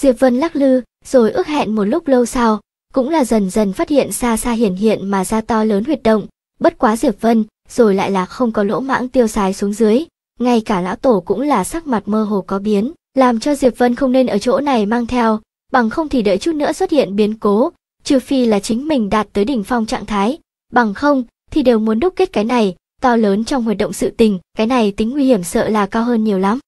Diệp Vân lắc lư, rồi ước hẹn một lúc lâu sau, cũng là dần dần phát hiện xa xa hiển hiện mà ra to lớn huyệt động, bất quá Diệp Vân, rồi lại là không có lỗ mãng tiêu xài xuống dưới, ngay cả lão tổ cũng là sắc mặt mơ hồ có biến, làm cho Diệp Vân không nên ở chỗ này mang theo, bằng không thì đợi chút nữa xuất hiện biến cố, trừ phi là chính mình đạt tới đỉnh phong trạng thái, bằng không thì đều muốn đúc kết cái này, to lớn trong huyệt động sự tình, cái này tính nguy hiểm sợ là cao hơn nhiều lắm.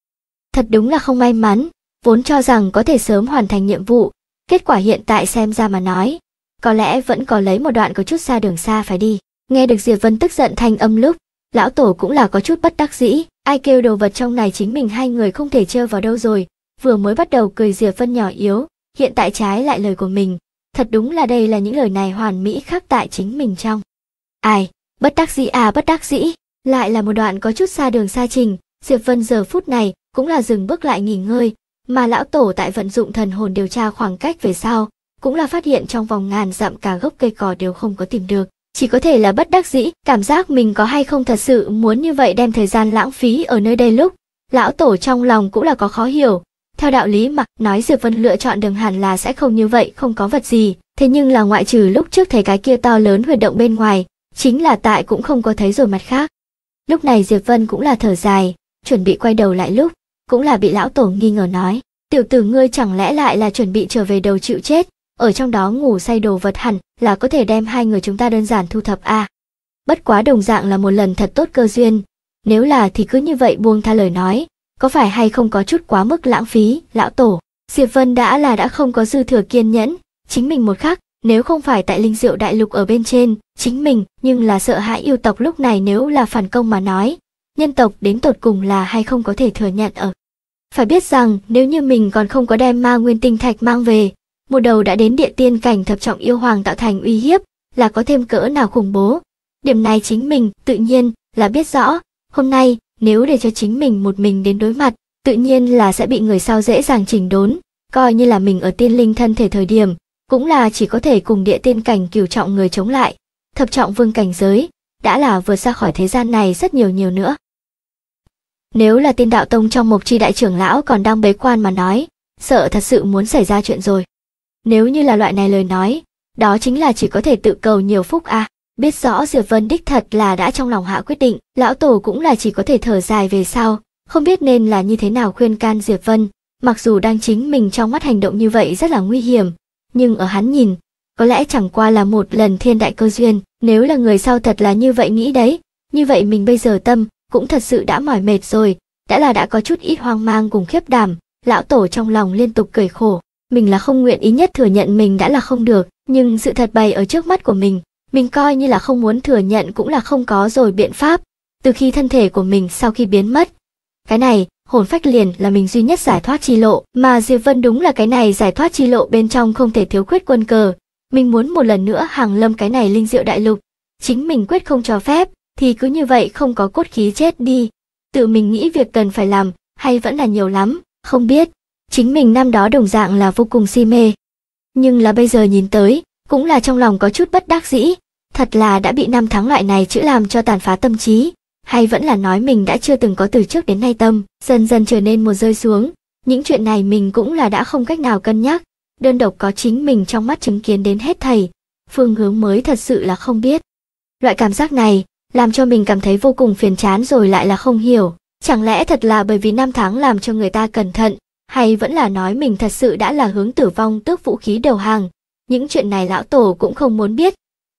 Thật đúng là không may mắn, vốn cho rằng có thể sớm hoàn thành nhiệm vụ, kết quả hiện tại xem ra mà nói, có lẽ vẫn có lấy một đoạn có chút xa đường xa phải đi. Nghe được Diệp Vân tức giận thanh âm lúc, lão tổ cũng là có chút bất đắc dĩ, ai kêu đồ vật trong này chính mình hai người không thể chơi vào đâu rồi, vừa mới bắt đầu cười Diệp Vân nhỏ yếu, hiện tại trái lại lời của mình, thật đúng là đây là những lời này hoàn mỹ khắc tại chính mình trong. Ai, bất đắc dĩ à bất đắc dĩ, lại là một đoạn có chút xa đường xa trình, Diệp Vân giờ phút này cũng là dừng bước lại nghỉ ngơi, mà lão tổ tại vận dụng thần hồn điều tra khoảng cách về sau, cũng là phát hiện trong vòng ngàn dặm cả gốc cây cỏ đều không có tìm được. Chỉ có thể là bất đắc dĩ, cảm giác mình có hay không thật sự muốn như vậy đem thời gian lãng phí ở nơi đây lúc. Lão tổ trong lòng cũng là có khó hiểu. Theo đạo lý mặc nói Diệp Vân lựa chọn đường hẳn là sẽ không như vậy, không có vật gì. Thế nhưng là ngoại trừ lúc trước thấy cái kia to lớn huyệt động bên ngoài, chính là tại cũng không có thấy rồi mặt khác. Lúc này Diệp Vân cũng là thở dài, chuẩn bị quay đầu lại lúc, cũng là bị lão tổ nghi ngờ nói tiểu tử ngươi chẳng lẽ lại là chuẩn bị trở về đầu chịu chết ở trong đó ngủ say đồ vật hẳn là có thể đem hai người chúng ta đơn giản thu thập a à. bất quá đồng dạng là một lần thật tốt cơ duyên nếu là thì cứ như vậy buông tha lời nói có phải hay không có chút quá mức lãng phí lão tổ diệp vân đã là đã không có dư thừa kiên nhẫn chính mình một khắc nếu không phải tại linh diệu đại lục ở bên trên chính mình nhưng là sợ hãi yêu tộc lúc này nếu là phản công mà nói nhân tộc đến tột cùng là hay không có thể thừa nhận ở. Phải biết rằng nếu như mình còn không có đem ma nguyên tinh thạch mang về, một đầu đã đến địa tiên cảnh thập trọng yêu hoàng tạo thành uy hiếp là có thêm cỡ nào khủng bố. Điểm này chính mình tự nhiên là biết rõ, hôm nay nếu để cho chính mình một mình đến đối mặt, tự nhiên là sẽ bị người sau dễ dàng chỉnh đốn, coi như là mình ở tiên linh thân thể thời điểm, cũng là chỉ có thể cùng địa tiên cảnh cửu trọng người chống lại. Thập trọng vương cảnh giới, đã là vượt xa khỏi thế gian này rất nhiều nhiều nữa. Nếu là tiên đạo tông trong mộc chi đại trưởng lão còn đang bế quan mà nói, sợ thật sự muốn xảy ra chuyện rồi. Nếu như là loại này lời nói, đó chính là chỉ có thể tự cầu nhiều phúc à. Biết rõ Diệp Vân đích thật là đã trong lòng hạ quyết định, lão tổ cũng là chỉ có thể thở dài về sau, không biết nên là như thế nào khuyên can Diệp Vân. Mặc dù đang chính mình trong mắt hành động như vậy rất là nguy hiểm, nhưng ở hắn nhìn, có lẽ chẳng qua là một lần thiên đại cơ duyên, nếu là người sau thật là như vậy nghĩ đấy, như vậy mình bây giờ tâm cũng thật sự đã mỏi mệt rồi, đã là đã có chút ít hoang mang cùng khiếp đảm, lão tổ trong lòng liên tục cười khổ. Mình là không nguyện ý nhất thừa nhận mình đã là không được, nhưng sự thật bày ở trước mắt của mình, mình coi như là không muốn thừa nhận cũng là không có rồi biện pháp. Từ khi thân thể của mình sau khi biến mất, cái này, hồn phách liền là mình duy nhất giải thoát chi lộ, mà Diệp Vân đúng là cái này giải thoát chi lộ bên trong không thể thiếu khuyết quân cờ. Mình muốn một lần nữa hàng lâm cái này linh diệu đại lục, chính mình quyết không cho phép, thì cứ như vậy không có cốt khí chết đi. Tự mình nghĩ việc cần phải làm, hay vẫn là nhiều lắm, không biết. Chính mình năm đó đồng dạng là vô cùng si mê. Nhưng là bây giờ nhìn tới, cũng là trong lòng có chút bất đắc dĩ. Thật là đã bị năm tháng loại này chữ làm cho tàn phá tâm trí. Hay vẫn là nói mình đã chưa từng có từ trước đến nay tâm, dần dần trở nên một rơi xuống. Những chuyện này mình cũng là đã không cách nào cân nhắc. Đơn độc có chính mình trong mắt chứng kiến đến hết thầy. Phương hướng mới thật sự là không biết. Loại cảm giác này, làm cho mình cảm thấy vô cùng phiền chán rồi lại là không hiểu. Chẳng lẽ thật là bởi vì năm tháng làm cho người ta cẩn thận, hay vẫn là nói mình thật sự đã là hướng tử vong tước vũ khí đầu hàng. Những chuyện này lão tổ cũng không muốn biết.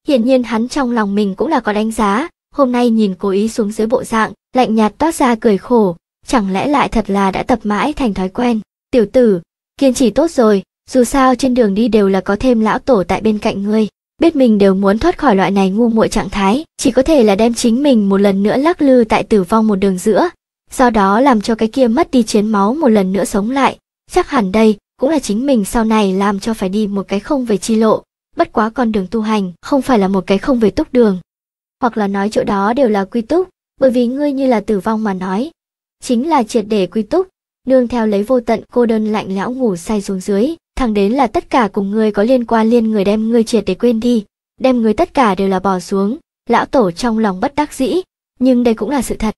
Hiển nhiên hắn trong lòng mình cũng là có đánh giá, hôm nay nhìn cố ý xuống dưới bộ dạng, lạnh nhạt toát ra cười khổ, chẳng lẽ lại thật là đã tập mãi thành thói quen. Tiểu tử, kiên trì tốt rồi, dù sao trên đường đi đều là có thêm lão tổ tại bên cạnh ngươi biết mình đều muốn thoát khỏi loại này ngu muội trạng thái chỉ có thể là đem chính mình một lần nữa lắc lư tại tử vong một đường giữa do đó làm cho cái kia mất đi chiến máu một lần nữa sống lại chắc hẳn đây cũng là chính mình sau này làm cho phải đi một cái không về chi lộ bất quá con đường tu hành không phải là một cái không về túc đường hoặc là nói chỗ đó đều là quy túc bởi vì ngươi như là tử vong mà nói chính là triệt để quy túc nương theo lấy vô tận cô đơn lạnh lão ngủ say xuống dưới thẳng đến là tất cả cùng ngươi có liên quan liên người đem ngươi triệt để quên đi, đem ngươi tất cả đều là bỏ xuống, lão tổ trong lòng bất đắc dĩ, nhưng đây cũng là sự thật.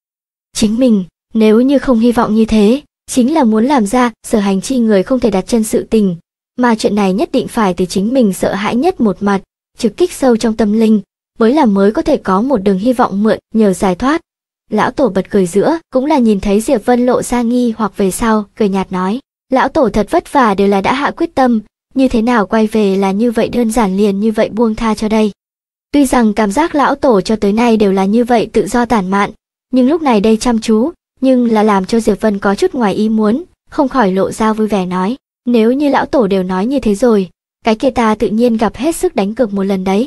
Chính mình, nếu như không hy vọng như thế, chính là muốn làm ra sở hành chi người không thể đặt chân sự tình, mà chuyện này nhất định phải từ chính mình sợ hãi nhất một mặt, trực kích sâu trong tâm linh, mới là mới có thể có một đường hy vọng mượn nhờ giải thoát. Lão tổ bật cười giữa, cũng là nhìn thấy Diệp Vân lộ ra nghi hoặc về sau, cười nhạt nói. Lão tổ thật vất vả đều là đã hạ quyết tâm, như thế nào quay về là như vậy đơn giản liền như vậy buông tha cho đây. Tuy rằng cảm giác lão tổ cho tới nay đều là như vậy tự do tản mạn, nhưng lúc này đây chăm chú, nhưng là làm cho Diệp Vân có chút ngoài ý muốn, không khỏi lộ ra vui vẻ nói, nếu như lão tổ đều nói như thế rồi, cái kia ta tự nhiên gặp hết sức đánh cược một lần đấy.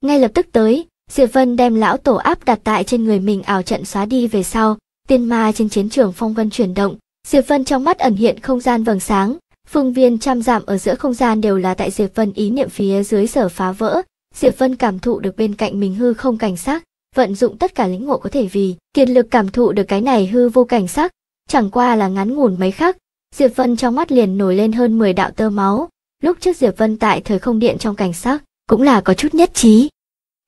Ngay lập tức tới, Diệp Vân đem lão tổ áp đặt tại trên người mình ảo trận xóa đi về sau, tiên ma trên chiến trường phong vân chuyển động, Diệp Vân trong mắt ẩn hiện không gian vầng sáng, phương viên trăm giảm ở giữa không gian đều là tại Diệp Vân ý niệm phía dưới sở phá vỡ. Diệp Vân cảm thụ được bên cạnh mình hư không cảnh sắc, vận dụng tất cả lĩnh ngộ có thể vì kiệt lực cảm thụ được cái này hư vô cảnh sắc, chẳng qua là ngắn ngủn mấy khắc, Diệp Vân trong mắt liền nổi lên hơn 10 đạo tơ máu. Lúc trước Diệp Vân tại thời không điện trong cảnh sắc cũng là có chút nhất trí.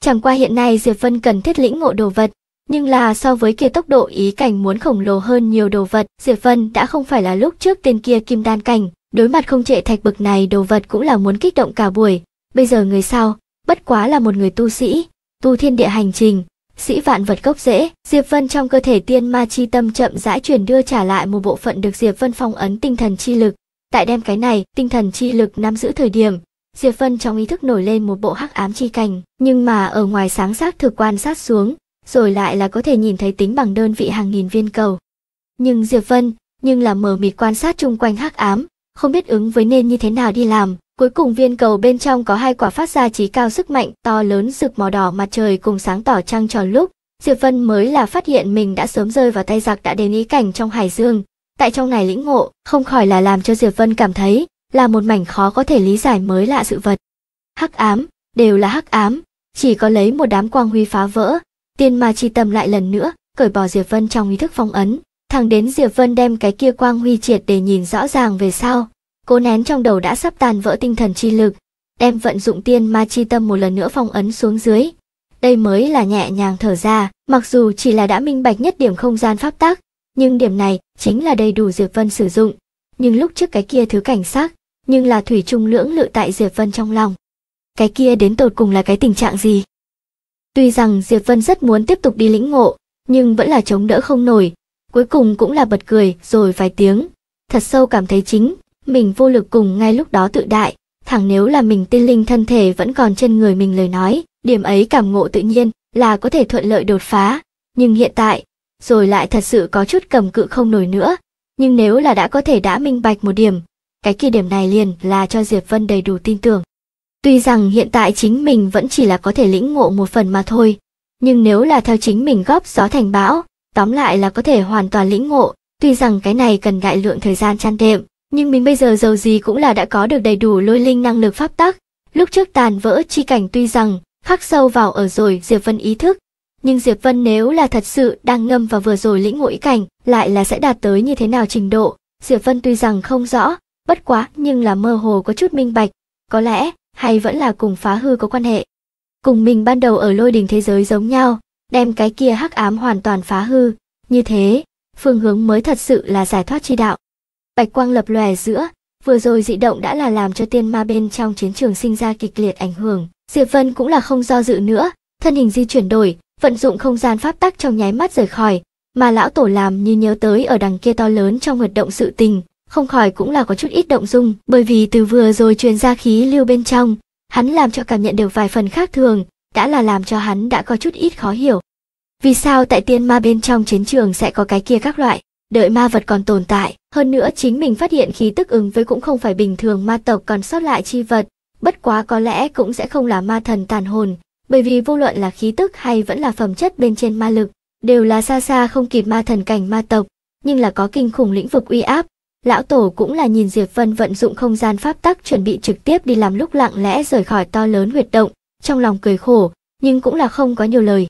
Chẳng qua hiện nay Diệp Vân cần thiết lĩnh ngộ đồ vật, nhưng là so với kia tốc độ ý cảnh muốn khổng lồ hơn nhiều đồ vật, Diệp Vân đã không phải là lúc trước tên kia kim đan cảnh, đối mặt không trệ thạch bực này đồ vật cũng là muốn kích động cả buổi. Bây giờ người sao, bất quá là một người tu sĩ, tu thiên địa hành trình, sĩ vạn vật gốc rễ, Diệp Vân trong cơ thể tiên ma chi tâm chậm rãi truyền đưa trả lại một bộ phận được Diệp Vân phong ấn tinh thần chi lực. Tại đem cái này, tinh thần chi lực nắm giữ thời điểm, Diệp Vân trong ý thức nổi lên một bộ hắc ám chi cảnh, nhưng mà ở ngoài sáng sát thực quan sát xuống, rồi lại là có thể nhìn thấy tính bằng đơn vị hàng nghìn viên cầu. Nhưng Diệp Vân, nhưng là mờ mịt quan sát chung quanh hắc ám, không biết ứng với nên như thế nào đi làm. Cuối cùng viên cầu bên trong có hai quả phát ra trí cao sức mạnh to lớn rực màu đỏ mặt trời cùng sáng tỏ trăng tròn lúc, Diệp Vân mới là phát hiện mình đã sớm rơi vào tay giặc đã đến ý cảnh trong hải dương. Tại trong này lĩnh ngộ, không khỏi là làm cho Diệp Vân cảm thấy là một mảnh khó có thể lý giải mới lạ sự vật. Hắc ám, đều là hắc ám, chỉ có lấy một đám quang huy phá vỡ, Tiên mà chi tâm lại lần nữa, cởi bỏ Diệp Vân trong ý thức phong ấn, thẳng đến Diệp Vân đem cái kia quang huy triệt để nhìn rõ ràng về sau. Cố nén trong đầu đã sắp tàn vỡ tinh thần chi lực, đem vận dụng tiên ma chi tâm một lần nữa phong ấn xuống dưới. Đây mới là nhẹ nhàng thở ra, mặc dù chỉ là đã minh bạch nhất điểm không gian pháp tắc, nhưng điểm này chính là đầy đủ Diệp Vân sử dụng. Nhưng lúc trước cái kia thứ cảnh sát, nhưng là thủy trung lưỡng lự tại Diệp Vân trong lòng. Cái kia đến tột cùng là cái tình trạng gì? Tuy rằng Diệp Vân rất muốn tiếp tục đi lĩnh ngộ, nhưng vẫn là chống đỡ không nổi, cuối cùng cũng là bật cười rồi vài tiếng. Thật sâu cảm thấy chính, mình vô lực cùng ngay lúc đó tự đại, thẳng nếu là mình tiên linh thân thể vẫn còn trên người mình lời nói, điểm ấy cảm ngộ tự nhiên là có thể thuận lợi đột phá, nhưng hiện tại, rồi lại thật sự có chút cầm cự không nổi nữa, nhưng nếu là đã có thể đã minh bạch một điểm, cái kỳ điểm này liền là cho Diệp Vân đầy đủ tin tưởng. Tuy rằng hiện tại chính mình vẫn chỉ là có thể lĩnh ngộ một phần mà thôi, nhưng nếu là theo chính mình góp gió thành bão, tóm lại là có thể hoàn toàn lĩnh ngộ, tuy rằng cái này cần đại lượng thời gian chăn đệm, nhưng mình bây giờ giàu gì cũng là đã có được đầy đủ lôi linh năng lực pháp tắc. Lúc trước tàn vỡ chi cảnh tuy rằng khắc sâu vào ở rồi Diệp Vân ý thức, nhưng Diệp Vân nếu là thật sự đang ngâm và vừa rồi lĩnh ngộ ý cảnh, lại là sẽ đạt tới như thế nào trình độ, Diệp Vân tuy rằng không rõ, bất quá nhưng là mơ hồ có chút minh bạch, có lẽ hay vẫn là cùng phá hư có quan hệ. Cùng mình ban đầu ở lôi đình thế giới giống nhau, đem cái kia hắc ám hoàn toàn phá hư, như thế, phương hướng mới thật sự là giải thoát chi đạo. Bạch quang lập lòe giữa, vừa rồi dị động đã là làm cho tiên ma bên trong chiến trường sinh ra kịch liệt ảnh hưởng, Diệp Vân cũng là không do dự nữa, thân hình di chuyển đổi, vận dụng không gian pháp tắc trong nháy mắt rời khỏi, mà lão tổ làm như nhớ tới ở đằng kia to lớn trong hoạt động sự tình, không khỏi cũng là có chút ít động dung, bởi vì từ vừa rồi truyền ra khí lưu bên trong, hắn làm cho cảm nhận được vài phần khác thường, đã là làm cho hắn đã có chút ít khó hiểu. Vì sao tại tiên ma bên trong chiến trường sẽ có cái kia các loại, đợi ma vật còn tồn tại, hơn nữa chính mình phát hiện khí tức ứng với cũng không phải bình thường ma tộc còn sót lại chi vật, bất quá có lẽ cũng sẽ không là ma thần tàn hồn, bởi vì vô luận là khí tức hay vẫn là phẩm chất bên trên ma lực, đều là xa xa không kịp ma thần cảnh ma tộc, nhưng là có kinh khủng lĩnh vực uy áp, Lão Tổ cũng là nhìn Diệp Vân vận dụng không gian pháp tắc chuẩn bị trực tiếp đi làm lúc lặng lẽ rời khỏi to lớn huyệt động, trong lòng cười khổ, nhưng cũng là không có nhiều lời.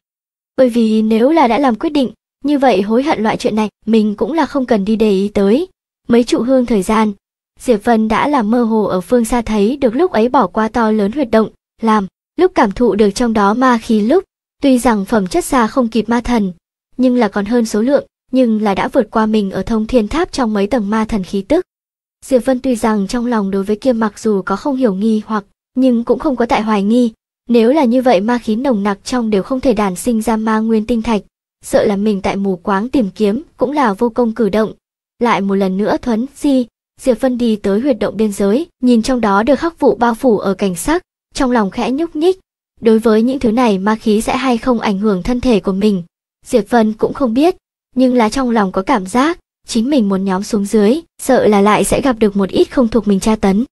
Bởi vì nếu là đã làm quyết định, như vậy hối hận loại chuyện này mình cũng là không cần đi để ý tới. Mấy trụ hương thời gian, Diệp Vân đã làm mơ hồ ở phương xa thấy được lúc ấy bỏ qua to lớn huyệt động, làm, lúc cảm thụ được trong đó ma khí lúc, tuy rằng phẩm chất xa không kịp ma thần, nhưng là còn hơn số lượng, nhưng là đã vượt qua mình ở thông thiên tháp trong mấy tầng ma thần khí tức. Diệp Vân tuy rằng trong lòng đối với kia mặc dù có không hiểu nghi hoặc, nhưng cũng không có tại hoài nghi. Nếu là như vậy ma khí nồng nặc trong đều không thể đàn sinh ra ma nguyên tinh thạch, sợ là mình tại mù quáng tìm kiếm cũng là vô công cử động. Lại một lần nữa thuấn di, Diệp Vân đi tới huyệt động biên giới, nhìn trong đó được khắc vụ bao phủ ở cảnh sắc, trong lòng khẽ nhúc nhích. Đối với những thứ này ma khí sẽ hay không ảnh hưởng thân thể của mình, Diệp Vân cũng không biết, nhưng là trong lòng có cảm giác, chính mình muốn nhóm xuống dưới, sợ là lại sẽ gặp được một ít không thuộc mình tra tấn.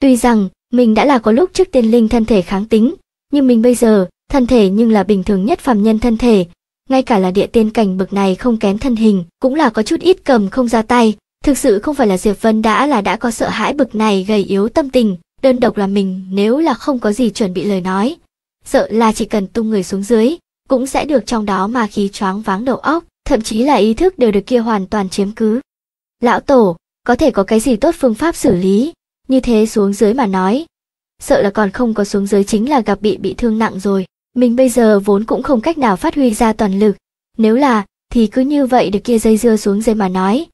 Tuy rằng, mình đã là có lúc trước tiên linh thân thể kháng tính, nhưng mình bây giờ, thân thể nhưng là bình thường nhất phàm nhân thân thể, ngay cả là địa tiên cảnh bực này không kém thân hình, cũng là có chút ít cầm không ra tay, thực sự không phải là Diệp Vân đã là đã có sợ hãi bực này gầy yếu tâm tình, đơn độc là mình nếu là không có gì chuẩn bị lời nói, sợ là chỉ cần tung người xuống dưới, cũng sẽ được trong đó mà khí choáng váng đầu óc thậm chí là ý thức đều được kia hoàn toàn chiếm cứ. Lão Tổ, có thể có cái gì tốt phương pháp xử lý, như thế xuống dưới mà nói. Sợ là còn không có xuống dưới chính là gặp bị bị thương nặng rồi, mình bây giờ vốn cũng không cách nào phát huy ra toàn lực, nếu là, thì cứ như vậy được kia dây dưa xuống dưới mà nói.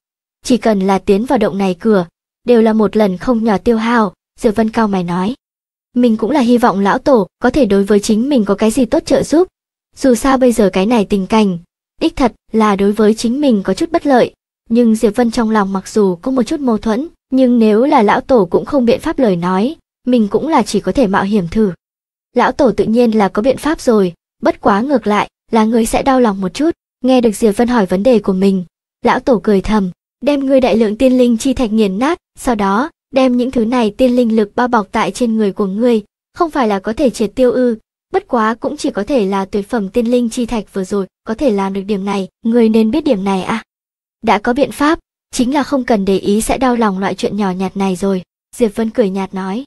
Chỉ cần là tiến vào động này cửa, đều là một lần không nhỏ tiêu hao, Diệp Vân Cao mày nói. Mình cũng là hy vọng lão tổ có thể đối với chính mình có cái gì tốt trợ giúp. Dù sao bây giờ cái này tình cảnh, đích thật là đối với chính mình có chút bất lợi. Nhưng Diệp Vân trong lòng mặc dù có một chút mâu thuẫn, nhưng nếu là lão tổ cũng không biện pháp lời nói, mình cũng là chỉ có thể mạo hiểm thử. Lão tổ tự nhiên là có biện pháp rồi, bất quá ngược lại là người sẽ đau lòng một chút, nghe được Diệp Vân hỏi vấn đề của mình. Lão tổ cười thầm, đem người đại lượng tiên linh chi thạch nghiền nát, sau đó đem những thứ này tiên linh lực bao bọc tại trên người của ngươi, không phải là có thể triệt tiêu ư, Bất quá cũng chỉ có thể là tuyệt phẩm tiên linh chi thạch vừa rồi có thể làm được điểm này, người nên biết điểm này à. Đã có biện pháp, chính là không cần để ý sẽ đau lòng loại chuyện nhỏ nhặt này rồi, Diệp Vân cười nhạt nói.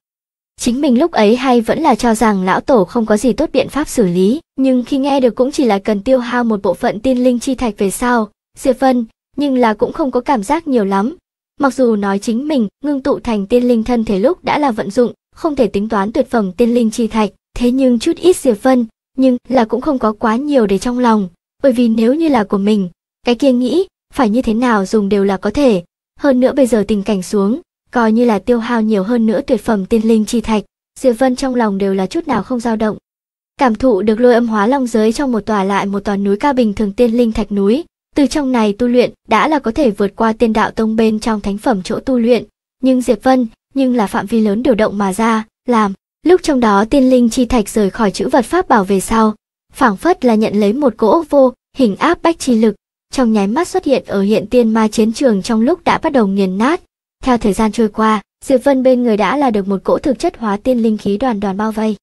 Chính mình lúc ấy hay vẫn là cho rằng lão tổ không có gì tốt biện pháp xử lý, nhưng khi nghe được cũng chỉ là cần tiêu hao một bộ phận tiên linh chi thạch về sau, Diệp Vân, nhưng là cũng không có cảm giác nhiều lắm. Mặc dù nói chính mình ngưng tụ thành tiên linh thân thể lúc đã là vận dụng, không thể tính toán tuyệt phẩm tiên linh chi thạch, thế nhưng chút ít Diệp Vân, nhưng là cũng không có quá nhiều để trong lòng, bởi vì nếu như là của mình, cái kia nghĩ, phải như thế nào dùng đều là có thể. Hơn nữa bây giờ tình cảnh xuống, coi như là tiêu hao nhiều hơn nữa tuyệt phẩm tiên linh chi thạch, Diệp Vân trong lòng đều là chút nào không dao động. Cảm thụ được lôi âm hóa long giới trong một tòa lại một tòa núi cao bình thường tiên linh thạch núi, từ trong này tu luyện đã là có thể vượt qua tiên đạo tông bên trong thánh phẩm chỗ tu luyện, nhưng Diệp Vân, nhưng là phạm vi lớn điều động mà ra, làm Lúc trong đó tiên linh chi thạch rời khỏi chữ vật pháp bảo về sau, phảng phất là nhận lấy một cỗ vô hình áp bách chi lực, trong nháy mắt xuất hiện ở hiện tiên ma chiến trường trong lúc đã bắt đầu nghiền nát. Theo thời gian trôi qua, Diệp Vân bên người đã là được một cỗ thực chất hóa tiên linh khí đoàn đoàn bao vây.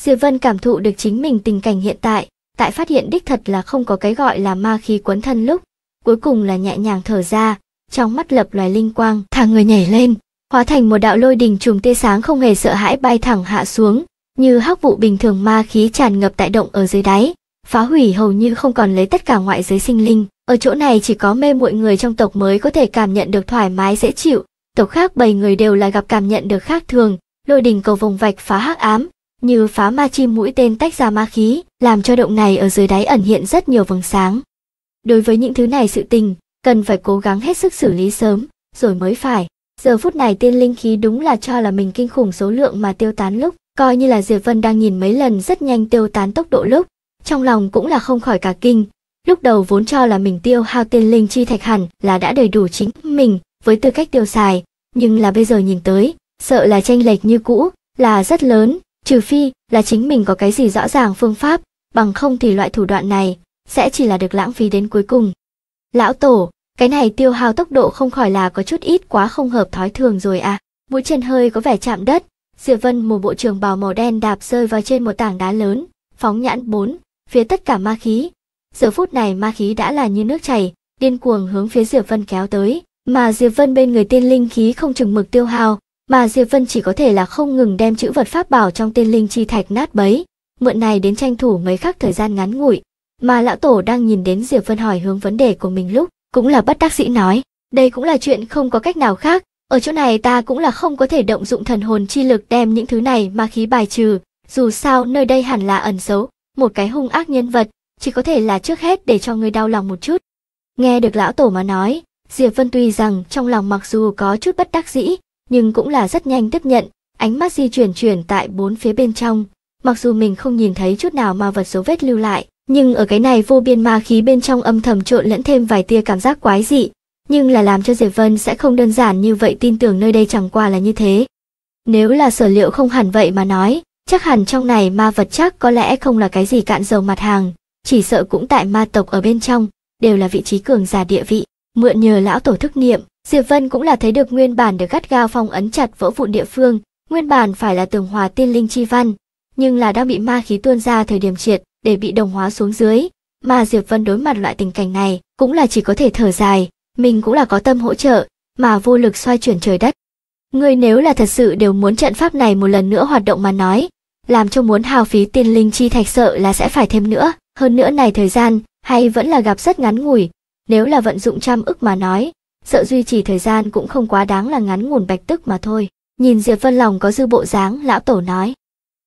Diệp Vân cảm thụ được chính mình tình cảnh hiện tại, tại phát hiện đích thật là không có cái gọi là ma khí quấn thân lúc, cuối cùng là nhẹ nhàng thở ra, trong mắt lập loài linh quang, thả người nhảy lên, hóa thành một đạo lôi đình trùng tia sáng không hề sợ hãi bay thẳng hạ xuống, như hắc vụ bình thường ma khí tràn ngập tại động ở dưới đáy, phá hủy hầu như không còn lấy tất cả ngoại giới sinh linh. Ở chỗ này chỉ có mê muội người trong tộc mới có thể cảm nhận được thoải mái dễ chịu, tộc khác bảy người đều là gặp cảm nhận được khác thường, lôi đình cầu vòng vạch phá hắc ám, như phá ma chim mũi tên tách ra ma khí, làm cho động này ở dưới đáy ẩn hiện rất nhiều vầng sáng. Đối với những thứ này sự tình, cần phải cố gắng hết sức xử lý sớm, rồi mới phải. Giờ phút này tiên linh khí đúng là cho là mình kinh khủng số lượng mà tiêu tán lúc, coi như là Diệp Vân đang nhìn mấy lần rất nhanh tiêu tán tốc độ lúc, trong lòng cũng là không khỏi cả kinh. Lúc đầu vốn cho là mình tiêu hao tiên linh chi thạch hẳn là đã đầy đủ chính mình với tư cách tiêu xài, nhưng là bây giờ nhìn tới, sợ là tranh lệch như cũ, là rất lớn, trừ phi là chính mình có cái gì rõ ràng phương pháp, bằng không thì loại thủ đoạn này sẽ chỉ là được lãng phí đến cuối cùng. Lão Tổ, cái này tiêu hao tốc độ không khỏi là có chút ít quá không hợp thói thường rồi à. Mũi chân hơi có vẻ chạm đất, Diệp Vân một bộ trường bào màu đen đạp rơi vào trên một tảng đá lớn, phóng nhãn bốn, phía tất cả ma khí. Giờ phút này ma khí đã là như nước chảy, điên cuồng hướng phía Diệp Vân kéo tới, mà Diệp Vân bên người tiên linh khí không chừng mực tiêu hao, mà Diệp Vân chỉ có thể là không ngừng đem chữ vật pháp bảo trong tiên linh chi thạch nát bấy, mượn này đến tranh thủ mấy khắc thời gian ngắn ngủi. Mà lão tổ đang nhìn đến Diệp Vân hỏi hướng vấn đề của mình lúc, cũng là bất đắc dĩ nói, đây cũng là chuyện không có cách nào khác, ở chỗ này ta cũng là không có thể động dụng thần hồn chi lực đem những thứ này mà khí bài trừ, dù sao nơi đây hẳn là ẩn xấu, một cái hung ác nhân vật, chỉ có thể là trước hết để cho người đau lòng một chút. Nghe được lão tổ mà nói, Diệp Vân tuy rằng trong lòng mặc dù có chút bất đắc dĩ, nhưng cũng là rất nhanh tiếp nhận, ánh mắt di chuyển chuyển tại bốn phía bên trong, mặc dù mình không nhìn thấy chút nào ma vật dấu vết lưu lại, nhưng ở cái này vô biên ma khí bên trong âm thầm trộn lẫn thêm vài tia cảm giác quái dị, nhưng là làm cho Diệp Vân sẽ không đơn giản như vậy tin tưởng nơi đây chẳng qua là như thế. Nếu là sở liệu không hẳn vậy mà nói, chắc hẳn trong này ma vật chắc có lẽ không là cái gì cạn dầu mặt hàng, chỉ sợ cũng tại ma tộc ở bên trong, đều là vị trí cường giả địa vị, mượn nhờ lão tổ thức niệm, Diệp Vân cũng là thấy được nguyên bản được gắt gao phong ấn chặt vỡ vụn địa phương, nguyên bản phải là tường hòa tiên linh chi văn, nhưng là đang bị ma khí tuôn ra thời điểm triệt, để bị đồng hóa xuống dưới, mà Diệp Vân đối mặt loại tình cảnh này cũng là chỉ có thể thở dài, mình cũng là có tâm hỗ trợ, mà vô lực xoay chuyển trời đất. Người nếu là thật sự đều muốn trận pháp này một lần nữa hoạt động mà nói, làm cho muốn hào phí tiên linh chi thạch sợ là sẽ phải thêm nữa, hơn nữa này thời gian hay vẫn là gặp rất ngắn ngủi, nếu là vận dụng trăm ức mà nói, sợ duy trì thời gian cũng không quá đáng là ngắn ngủn bạch tức mà thôi. Nhìn Diệp Vân lòng có dư bộ dáng, lão tổ nói.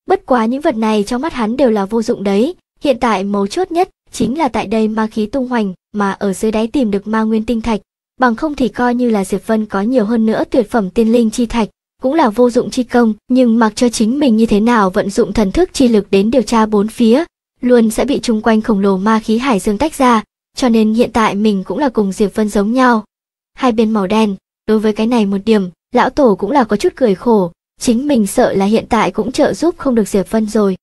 Bất quá những vật này trong mắt hắn đều là vô dụng đấy, Hiện tại mấu chốt nhất chính là tại đây ma khí tung hoành mà ở dưới đáy tìm được ma nguyên tinh thạch, bằng không thì coi như là Diệp Vân có nhiều hơn nữa tuyệt phẩm tiên linh chi thạch, cũng là vô dụng chi công, nhưng mặc cho chính mình như thế nào vận dụng thần thức chi lực đến điều tra bốn phía, luôn sẽ bị chung quanh khổng lồ ma khí hải dương tách ra, cho nên hiện tại mình cũng là cùng Diệp Vân giống nhau. Hai bên màu đen, đối với cái này một điểm, lão tổ cũng là có chút cười khổ, chính mình sợ là hiện tại cũng trợ giúp không được Diệp Vân rồi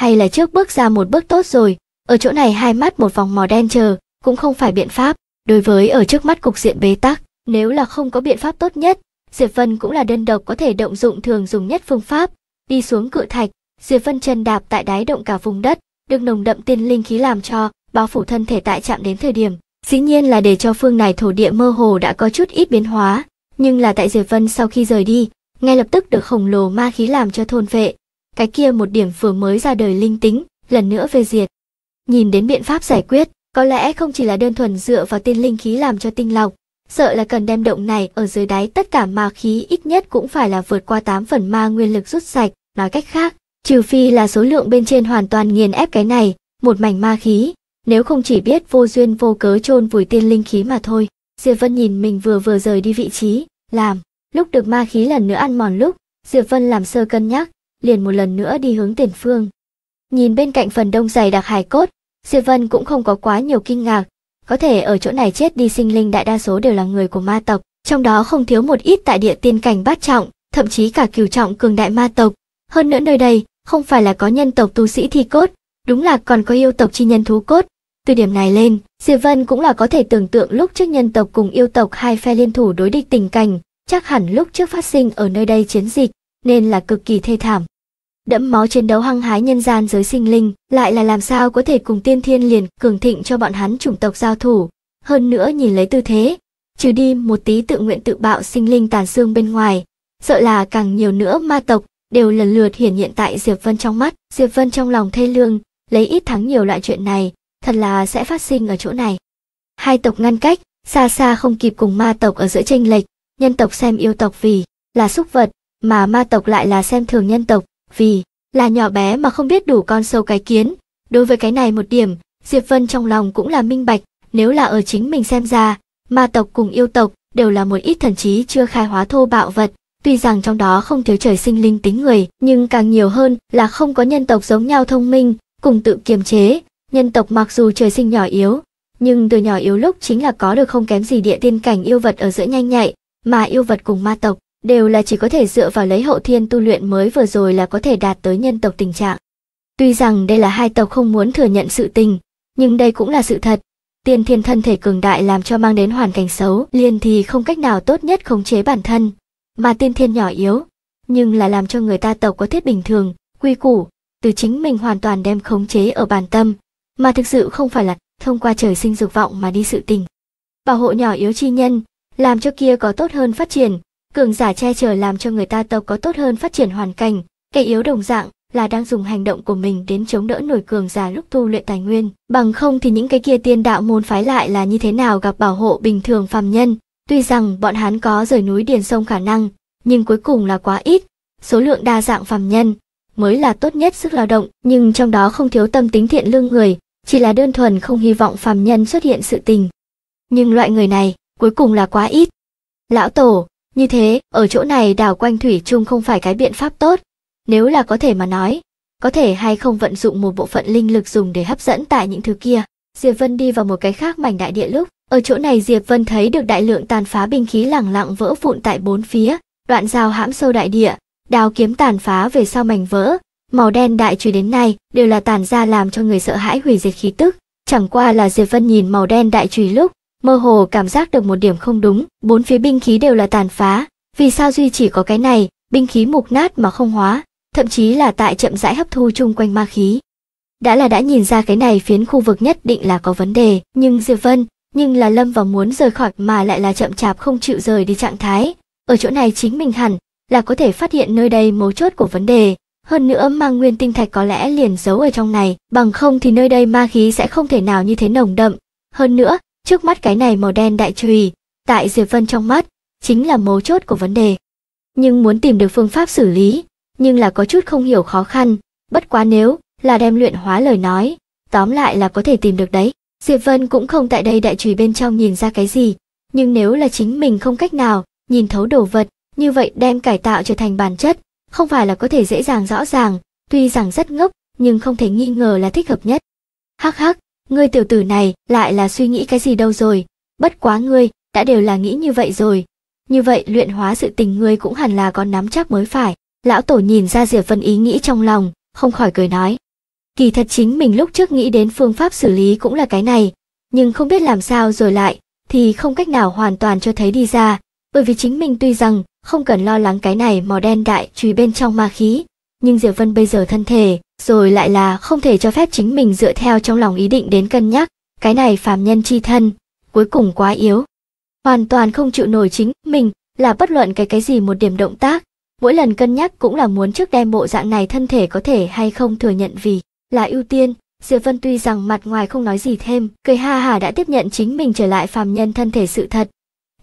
hay là trước bước ra một bước tốt rồi, ở chỗ này hai mắt một vòng màu đen chờ, cũng không phải biện pháp, đối với ở trước mắt cục diện bế tắc, nếu là không có biện pháp tốt nhất, Diệp Vân cũng là đơn độc có thể động dụng thường dùng nhất phương pháp, đi xuống cự thạch, Diệp Vân chân đạp tại đáy động cả vùng đất, được nồng đậm tiên linh khí làm cho, bao phủ thân thể tại chạm đến thời điểm, dĩ nhiên là để cho phương này thổ địa mơ hồ đã có chút ít biến hóa, nhưng là tại Diệp Vân sau khi rời đi, ngay lập tức được khổng lồ ma khí làm cho thôn vệ, cái kia một điểm vừa mới ra đời linh tính, lần nữa về diệt. Nhìn đến biện pháp giải quyết, có lẽ không chỉ là đơn thuần dựa vào tiên linh khí làm cho tinh lọc, sợ là cần đem động này ở dưới đáy tất cả ma khí ít nhất cũng phải là vượt qua 8 phần ma nguyên lực rút sạch, nói cách khác, trừ phi là số lượng bên trên hoàn toàn nghiền ép cái này, một mảnh ma khí, nếu không chỉ biết vô duyên vô cớ chôn vùi tiên linh khí mà thôi. Diệp Vân nhìn mình vừa vừa rời đi vị trí, làm, lúc được ma khí lần nữa ăn mòn lúc, Diệp Vân làm sơ cân nhắc, liền một lần nữa đi hướng tiền phương. Nhìn bên cạnh phần đông dày đặc hài cốt, Diệp Vân cũng không có quá nhiều kinh ngạc, có thể ở chỗ này chết đi sinh linh đại đa số đều là người của ma tộc, trong đó không thiếu một ít tại địa tiên cảnh bát trọng, thậm chí cả cửu trọng cường đại ma tộc. Hơn nữa nơi đây không phải là có nhân tộc tu sĩ thi cốt, đúng là còn có yêu tộc chi nhân thú cốt. Từ điểm này lên, Diệp Vân cũng là có thể tưởng tượng lúc trước nhân tộc cùng yêu tộc hai phe liên thủ đối địch tình cảnh, chắc hẳn lúc trước phát sinh ở nơi đây chiến dịch, nên là cực kỳ thê thảm. Đẫm máu chiến đấu hăng hái nhân gian giới sinh linh, lại là làm sao có thể cùng tiên thiên liền cường thịnh cho bọn hắn chủng tộc giao thủ. Hơn nữa nhìn lấy tư thế, trừ đi một tí tự nguyện tự bạo sinh linh tàn xương bên ngoài, sợ là càng nhiều nữa ma tộc đều lần lượt hiển hiện tại Diệp Vân trong mắt, Diệp Vân trong lòng thê lương, lấy ít thắng nhiều loại chuyện này, thật là sẽ phát sinh ở chỗ này. Hai tộc ngăn cách, xa xa không kịp cùng ma tộc ở giữa tranh lệch, nhân tộc xem yêu tộc vì là súc vật, mà ma tộc lại là xem thường nhân tộc, vì là nhỏ bé mà không biết đủ con sâu cái kiến. Đối với cái này một điểm, Diệp Vân trong lòng cũng là minh bạch, nếu là ở chính mình xem ra, ma tộc cùng yêu tộc đều là một ít thần trí chưa khai hóa thô bạo vật, tuy rằng trong đó không thiếu trời sinh linh tính người, nhưng càng nhiều hơn là không có nhân tộc giống nhau thông minh, cùng tự kiềm chế. Nhân tộc mặc dù trời sinh nhỏ yếu, nhưng từ nhỏ yếu lúc chính là có được không kém gì địa tiên cảnh yêu vật ở giữa nhanh nhạy, mà yêu vật cùng ma tộc đều là chỉ có thể dựa vào lấy hậu thiên tu luyện mới vừa rồi là có thể đạt tới nhân tộc tình trạng. Tuy rằng đây là hai tộc không muốn thừa nhận sự tình, nhưng đây cũng là sự thật. Tiên thiên thân thể cường đại làm cho mang đến hoàn cảnh xấu, liền thì không cách nào tốt nhất khống chế bản thân, mà tiên thiên nhỏ yếu, nhưng là làm cho người ta tộc có thiết bình thường, quy củ, từ chính mình hoàn toàn đem khống chế ở bản tâm, mà thực sự không phải là thông qua trời sinh dục vọng mà đi sự tình. Bảo hộ nhỏ yếu chi nhân, làm cho kia có tốt hơn phát triển, cường giả che chở làm cho người ta tộc có tốt hơn phát triển hoàn cảnh kẻ yếu đồng dạng là đang dùng hành động của mình đến chống đỡ nổi cường giả lúc tu luyện tài nguyên bằng không thì những cái kia tiên đạo môn phái lại là như thế nào gặp bảo hộ bình thường phàm nhân tuy rằng bọn hắn có rời núi điền sông khả năng nhưng cuối cùng là quá ít số lượng đa dạng phàm nhân mới là tốt nhất sức lao động nhưng trong đó không thiếu tâm tính thiện lương người chỉ là đơn thuần không hy vọng phàm nhân xuất hiện sự tình nhưng loại người này cuối cùng là quá ít lão tổ như thế, ở chỗ này đảo quanh thủy chung không phải cái biện pháp tốt. Nếu là có thể mà nói, có thể hay không vận dụng một bộ phận linh lực dùng để hấp dẫn tại những thứ kia. Diệp Vân đi vào một cái khác mảnh đại địa lúc, ở chỗ này Diệp Vân thấy được đại lượng tàn phá binh khí lẳng lặng vỡ vụn tại bốn phía, đoạn dao hãm sâu đại địa, đào kiếm tàn phá về sau mảnh vỡ, màu đen đại truy đến nay đều là tàn ra làm cho người sợ hãi hủy diệt khí tức. Chẳng qua là Diệp Vân nhìn màu đen đại truy lúc, mơ hồ cảm giác được một điểm không đúng, bốn phía binh khí đều là tàn phá, vì sao duy chỉ có cái này, binh khí mục nát mà không hóa, thậm chí là tại chậm rãi hấp thu chung quanh ma khí. Đã là đã nhìn ra cái này phiến khu vực nhất định là có vấn đề, nhưng Diệp Vân, nhưng là lâm vào muốn rời khỏi mà lại là chậm chạp không chịu rời đi trạng thái, ở chỗ này chính mình hẳn là có thể phát hiện nơi đây mấu chốt của vấn đề, hơn nữa mang nguyên tinh thạch có lẽ liền giấu ở trong này, bằng không thì nơi đây ma khí sẽ không thể nào như thế nồng đậm. Hơn nữa, Trước mắt cái này màu đen đại trùy, tại Diệp Vân trong mắt, chính là mấu chốt của vấn đề. Nhưng muốn tìm được phương pháp xử lý, nhưng là có chút không hiểu khó khăn, bất quá nếu là đem luyện hóa lời nói, tóm lại là có thể tìm được đấy. Diệp Vân cũng không tại đây đại trùy bên trong nhìn ra cái gì, nhưng nếu là chính mình không cách nào nhìn thấu đồ vật, như vậy đem cải tạo trở thành bản chất, không phải là có thể dễ dàng rõ ràng, tuy rằng rất ngốc, nhưng không thể nghi ngờ là thích hợp nhất. Hắc hắc, ngươi tiểu tử này lại là suy nghĩ cái gì đâu rồi, bất quá ngươi đã đều là nghĩ như vậy rồi. Như vậy luyện hóa sự tình ngươi cũng hẳn là có nắm chắc mới phải. Lão tổ nhìn ra Diệp Vân ý nghĩ trong lòng, không khỏi cười nói. Kỳ thật chính mình lúc trước nghĩ đến phương pháp xử lý cũng là cái này, nhưng không biết làm sao rồi lại, thì không cách nào hoàn toàn cho thấy đi ra, bởi vì chính mình tuy rằng không cần lo lắng cái này màu đen đại trùy bên trong ma khí, nhưng Diệp Vân bây giờ thân thể, rồi lại là không thể cho phép chính mình dựa theo trong lòng ý định đến cân nhắc, cái này phàm nhân chi thân, cuối cùng quá yếu. Hoàn toàn không chịu nổi chính mình, là bất luận cái cái gì một điểm động tác, mỗi lần cân nhắc cũng là muốn trước đem bộ dạng này thân thể có thể hay không thừa nhận vì là ưu tiên. Diệp Vân tuy rằng mặt ngoài không nói gì thêm, cười ha hà đã tiếp nhận chính mình trở lại phàm nhân thân thể sự thật,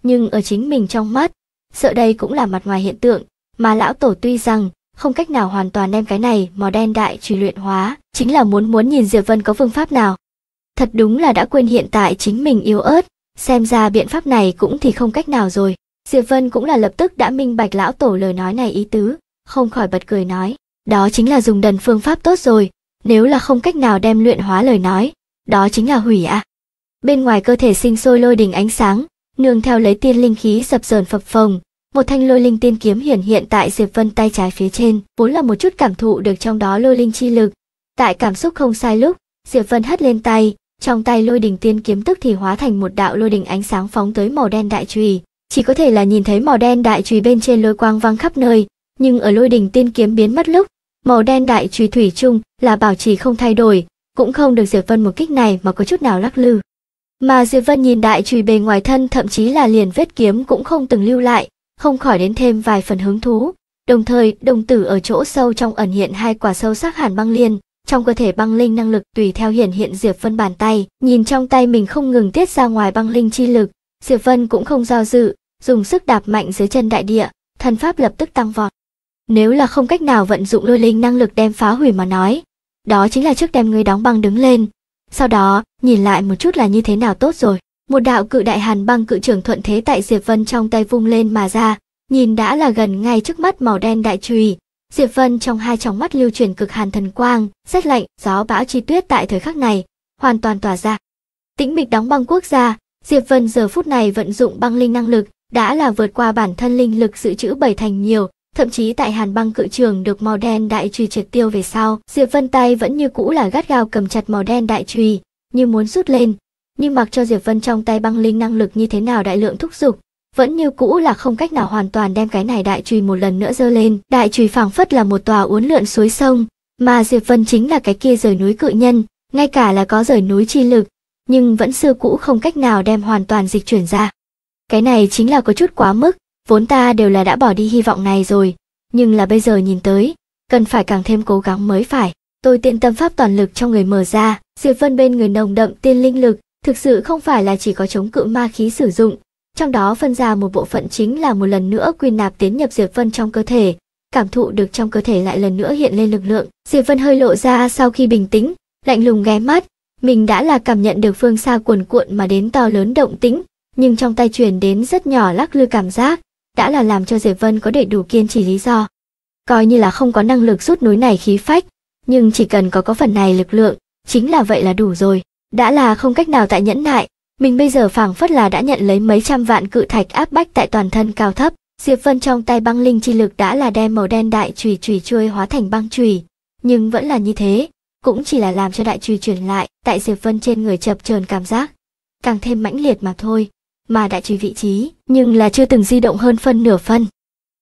nhưng ở chính mình trong mắt, sợ đây cũng là mặt ngoài hiện tượng, mà lão tổ tuy rằng không cách nào hoàn toàn đem cái này màu đen đại trừ luyện hóa, chính là muốn muốn nhìn Diệp Vân có phương pháp nào. Thật đúng là đã quên hiện tại chính mình yếu ớt, xem ra biện pháp này cũng thì không cách nào rồi. Diệp Vân cũng là lập tức đã minh bạch lão tổ lời nói này ý tứ, không khỏi bật cười nói, đó chính là dùng đần phương pháp tốt rồi, nếu là không cách nào đem luyện hóa lời nói, đó chính là hủy ạ. À. Bên ngoài cơ thể sinh sôi lôi đình ánh sáng, nương theo lấy tiên linh khí sập sờn phập phồng, một thanh lôi linh tiên kiếm hiển hiện tại Diệp Vân tay trái phía trên, vốn là một chút cảm thụ được trong đó lôi linh chi lực. Tại cảm xúc không sai lúc, Diệp Vân hất lên tay, trong tay lôi đình tiên kiếm tức thì hóa thành một đạo lôi đình ánh sáng phóng tới màu đen đại chùy, chỉ có thể là nhìn thấy màu đen đại chùy bên trên lôi quang văng khắp nơi, nhưng ở lôi đình tiên kiếm biến mất lúc, màu đen đại chùy thủy chung là bảo trì không thay đổi, cũng không được Diệp Vân một kích này mà có chút nào lắc lư. Mà Diệp Vân nhìn đại chùy bề ngoài thân thậm chí là liền vết kiếm cũng không từng lưu lại, không khỏi đến thêm vài phần hứng thú. Đồng thời, đồng tử ở chỗ sâu trong ẩn hiện hai quả sâu sắc hàn băng liên, trong cơ thể băng linh năng lực tùy theo hiển hiện Diệp Vân bàn tay, nhìn trong tay mình không ngừng tiết ra ngoài băng linh chi lực, Diệp Vân cũng không do dự, dùng sức đạp mạnh dưới chân đại địa, thần pháp lập tức tăng vọt. Nếu là không cách nào vận dụng lôi linh năng lực đem phá hủy mà nói, đó chính là trước đem người đóng băng đứng lên, sau đó nhìn lại một chút là như thế nào tốt rồi một đạo cự đại hàn băng cự trưởng thuận thế tại Diệp Vân trong tay vung lên mà ra, nhìn đã là gần ngay trước mắt màu đen đại chùy. Diệp Vân trong hai tròng mắt lưu chuyển cực hàn thần quang, rét lạnh, gió bão chi tuyết tại thời khắc này, hoàn toàn tỏa ra. Tĩnh mịch đóng băng quốc gia, Diệp Vân giờ phút này vận dụng băng linh năng lực, đã là vượt qua bản thân linh lực dự trữ bảy thành nhiều, thậm chí tại hàn băng cự trường được màu đen đại chùy triệt tiêu về sau, Diệp Vân tay vẫn như cũ là gắt gao cầm chặt màu đen đại chùy, như muốn rút lên, nhưng mặc cho Diệp Vân trong tay băng linh năng lực như thế nào đại lượng thúc giục, vẫn như cũ là không cách nào hoàn toàn đem cái này đại chùy một lần nữa dơ lên. Đại chùy phảng phất là một tòa uốn lượn suối sông, mà Diệp Vân chính là cái kia rời núi cự nhân, ngay cả là có rời núi chi lực, nhưng vẫn xưa cũ không cách nào đem hoàn toàn dịch chuyển ra. Cái này chính là có chút quá mức, vốn ta đều là đã bỏ đi hy vọng này rồi, nhưng là bây giờ nhìn tới, cần phải càng thêm cố gắng mới phải. Tôi tiện tâm pháp toàn lực cho người mở ra, Diệp Vân bên người nồng đậm tiên linh lực, thực sự không phải là chỉ có chống cự ma khí sử dụng, trong đó phân ra một bộ phận chính là một lần nữa quy nạp tiến nhập Diệp Vân trong cơ thể, cảm thụ được trong cơ thể lại lần nữa hiện lên lực lượng. Diệp Vân hơi lộ ra sau khi bình tĩnh, lạnh lùng ghé mắt, mình đã là cảm nhận được phương xa cuồn cuộn mà đến to lớn động tĩnh, nhưng trong tay truyền đến rất nhỏ lắc lư cảm giác, đã là làm cho Diệp Vân có đầy đủ kiên trì lý do. Coi như là không có năng lực rút núi này khí phách, nhưng chỉ cần có có phần này lực lượng, chính là vậy là đủ rồi đã là không cách nào tại nhẫn nại mình bây giờ phảng phất là đã nhận lấy mấy trăm vạn cự thạch áp bách tại toàn thân cao thấp diệp vân trong tay băng linh chi lực đã là đem màu đen đại chùy chùy trôi hóa thành băng chùy nhưng vẫn là như thế cũng chỉ là làm cho đại chùy chuyển lại tại diệp vân trên người chập chờn cảm giác càng thêm mãnh liệt mà thôi mà đại chùy vị trí nhưng là chưa từng di động hơn phân nửa phân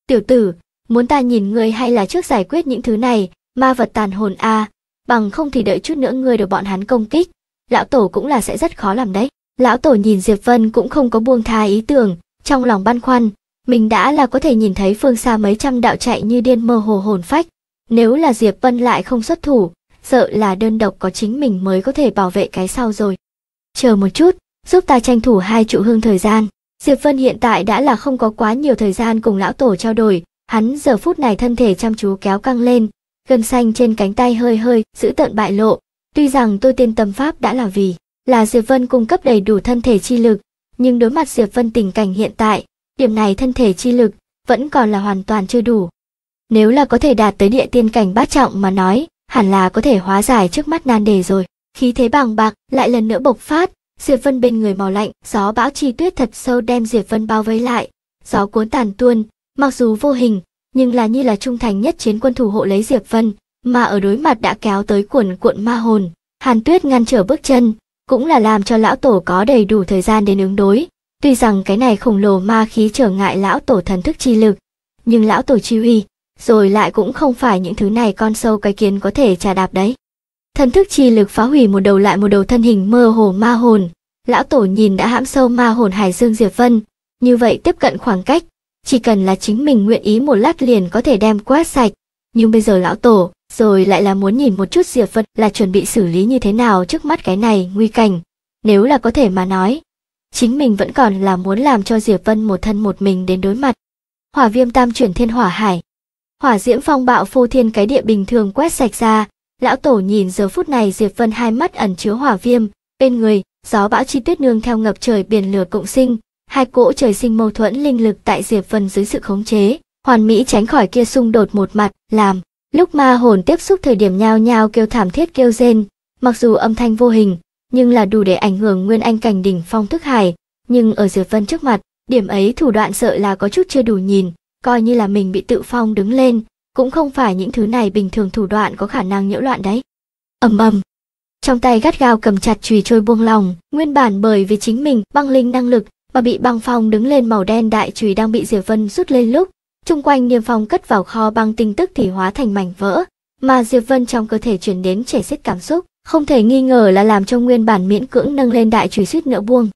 tiểu tử muốn ta nhìn ngươi hay là trước giải quyết những thứ này ma vật tàn hồn a à, bằng không thì đợi chút nữa ngươi được bọn hắn công kích lão tổ cũng là sẽ rất khó làm đấy. Lão tổ nhìn Diệp Vân cũng không có buông tha ý tưởng, trong lòng băn khoăn, mình đã là có thể nhìn thấy phương xa mấy trăm đạo chạy như điên mơ hồ hồn phách. Nếu là Diệp Vân lại không xuất thủ, sợ là đơn độc có chính mình mới có thể bảo vệ cái sau rồi. Chờ một chút, giúp ta tranh thủ hai trụ hương thời gian. Diệp Vân hiện tại đã là không có quá nhiều thời gian cùng lão tổ trao đổi, hắn giờ phút này thân thể chăm chú kéo căng lên, gân xanh trên cánh tay hơi hơi, giữ tợn bại lộ, Tuy rằng tôi tiên tâm pháp đã là vì là Diệp Vân cung cấp đầy đủ thân thể chi lực, nhưng đối mặt Diệp Vân tình cảnh hiện tại, điểm này thân thể chi lực vẫn còn là hoàn toàn chưa đủ. Nếu là có thể đạt tới địa tiên cảnh bát trọng mà nói, hẳn là có thể hóa giải trước mắt nan đề rồi. Khí thế bàng bạc lại lần nữa bộc phát, Diệp Vân bên người màu lạnh, gió bão chi tuyết thật sâu đem Diệp Vân bao vây lại, gió cuốn tàn tuôn, mặc dù vô hình, nhưng là như là trung thành nhất chiến quân thủ hộ lấy Diệp Vân, mà ở đối mặt đã kéo tới cuộn cuộn ma hồn. Hàn Tuyết ngăn trở bước chân, cũng là làm cho lão tổ có đầy đủ thời gian đến ứng đối. Tuy rằng cái này khổng lồ ma khí trở ngại lão tổ thần thức chi lực, nhưng lão tổ chi uy, rồi lại cũng không phải những thứ này con sâu cái kiến có thể trà đạp đấy. Thần thức chi lực phá hủy một đầu lại một đầu thân hình mơ hồ ma hồn, lão tổ nhìn đã hãm sâu ma hồn Hải Dương Diệp Vân, như vậy tiếp cận khoảng cách, chỉ cần là chính mình nguyện ý một lát liền có thể đem quét sạch, nhưng bây giờ lão tổ rồi lại là muốn nhìn một chút Diệp Vân là chuẩn bị xử lý như thế nào trước mắt cái này nguy cảnh. Nếu là có thể mà nói, chính mình vẫn còn là muốn làm cho Diệp Vân một thân một mình đến đối mặt. Hỏa viêm tam chuyển thiên hỏa hải. Hỏa diễm phong bạo phô thiên cái địa bình thường quét sạch ra, lão tổ nhìn giờ phút này Diệp Vân hai mắt ẩn chứa hỏa viêm, bên người, gió bão chi tuyết nương theo ngập trời biển lửa cộng sinh, hai cỗ trời sinh mâu thuẫn linh lực tại Diệp Vân dưới sự khống chế, hoàn mỹ tránh khỏi kia xung đột một mặt, làm Lúc ma hồn tiếp xúc thời điểm nhao nhao kêu thảm thiết kêu rên, mặc dù âm thanh vô hình, nhưng là đủ để ảnh hưởng nguyên anh cảnh đỉnh phong thức hải, nhưng ở Diệp Vân trước mặt, điểm ấy thủ đoạn sợ là có chút chưa đủ nhìn, coi như là mình bị tự phong đứng lên, cũng không phải những thứ này bình thường thủ đoạn có khả năng nhiễu loạn đấy. Ầm ầm. Trong tay gắt gao cầm chặt chùy trôi buông lòng, nguyên bản bởi vì chính mình băng linh năng lực mà bị băng phong đứng lên màu đen đại chùy đang bị Diệp Vân rút lên lúc, Trung quanh niêm phong cất vào kho băng tin tức thì hóa thành mảnh vỡ, mà Diệp Vân trong cơ thể chuyển đến chảy xiết cảm xúc, không thể nghi ngờ là làm cho nguyên bản miễn cưỡng nâng lên đại chùy suýt nữa buông.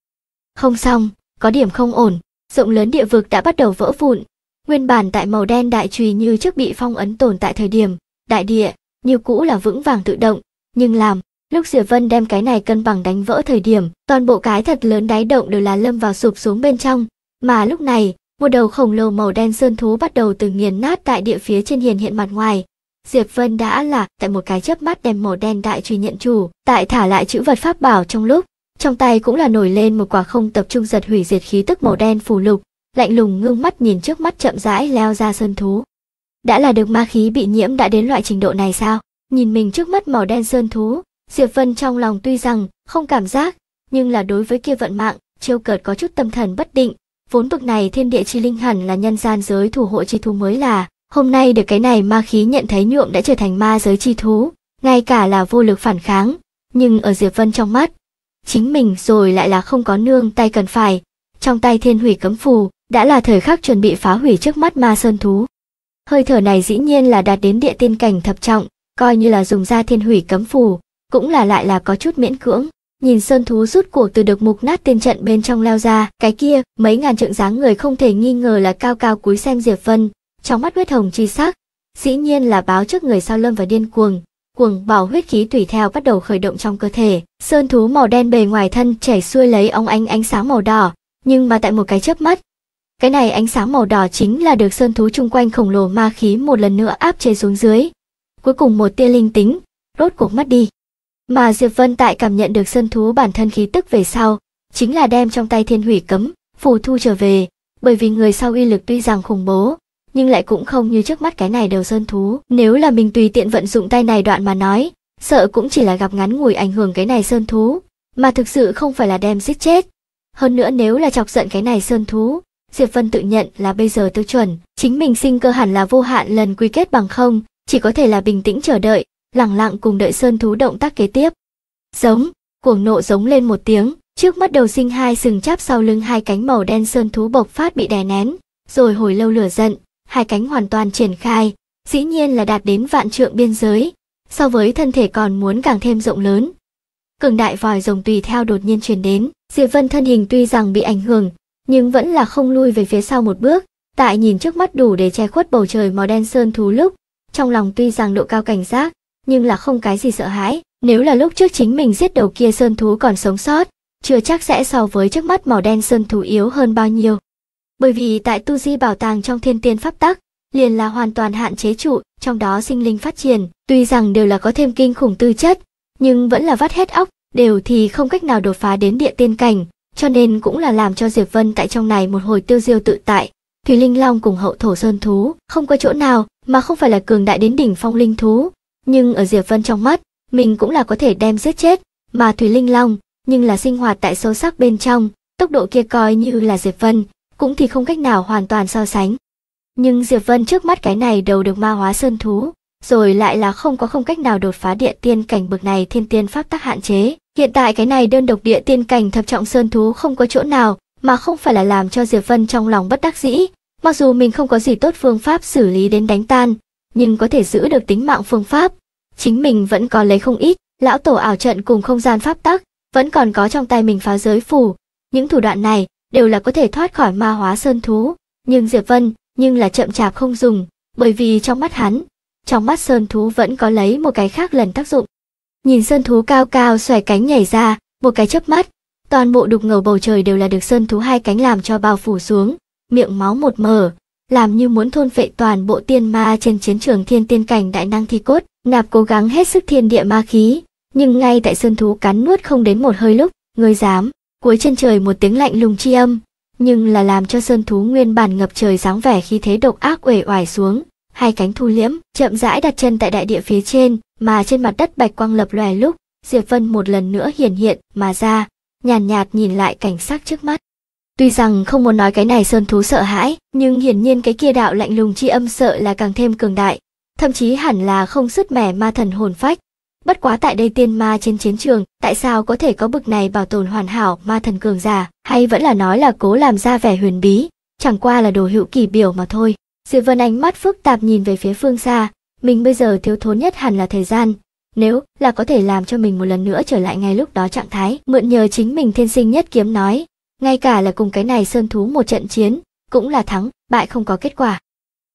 Không xong, có điểm không ổn, rộng lớn địa vực đã bắt đầu vỡ vụn, nguyên bản tại màu đen đại chùy như trước bị phong ấn tồn tại thời điểm, đại địa như cũ là vững vàng tự động, nhưng làm Lúc Diệp Vân đem cái này cân bằng đánh vỡ thời điểm, toàn bộ cái thật lớn đáy động đều là lâm vào sụp xuống bên trong, mà lúc này, một đầu khổng lồ màu đen sơn thú bắt đầu từ nghiền nát tại địa phía trên hiền hiện mặt ngoài. Diệp Vân đã là tại một cái chớp mắt đem màu đen đại truy nhận chủ, tại thả lại chữ vật pháp bảo trong lúc, trong tay cũng là nổi lên một quả không tập trung giật hủy diệt khí tức màu đen phù lục, lạnh lùng ngưng mắt nhìn trước mắt chậm rãi leo ra sơn thú. Đã là được ma khí bị nhiễm đã đến loại trình độ này sao? Nhìn mình trước mắt màu đen sơn thú, Diệp Vân trong lòng tuy rằng không cảm giác, nhưng là đối với kia vận mạng, trêu cợt có chút tâm thần bất định, vốn bực này thiên địa chi linh hẳn là nhân gian giới thủ hộ chi thú mới là hôm nay được cái này ma khí nhận thấy nhuộm đã trở thành ma giới chi thú ngay cả là vô lực phản kháng nhưng ở diệp vân trong mắt chính mình rồi lại là không có nương tay cần phải trong tay thiên hủy cấm phù đã là thời khắc chuẩn bị phá hủy trước mắt ma sơn thú hơi thở này dĩ nhiên là đạt đến địa tiên cảnh thập trọng coi như là dùng ra thiên hủy cấm phù cũng là lại là có chút miễn cưỡng nhìn sơn thú rút cuộc từ được mục nát tiền trận bên trong leo ra cái kia mấy ngàn trượng dáng người không thể nghi ngờ là cao cao cúi xem diệp vân trong mắt huyết hồng chi sắc dĩ nhiên là báo trước người sao lâm và điên cuồng cuồng bảo huyết khí tùy theo bắt đầu khởi động trong cơ thể sơn thú màu đen bề ngoài thân chảy xuôi lấy óng ánh ánh sáng màu đỏ nhưng mà tại một cái chớp mắt cái này ánh sáng màu đỏ chính là được sơn thú chung quanh khổng lồ ma khí một lần nữa áp chế xuống dưới cuối cùng một tia linh tính rốt cuộc mất đi mà Diệp Vân tại cảm nhận được Sơn thú bản thân khí tức về sau, chính là đem trong tay thiên hủy cấm, phù thu trở về, bởi vì người sau uy lực tuy rằng khủng bố, nhưng lại cũng không như trước mắt cái này đều sơn thú. Nếu là mình tùy tiện vận dụng tay này đoạn mà nói, sợ cũng chỉ là gặp ngắn ngủi ảnh hưởng cái này sơn thú, mà thực sự không phải là đem giết chết. Hơn nữa nếu là chọc giận cái này sơn thú, Diệp Vân tự nhận là bây giờ tiêu chuẩn, chính mình sinh cơ hẳn là vô hạn lần quy kết bằng không, chỉ có thể là bình tĩnh chờ đợi, lặng lặng cùng đợi sơn thú động tác kế tiếp. Giống, cuồng nộ giống lên một tiếng, trước mắt đầu sinh hai sừng chắp sau lưng hai cánh màu đen sơn thú bộc phát bị đè nén, rồi hồi lâu lửa giận, hai cánh hoàn toàn triển khai, dĩ nhiên là đạt đến vạn trượng biên giới, so với thân thể còn muốn càng thêm rộng lớn. Cường đại vòi rồng tùy theo đột nhiên truyền đến, Diệp Vân thân hình tuy rằng bị ảnh hưởng, nhưng vẫn là không lui về phía sau một bước, tại nhìn trước mắt đủ để che khuất bầu trời màu đen sơn thú lúc, trong lòng tuy rằng độ cao cảnh giác, nhưng là không cái gì sợ hãi nếu là lúc trước chính mình giết đầu kia sơn thú còn sống sót chưa chắc sẽ so với trước mắt màu đen sơn thú yếu hơn bao nhiêu bởi vì tại tu di bảo tàng trong thiên tiên pháp tắc liền là hoàn toàn hạn chế trụ trong đó sinh linh phát triển tuy rằng đều là có thêm kinh khủng tư chất nhưng vẫn là vắt hết óc đều thì không cách nào đột phá đến địa tiên cảnh cho nên cũng là làm cho diệp vân tại trong này một hồi tiêu diêu tự tại thủy linh long cùng hậu thổ sơn thú không có chỗ nào mà không phải là cường đại đến đỉnh phong linh thú nhưng ở Diệp Vân trong mắt, mình cũng là có thể đem giết chết, mà Thủy Linh Long, nhưng là sinh hoạt tại sâu sắc bên trong, tốc độ kia coi như là Diệp Vân, cũng thì không cách nào hoàn toàn so sánh. Nhưng Diệp Vân trước mắt cái này đầu được ma hóa sơn thú, rồi lại là không có không cách nào đột phá địa tiên cảnh bực này thiên tiên pháp tắc hạn chế. Hiện tại cái này đơn độc địa tiên cảnh thập trọng sơn thú không có chỗ nào mà không phải là làm cho Diệp Vân trong lòng bất đắc dĩ. Mặc dù mình không có gì tốt phương pháp xử lý đến đánh tan, nhưng có thể giữ được tính mạng phương pháp. Chính mình vẫn có lấy không ít, lão tổ ảo trận cùng không gian pháp tắc, vẫn còn có trong tay mình phá giới phủ Những thủ đoạn này đều là có thể thoát khỏi ma hóa sơn thú, nhưng Diệp Vân nhưng là chậm chạp không dùng, bởi vì trong mắt hắn, trong mắt sơn thú vẫn có lấy một cái khác lần tác dụng. Nhìn sơn thú cao cao xòe cánh nhảy ra, một cái chớp mắt, toàn bộ đục ngầu bầu trời đều là được sơn thú hai cánh làm cho bao phủ xuống, miệng máu một mở, làm như muốn thôn vệ toàn bộ tiên ma trên chiến trường thiên tiên cảnh đại năng thi cốt, nạp cố gắng hết sức thiên địa ma khí, nhưng ngay tại sơn thú cắn nuốt không đến một hơi lúc, người dám, cuối chân trời một tiếng lạnh lùng chi âm, nhưng là làm cho sơn thú nguyên bản ngập trời dáng vẻ khi thế độc ác uể oải xuống, hai cánh thu liễm, chậm rãi đặt chân tại đại địa phía trên, mà trên mặt đất bạch quang lập lòe lúc, Diệp Vân một lần nữa hiển hiện mà ra, nhàn nhạt, nhạt nhìn lại cảnh sắc trước mắt. Tuy rằng không muốn nói cái này sơn thú sợ hãi, nhưng hiển nhiên cái kia đạo lạnh lùng chi âm sợ là càng thêm cường đại, thậm chí hẳn là không sứt mẻ ma thần hồn phách. Bất quá tại đây tiên ma trên chiến trường, tại sao có thể có bực này bảo tồn hoàn hảo ma thần cường giả, hay vẫn là nói là cố làm ra vẻ huyền bí, chẳng qua là đồ hữu kỳ biểu mà thôi. Diệp Vân ánh mắt phức tạp nhìn về phía phương xa, mình bây giờ thiếu thốn nhất hẳn là thời gian, nếu là có thể làm cho mình một lần nữa trở lại ngay lúc đó trạng thái, mượn nhờ chính mình thiên sinh nhất kiếm nói, ngay cả là cùng cái này sơn thú một trận chiến, cũng là thắng, bại không có kết quả.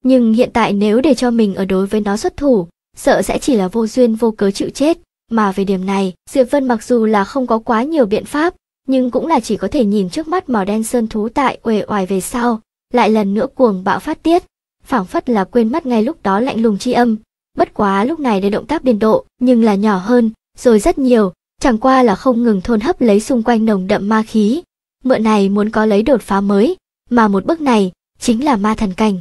Nhưng hiện tại nếu để cho mình ở đối với nó xuất thủ, sợ sẽ chỉ là vô duyên vô cớ chịu chết, mà về điểm này, Diệp Vân mặc dù là không có quá nhiều biện pháp, nhưng cũng là chỉ có thể nhìn trước mắt màu đen sơn thú tại uể oải về sau, lại lần nữa cuồng bạo phát tiết, phảng phất là quên mất ngay lúc đó lạnh lùng chi âm. Bất quá lúc này để động tác biên độ, nhưng là nhỏ hơn, rồi rất nhiều, chẳng qua là không ngừng thôn hấp lấy xung quanh nồng đậm ma khí, mượn này muốn có lấy đột phá mới, mà một bước này chính là ma thần cảnh.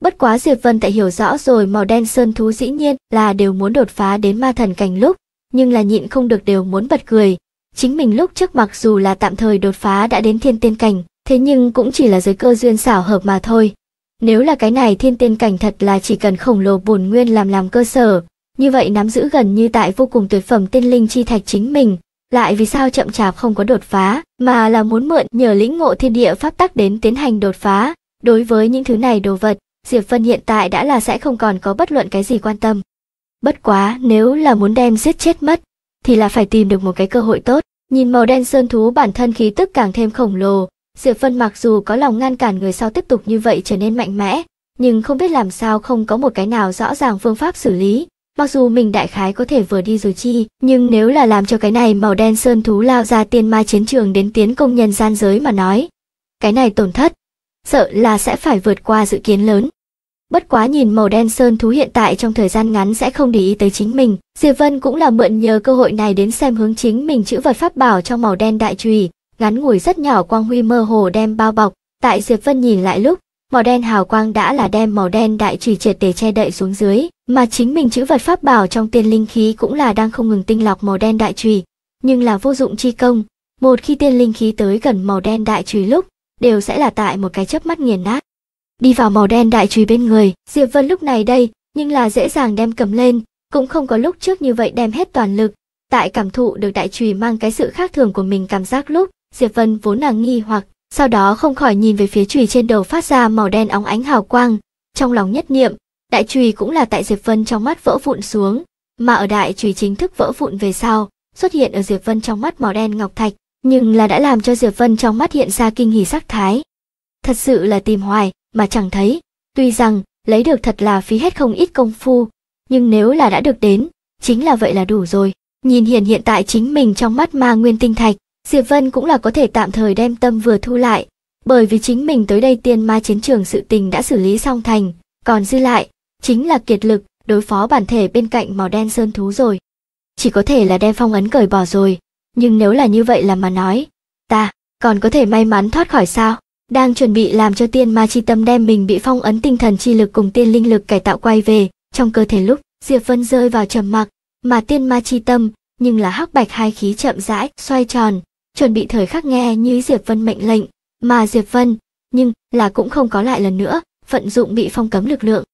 Bất quá Diệp Vân tại hiểu rõ rồi màu đen sơn thú dĩ nhiên là đều muốn đột phá đến ma thần cảnh lúc, nhưng là nhịn không được đều muốn bật cười. Chính mình lúc trước mặc dù là tạm thời đột phá đã đến thiên tiên cảnh, thế nhưng cũng chỉ là giới cơ duyên xảo hợp mà thôi. Nếu là cái này thiên tiên cảnh thật là chỉ cần khổng lồ bổn nguyên làm làm cơ sở, như vậy nắm giữ gần như tại vô cùng tuyệt phẩm tiên linh chi thạch chính mình, lại vì sao chậm chạp không có đột phá, mà là muốn mượn nhờ lĩnh ngộ thiên địa pháp tắc đến tiến hành đột phá. Đối với những thứ này đồ vật, Diệp Vân hiện tại đã là sẽ không còn có bất luận cái gì quan tâm. Bất quá, nếu là muốn đem giết chết mất, thì là phải tìm được một cái cơ hội tốt. Nhìn màu đen sơn thú bản thân khí tức càng thêm khổng lồ, Diệp Vân mặc dù có lòng ngăn cản người sau tiếp tục như vậy trở nên mạnh mẽ, nhưng không biết làm sao không có một cái nào rõ ràng phương pháp xử lý, Mặc dù mình đại khái có thể vừa đi rồi chi, nhưng nếu là làm cho cái này màu đen sơn thú lao ra tiên ma chiến trường đến tiến công nhân gian giới mà nói, cái này tổn thất, sợ là sẽ phải vượt qua dự kiến lớn. Bất quá nhìn màu đen sơn thú hiện tại trong thời gian ngắn sẽ không để ý tới chính mình, Diệp Vân cũng là mượn nhờ cơ hội này đến xem hướng chính mình chữ vật pháp bảo trong màu đen đại trùy, ngắn ngủi rất nhỏ quang huy mơ hồ đem bao bọc, tại Diệp Vân nhìn lại lúc, màu đen hào quang đã là đem màu đen đại trùy triệt để che đậy xuống dưới, mà chính mình chữ vật pháp bảo trong tiên linh khí cũng là đang không ngừng tinh lọc màu đen đại trùy, nhưng là vô dụng chi công, một khi tiên linh khí tới gần màu đen đại trùy lúc, đều sẽ là tại một cái chớp mắt nghiền nát. Đi vào màu đen đại trùy bên người, Diệp Vân lúc này đây, nhưng là dễ dàng đem cầm lên, cũng không có lúc trước như vậy đem hết toàn lực. Tại cảm thụ được đại trùy mang cái sự khác thường của mình cảm giác lúc, Diệp Vân vốn là nghi hoặc sau đó không khỏi nhìn về phía chùy trên đầu phát ra màu đen óng ánh hào quang, trong lòng nhất niệm, đại chùy cũng là tại Diệp Vân trong mắt vỡ vụn xuống, mà ở đại chùy chính thức vỡ vụn về sau, xuất hiện ở Diệp Vân trong mắt màu đen ngọc thạch, nhưng là đã làm cho Diệp Vân trong mắt hiện ra kinh hỉ sắc thái. Thật sự là tìm hoài mà chẳng thấy, tuy rằng lấy được thật là phí hết không ít công phu, nhưng nếu là đã được đến, chính là vậy là đủ rồi. Nhìn hiện hiện tại chính mình trong mắt ma nguyên tinh thạch, Diệp Vân cũng là có thể tạm thời đem tâm vừa thu lại, bởi vì chính mình tới đây tiên ma chiến trường sự tình đã xử lý xong thành, còn dư lại chính là kiệt lực đối phó bản thể bên cạnh màu đen sơn thú rồi. Chỉ có thể là đem phong ấn cởi bỏ rồi, nhưng nếu là như vậy là mà nói, ta còn có thể may mắn thoát khỏi sao? Đang chuẩn bị làm cho tiên ma chi tâm đem mình bị phong ấn tinh thần chi lực cùng tiên linh lực cải tạo quay về, trong cơ thể lúc Diệp Vân rơi vào trầm mặc, mà tiên ma chi tâm nhưng là hắc bạch hai khí chậm rãi xoay tròn, chuẩn bị thời khắc nghe như Diệp Vân mệnh lệnh, mà Diệp Vân, nhưng là cũng không có lại lần nữa, vận dụng bị phong cấm lực lượng.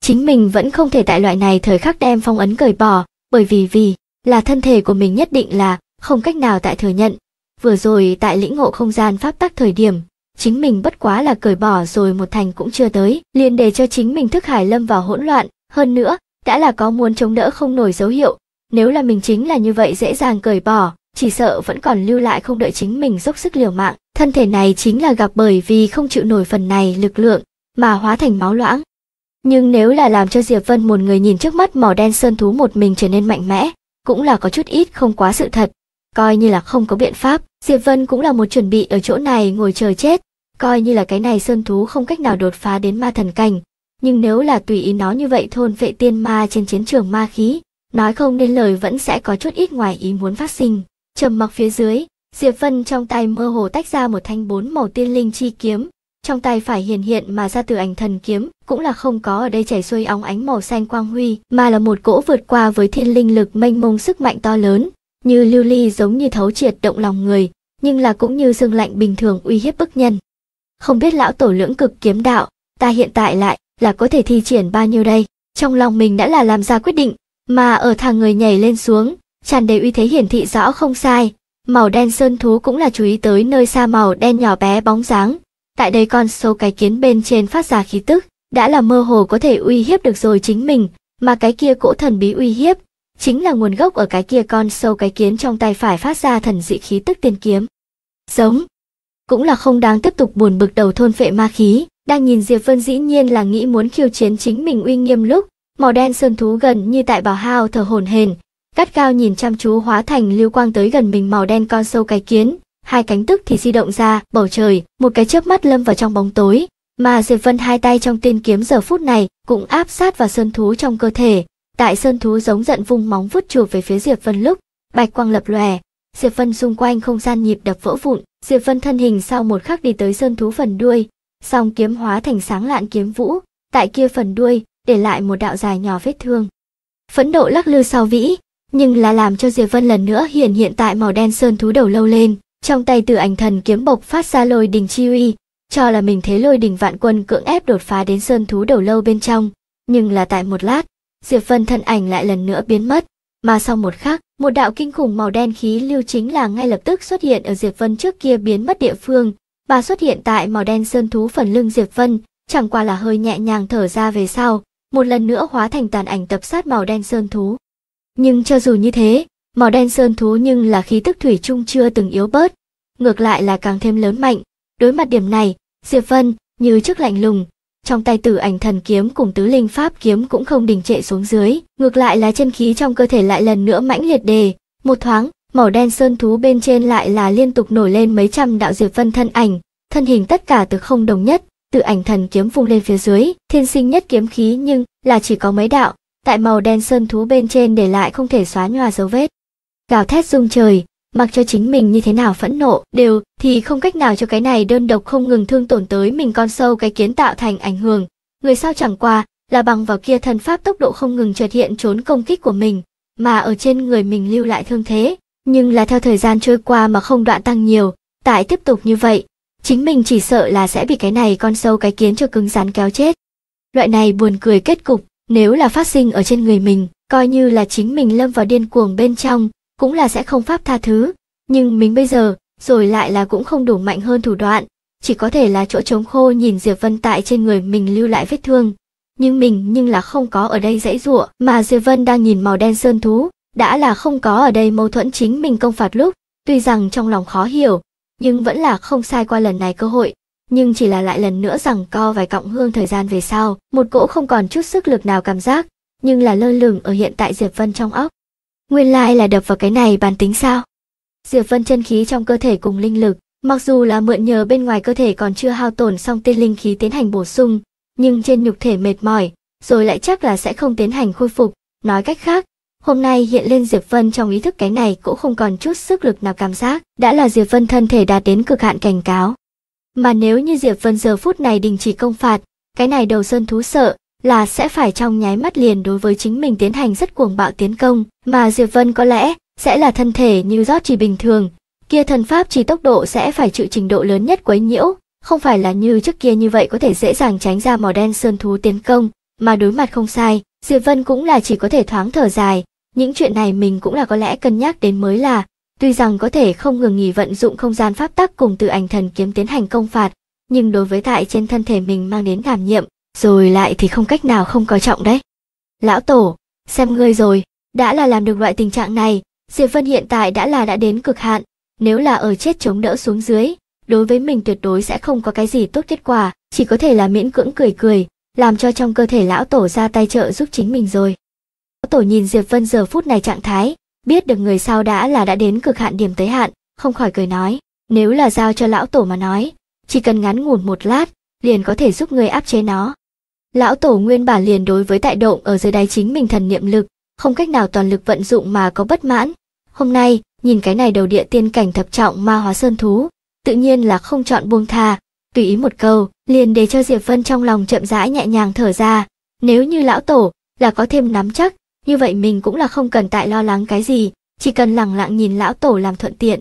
Chính mình vẫn không thể tại loại này thời khắc đem phong ấn cởi bỏ, bởi vì vì là thân thể của mình nhất định là không cách nào tại thừa nhận. Vừa rồi tại lĩnh ngộ không gian pháp tắc thời điểm, chính mình bất quá là cởi bỏ rồi một thành cũng chưa tới, liền để cho chính mình thức hải lâm vào hỗn loạn, hơn nữa, đã là có muốn chống đỡ không nổi dấu hiệu, nếu là mình chính là như vậy dễ dàng cởi bỏ, chỉ sợ vẫn còn lưu lại không đợi chính mình dốc sức liều mạng. Thân thể này chính là gặp bởi vì không chịu nổi phần này lực lượng mà hóa thành máu loãng. Nhưng nếu là làm cho Diệp Vân một người nhìn trước mắt màu đen sơn thú một mình trở nên mạnh mẽ, cũng là có chút ít không quá sự thật, coi như là không có biện pháp. Diệp Vân cũng là một chuẩn bị ở chỗ này ngồi chờ chết, coi như là cái này sơn thú không cách nào đột phá đến ma thần cảnh, nhưng nếu là tùy ý nó như vậy thôn vệ tiên ma trên chiến trường ma khí, nói không nên lời vẫn sẽ có chút ít ngoài ý muốn phát sinh trầm mặc phía dưới diệp vân trong tay mơ hồ tách ra một thanh bốn màu tiên linh chi kiếm trong tay phải hiện hiện mà ra từ ảnh thần kiếm cũng là không có ở đây chảy xuôi óng ánh màu xanh quang huy mà là một cỗ vượt qua với thiên linh lực mênh mông sức mạnh to lớn như lưu ly giống như thấu triệt động lòng người nhưng là cũng như dương lạnh bình thường uy hiếp bức nhân không biết lão tổ lưỡng cực kiếm đạo ta hiện tại lại là có thể thi triển bao nhiêu đây trong lòng mình đã là làm ra quyết định mà ở thằng người nhảy lên xuống tràn đầy uy thế hiển thị rõ không sai. Màu đen sơn thú cũng là chú ý tới nơi xa màu đen nhỏ bé bóng dáng. Tại đây con sâu cái kiến bên trên phát ra khí tức, đã là mơ hồ có thể uy hiếp được rồi chính mình, mà cái kia cỗ thần bí uy hiếp, chính là nguồn gốc ở cái kia con sâu cái kiến trong tay phải phát ra thần dị khí tức tiên kiếm. Giống, cũng là không đáng tiếp tục buồn bực đầu thôn phệ ma khí, đang nhìn Diệp Vân dĩ nhiên là nghĩ muốn khiêu chiến chính mình uy nghiêm lúc, màu đen sơn thú gần như tại bảo hao thở hồn hền, Cắt cao nhìn chăm chú hóa thành lưu quang tới gần mình màu đen con sâu cái kiến, hai cánh tức thì di động ra, bầu trời, một cái chớp mắt lâm vào trong bóng tối, mà Diệp Vân hai tay trong tiên kiếm giờ phút này cũng áp sát vào sơn thú trong cơ thể. Tại sơn thú giống giận vung móng vút chụp về phía Diệp Vân lúc, bạch quang lập lòe, Diệp Vân xung quanh không gian nhịp đập vỡ vụn, Diệp Vân thân hình sau một khắc đi tới sơn thú phần đuôi, song kiếm hóa thành sáng lạn kiếm vũ, tại kia phần đuôi để lại một đạo dài nhỏ vết thương. Phẫn độ lắc lư sau vĩ, nhưng là làm cho Diệp Vân lần nữa hiển hiện tại màu đen sơn thú đầu lâu lên. Trong tay từ ảnh thần kiếm bộc phát ra lôi đình chi uy, cho là mình thế lôi đình vạn quân cưỡng ép đột phá đến sơn thú đầu lâu bên trong. Nhưng là tại một lát, Diệp Vân thân ảnh lại lần nữa biến mất, mà sau một khắc, một đạo kinh khủng màu đen khí lưu chính là ngay lập tức xuất hiện ở Diệp Vân trước kia biến mất địa phương, và xuất hiện tại màu đen sơn thú phần lưng Diệp Vân, chẳng qua là hơi nhẹ nhàng thở ra về sau, một lần nữa hóa thành tàn ảnh tập sát màu đen sơn thú. Nhưng cho dù như thế, màu đen sơn thú nhưng là khí tức thủy chung chưa từng yếu bớt, ngược lại là càng thêm lớn mạnh. Đối mặt điểm này, Diệp Vân như trước lạnh lùng, trong tay tử ảnh thần kiếm cùng tứ linh pháp kiếm cũng không đình trệ xuống dưới, ngược lại là chân khí trong cơ thể lại lần nữa mãnh liệt đề, một thoáng, màu đen sơn thú bên trên lại là liên tục nổi lên mấy trăm đạo Diệp Vân thân ảnh, thân hình tất cả từ không đồng nhất, tử ảnh thần kiếm vung lên phía dưới, thiên sinh nhất kiếm khí nhưng là chỉ có mấy đạo, tại màu đen sơn thú bên trên để lại không thể xóa nhòa dấu vết. Gào thét rung trời, mặc cho chính mình như thế nào phẫn nộ đều thì không cách nào cho cái này đơn độc không ngừng thương tổn tới mình con sâu cái kiến tạo thành ảnh hưởng. Người sao chẳng qua là bằng vào kia thần pháp tốc độ không ngừng trượt hiện trốn công kích của mình, mà ở trên người mình lưu lại thương thế, nhưng là theo thời gian trôi qua mà không đoạn tăng nhiều, tại tiếp tục như vậy, chính mình chỉ sợ là sẽ bị cái này con sâu cái kiến cho cứng rắn kéo chết. Loại này buồn cười kết cục, nếu là phát sinh ở trên người mình coi như là chính mình lâm vào điên cuồng bên trong cũng là sẽ không pháp tha thứ nhưng mình bây giờ rồi lại là cũng không đủ mạnh hơn thủ đoạn chỉ có thể là chỗ trống khô nhìn diệp vân tại trên người mình lưu lại vết thương nhưng mình nhưng là không có ở đây dãy giụa mà diệp vân đang nhìn màu đen sơn thú đã là không có ở đây mâu thuẫn chính mình công phạt lúc tuy rằng trong lòng khó hiểu nhưng vẫn là không sai qua lần này cơ hội nhưng chỉ là lại lần nữa rằng co vài cọng hương thời gian về sau, một cỗ không còn chút sức lực nào cảm giác, nhưng là lơ lửng ở hiện tại Diệp Vân trong óc. Nguyên lai là đập vào cái này bàn tính sao? Diệp Vân chân khí trong cơ thể cùng linh lực, mặc dù là mượn nhờ bên ngoài cơ thể còn chưa hao tổn xong tiên linh khí tiến hành bổ sung, nhưng trên nhục thể mệt mỏi, rồi lại chắc là sẽ không tiến hành khôi phục, nói cách khác, hôm nay hiện lên Diệp Vân trong ý thức cái này cũng không còn chút sức lực nào cảm giác, đã là Diệp Vân thân thể đạt đến cực hạn cảnh cáo. Mà nếu như Diệp Vân giờ phút này đình chỉ công phạt, cái này đầu sơn thú sợ là sẽ phải trong nháy mắt liền đối với chính mình tiến hành rất cuồng bạo tiến công, mà Diệp Vân có lẽ sẽ là thân thể như rót chỉ bình thường, kia thần pháp chỉ tốc độ sẽ phải chịu trình độ lớn nhất quấy nhiễu, không phải là như trước kia như vậy có thể dễ dàng tránh ra màu đen sơn thú tiến công, mà đối mặt không sai, Diệp Vân cũng là chỉ có thể thoáng thở dài, những chuyện này mình cũng là có lẽ cân nhắc đến mới là, Tuy rằng có thể không ngừng nghỉ vận dụng không gian pháp tắc cùng từ ảnh thần kiếm tiến hành công phạt, nhưng đối với tại trên thân thể mình mang đến cảm nhiệm, rồi lại thì không cách nào không coi trọng đấy. Lão Tổ, xem ngươi rồi, đã là làm được loại tình trạng này, Diệp Vân hiện tại đã là đã đến cực hạn, nếu là ở chết chống đỡ xuống dưới, đối với mình tuyệt đối sẽ không có cái gì tốt kết quả, chỉ có thể là miễn cưỡng cười cười, làm cho trong cơ thể lão tổ ra tay trợ giúp chính mình rồi. Lão tổ nhìn Diệp Vân giờ phút này trạng thái, biết được người sau đã là đã đến cực hạn điểm tới hạn không khỏi cười nói nếu là giao cho lão tổ mà nói chỉ cần ngắn ngủn một lát liền có thể giúp người áp chế nó lão tổ nguyên bản liền đối với tại động ở dưới đáy chính mình thần niệm lực không cách nào toàn lực vận dụng mà có bất mãn hôm nay nhìn cái này đầu địa tiên cảnh thập trọng ma hóa sơn thú tự nhiên là không chọn buông tha tùy ý một câu liền để cho diệp vân trong lòng chậm rãi nhẹ nhàng thở ra nếu như lão tổ là có thêm nắm chắc như vậy mình cũng là không cần tại lo lắng cái gì chỉ cần lẳng lặng nhìn lão tổ làm thuận tiện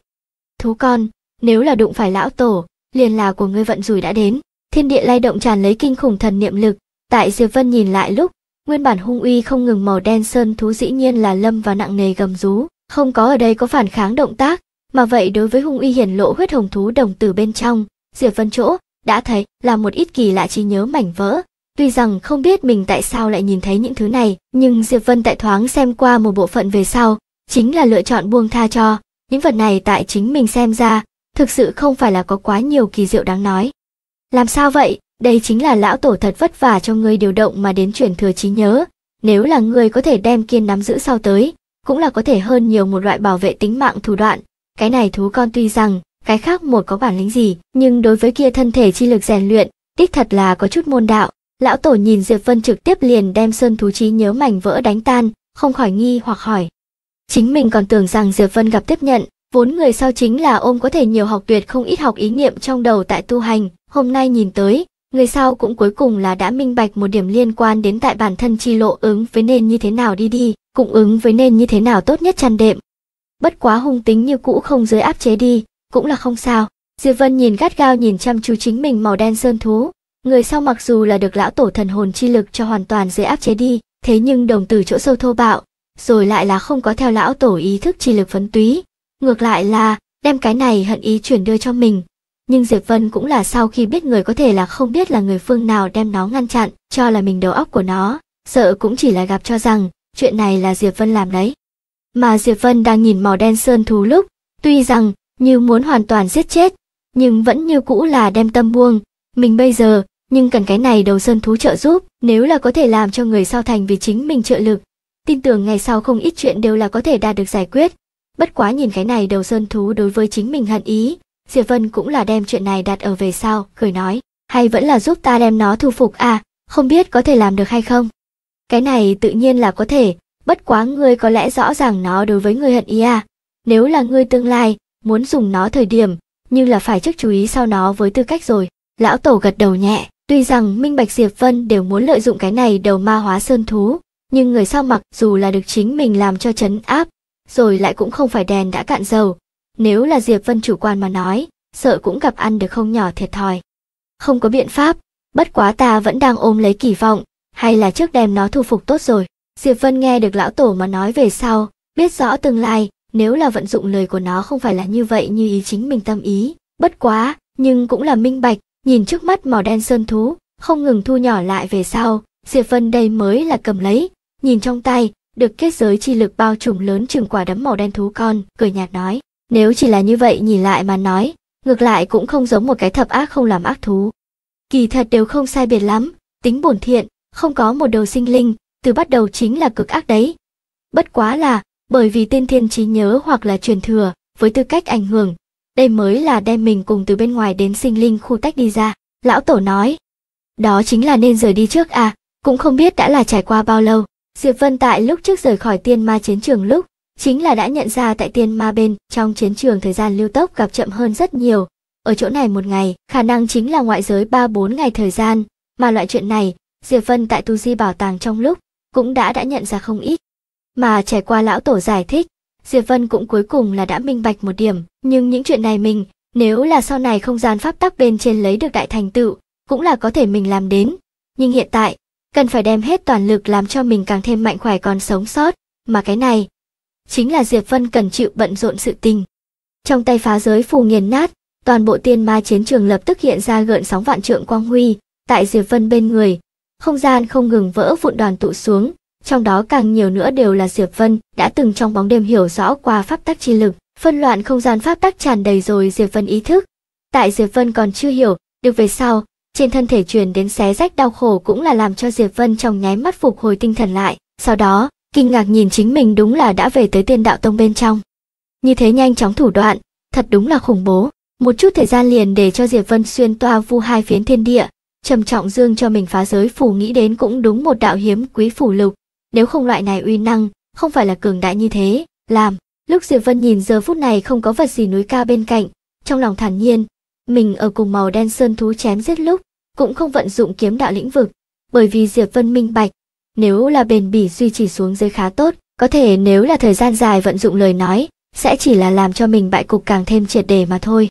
thú con nếu là đụng phải lão tổ liền là của ngươi vận rủi đã đến thiên địa lay động tràn lấy kinh khủng thần niệm lực tại diệp vân nhìn lại lúc nguyên bản hung uy không ngừng màu đen sơn thú dĩ nhiên là lâm vào nặng nề gầm rú không có ở đây có phản kháng động tác mà vậy đối với hung uy hiển lộ huyết hồng thú đồng tử bên trong diệp vân chỗ đã thấy là một ít kỳ lạ trí nhớ mảnh vỡ Tuy rằng không biết mình tại sao lại nhìn thấy những thứ này, nhưng Diệp Vân tại thoáng xem qua một bộ phận về sau, chính là lựa chọn buông tha cho. Những vật này tại chính mình xem ra, thực sự không phải là có quá nhiều kỳ diệu đáng nói. Làm sao vậy? Đây chính là lão tổ thật vất vả cho người điều động mà đến chuyển thừa trí nhớ. Nếu là người có thể đem kiên nắm giữ sau tới, cũng là có thể hơn nhiều một loại bảo vệ tính mạng thủ đoạn. Cái này thú con tuy rằng, cái khác một có bản lĩnh gì, nhưng đối với kia thân thể chi lực rèn luyện, đích thật là có chút môn đạo Lão tổ nhìn Diệp Vân trực tiếp liền đem sơn thú trí nhớ mảnh vỡ đánh tan, không khỏi nghi hoặc hỏi. Chính mình còn tưởng rằng Diệp Vân gặp tiếp nhận, vốn người sau chính là ôm có thể nhiều học tuyệt không ít học ý niệm trong đầu tại tu hành, hôm nay nhìn tới, người sau cũng cuối cùng là đã minh bạch một điểm liên quan đến tại bản thân chi lộ ứng với nền như thế nào đi đi, cũng ứng với nền như thế nào tốt nhất chăn đệm. Bất quá hung tính như cũ không dưới áp chế đi, cũng là không sao. Diệp Vân nhìn gắt gao nhìn chăm chú chính mình màu đen sơn thú, Người sau mặc dù là được lão tổ thần hồn chi lực cho hoàn toàn dễ áp chế đi, thế nhưng đồng từ chỗ sâu thô bạo, rồi lại là không có theo lão tổ ý thức chi lực phấn túy. Ngược lại là, đem cái này hận ý chuyển đưa cho mình. Nhưng Diệp Vân cũng là sau khi biết người có thể là không biết là người phương nào đem nó ngăn chặn, cho là mình đầu óc của nó, sợ cũng chỉ là gặp cho rằng, chuyện này là Diệp Vân làm đấy. Mà Diệp Vân đang nhìn màu đen sơn thú lúc, tuy rằng, như muốn hoàn toàn giết chết, nhưng vẫn như cũ là đem tâm buông, mình bây giờ nhưng cần cái này đầu sơn thú trợ giúp, nếu là có thể làm cho người sau thành vì chính mình trợ lực, tin tưởng ngày sau không ít chuyện đều là có thể đạt được giải quyết. Bất quá nhìn cái này đầu sơn thú đối với chính mình hận ý, Diệp Vân cũng là đem chuyện này đặt ở về sau, cười nói, hay vẫn là giúp ta đem nó thu phục à, không biết có thể làm được hay không. Cái này tự nhiên là có thể, bất quá ngươi có lẽ rõ ràng nó đối với ngươi hận ý à, nếu là ngươi tương lai, muốn dùng nó thời điểm, nhưng là phải trước chú ý sau nó với tư cách rồi. Lão Tổ gật đầu nhẹ, Tuy rằng Minh Bạch Diệp Vân đều muốn lợi dụng cái này đầu ma hóa sơn thú, nhưng người sau mặc dù là được chính mình làm cho chấn áp, rồi lại cũng không phải đèn đã cạn dầu. Nếu là Diệp Vân chủ quan mà nói, sợ cũng gặp ăn được không nhỏ thiệt thòi. Không có biện pháp, bất quá ta vẫn đang ôm lấy kỳ vọng, hay là trước đem nó thu phục tốt rồi. Diệp Vân nghe được lão tổ mà nói về sau, biết rõ tương lai, nếu là vận dụng lời của nó không phải là như vậy như ý chính mình tâm ý, bất quá, nhưng cũng là minh bạch, nhìn trước mắt màu đen sơn thú không ngừng thu nhỏ lại về sau diệp vân đây mới là cầm lấy nhìn trong tay được kết giới chi lực bao trùm lớn chừng quả đấm màu đen thú con cười nhạt nói nếu chỉ là như vậy nhìn lại mà nói ngược lại cũng không giống một cái thập ác không làm ác thú kỳ thật đều không sai biệt lắm tính bổn thiện không có một đầu sinh linh từ bắt đầu chính là cực ác đấy bất quá là bởi vì tên thiên trí nhớ hoặc là truyền thừa với tư cách ảnh hưởng đây mới là đem mình cùng từ bên ngoài đến sinh linh khu tách đi ra lão tổ nói đó chính là nên rời đi trước à cũng không biết đã là trải qua bao lâu diệp vân tại lúc trước rời khỏi tiên ma chiến trường lúc chính là đã nhận ra tại tiên ma bên trong chiến trường thời gian lưu tốc gặp chậm hơn rất nhiều ở chỗ này một ngày khả năng chính là ngoại giới ba bốn ngày thời gian mà loại chuyện này diệp vân tại tu di bảo tàng trong lúc cũng đã đã nhận ra không ít mà trải qua lão tổ giải thích Diệp Vân cũng cuối cùng là đã minh bạch một điểm, nhưng những chuyện này mình, nếu là sau này không gian pháp tắc bên trên lấy được đại thành tựu, cũng là có thể mình làm đến. Nhưng hiện tại, cần phải đem hết toàn lực làm cho mình càng thêm mạnh khỏe còn sống sót, mà cái này chính là Diệp Vân cần chịu bận rộn sự tình. Trong tay phá giới phù nghiền nát, toàn bộ tiên ma chiến trường lập tức hiện ra gợn sóng vạn trượng quang huy, tại Diệp Vân bên người, không gian không ngừng vỡ vụn đoàn tụ xuống, trong đó càng nhiều nữa đều là Diệp Vân, đã từng trong bóng đêm hiểu rõ qua pháp tắc chi lực, phân loạn không gian pháp tắc tràn đầy rồi Diệp Vân ý thức. Tại Diệp Vân còn chưa hiểu, được về sau, trên thân thể truyền đến xé rách đau khổ cũng là làm cho Diệp Vân trong nháy mắt phục hồi tinh thần lại, sau đó, kinh ngạc nhìn chính mình đúng là đã về tới tiên đạo tông bên trong. Như thế nhanh chóng thủ đoạn, thật đúng là khủng bố, một chút thời gian liền để cho Diệp Vân xuyên toa vu hai phiến thiên địa, trầm trọng dương cho mình phá giới phủ nghĩ đến cũng đúng một đạo hiếm quý phủ lục, nếu không loại này uy năng, không phải là cường đại như thế, làm. Lúc Diệp Vân nhìn giờ phút này không có vật gì núi cao bên cạnh, trong lòng thản nhiên, mình ở cùng màu đen sơn thú chém giết lúc, cũng không vận dụng kiếm đạo lĩnh vực, bởi vì Diệp Vân minh bạch, nếu là bền bỉ duy trì xuống dưới khá tốt, có thể nếu là thời gian dài vận dụng lời nói, sẽ chỉ là làm cho mình bại cục càng thêm triệt đề mà thôi.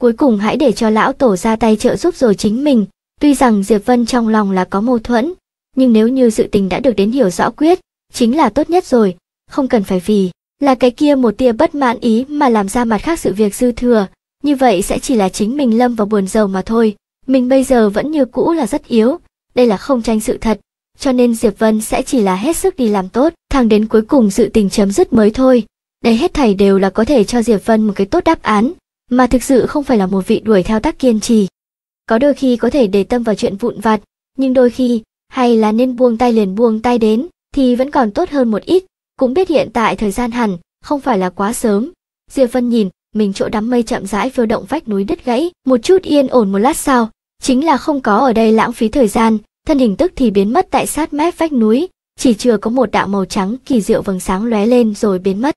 Cuối cùng hãy để cho lão tổ ra tay trợ giúp rồi chính mình, tuy rằng Diệp Vân trong lòng là có mâu thuẫn, nhưng nếu như sự tình đã được đến hiểu rõ quyết, chính là tốt nhất rồi, không cần phải vì là cái kia một tia bất mãn ý mà làm ra mặt khác sự việc dư thừa, như vậy sẽ chỉ là chính mình lâm vào buồn rầu mà thôi. Mình bây giờ vẫn như cũ là rất yếu, đây là không tranh sự thật, cho nên Diệp Vân sẽ chỉ là hết sức đi làm tốt, thẳng đến cuối cùng sự tình chấm dứt mới thôi. Đây hết thảy đều là có thể cho Diệp Vân một cái tốt đáp án, mà thực sự không phải là một vị đuổi theo tác kiên trì. Có đôi khi có thể để tâm vào chuyện vụn vặt, nhưng đôi khi hay là nên buông tay liền buông tay đến, thì vẫn còn tốt hơn một ít, cũng biết hiện tại thời gian hẳn, không phải là quá sớm. Diệp Vân nhìn, mình chỗ đám mây chậm rãi phiêu động vách núi đứt gãy, một chút yên ổn một lát sau, chính là không có ở đây lãng phí thời gian, thân hình tức thì biến mất tại sát mép vách núi, chỉ chưa có một đạo màu trắng kỳ diệu vầng sáng lóe lên rồi biến mất.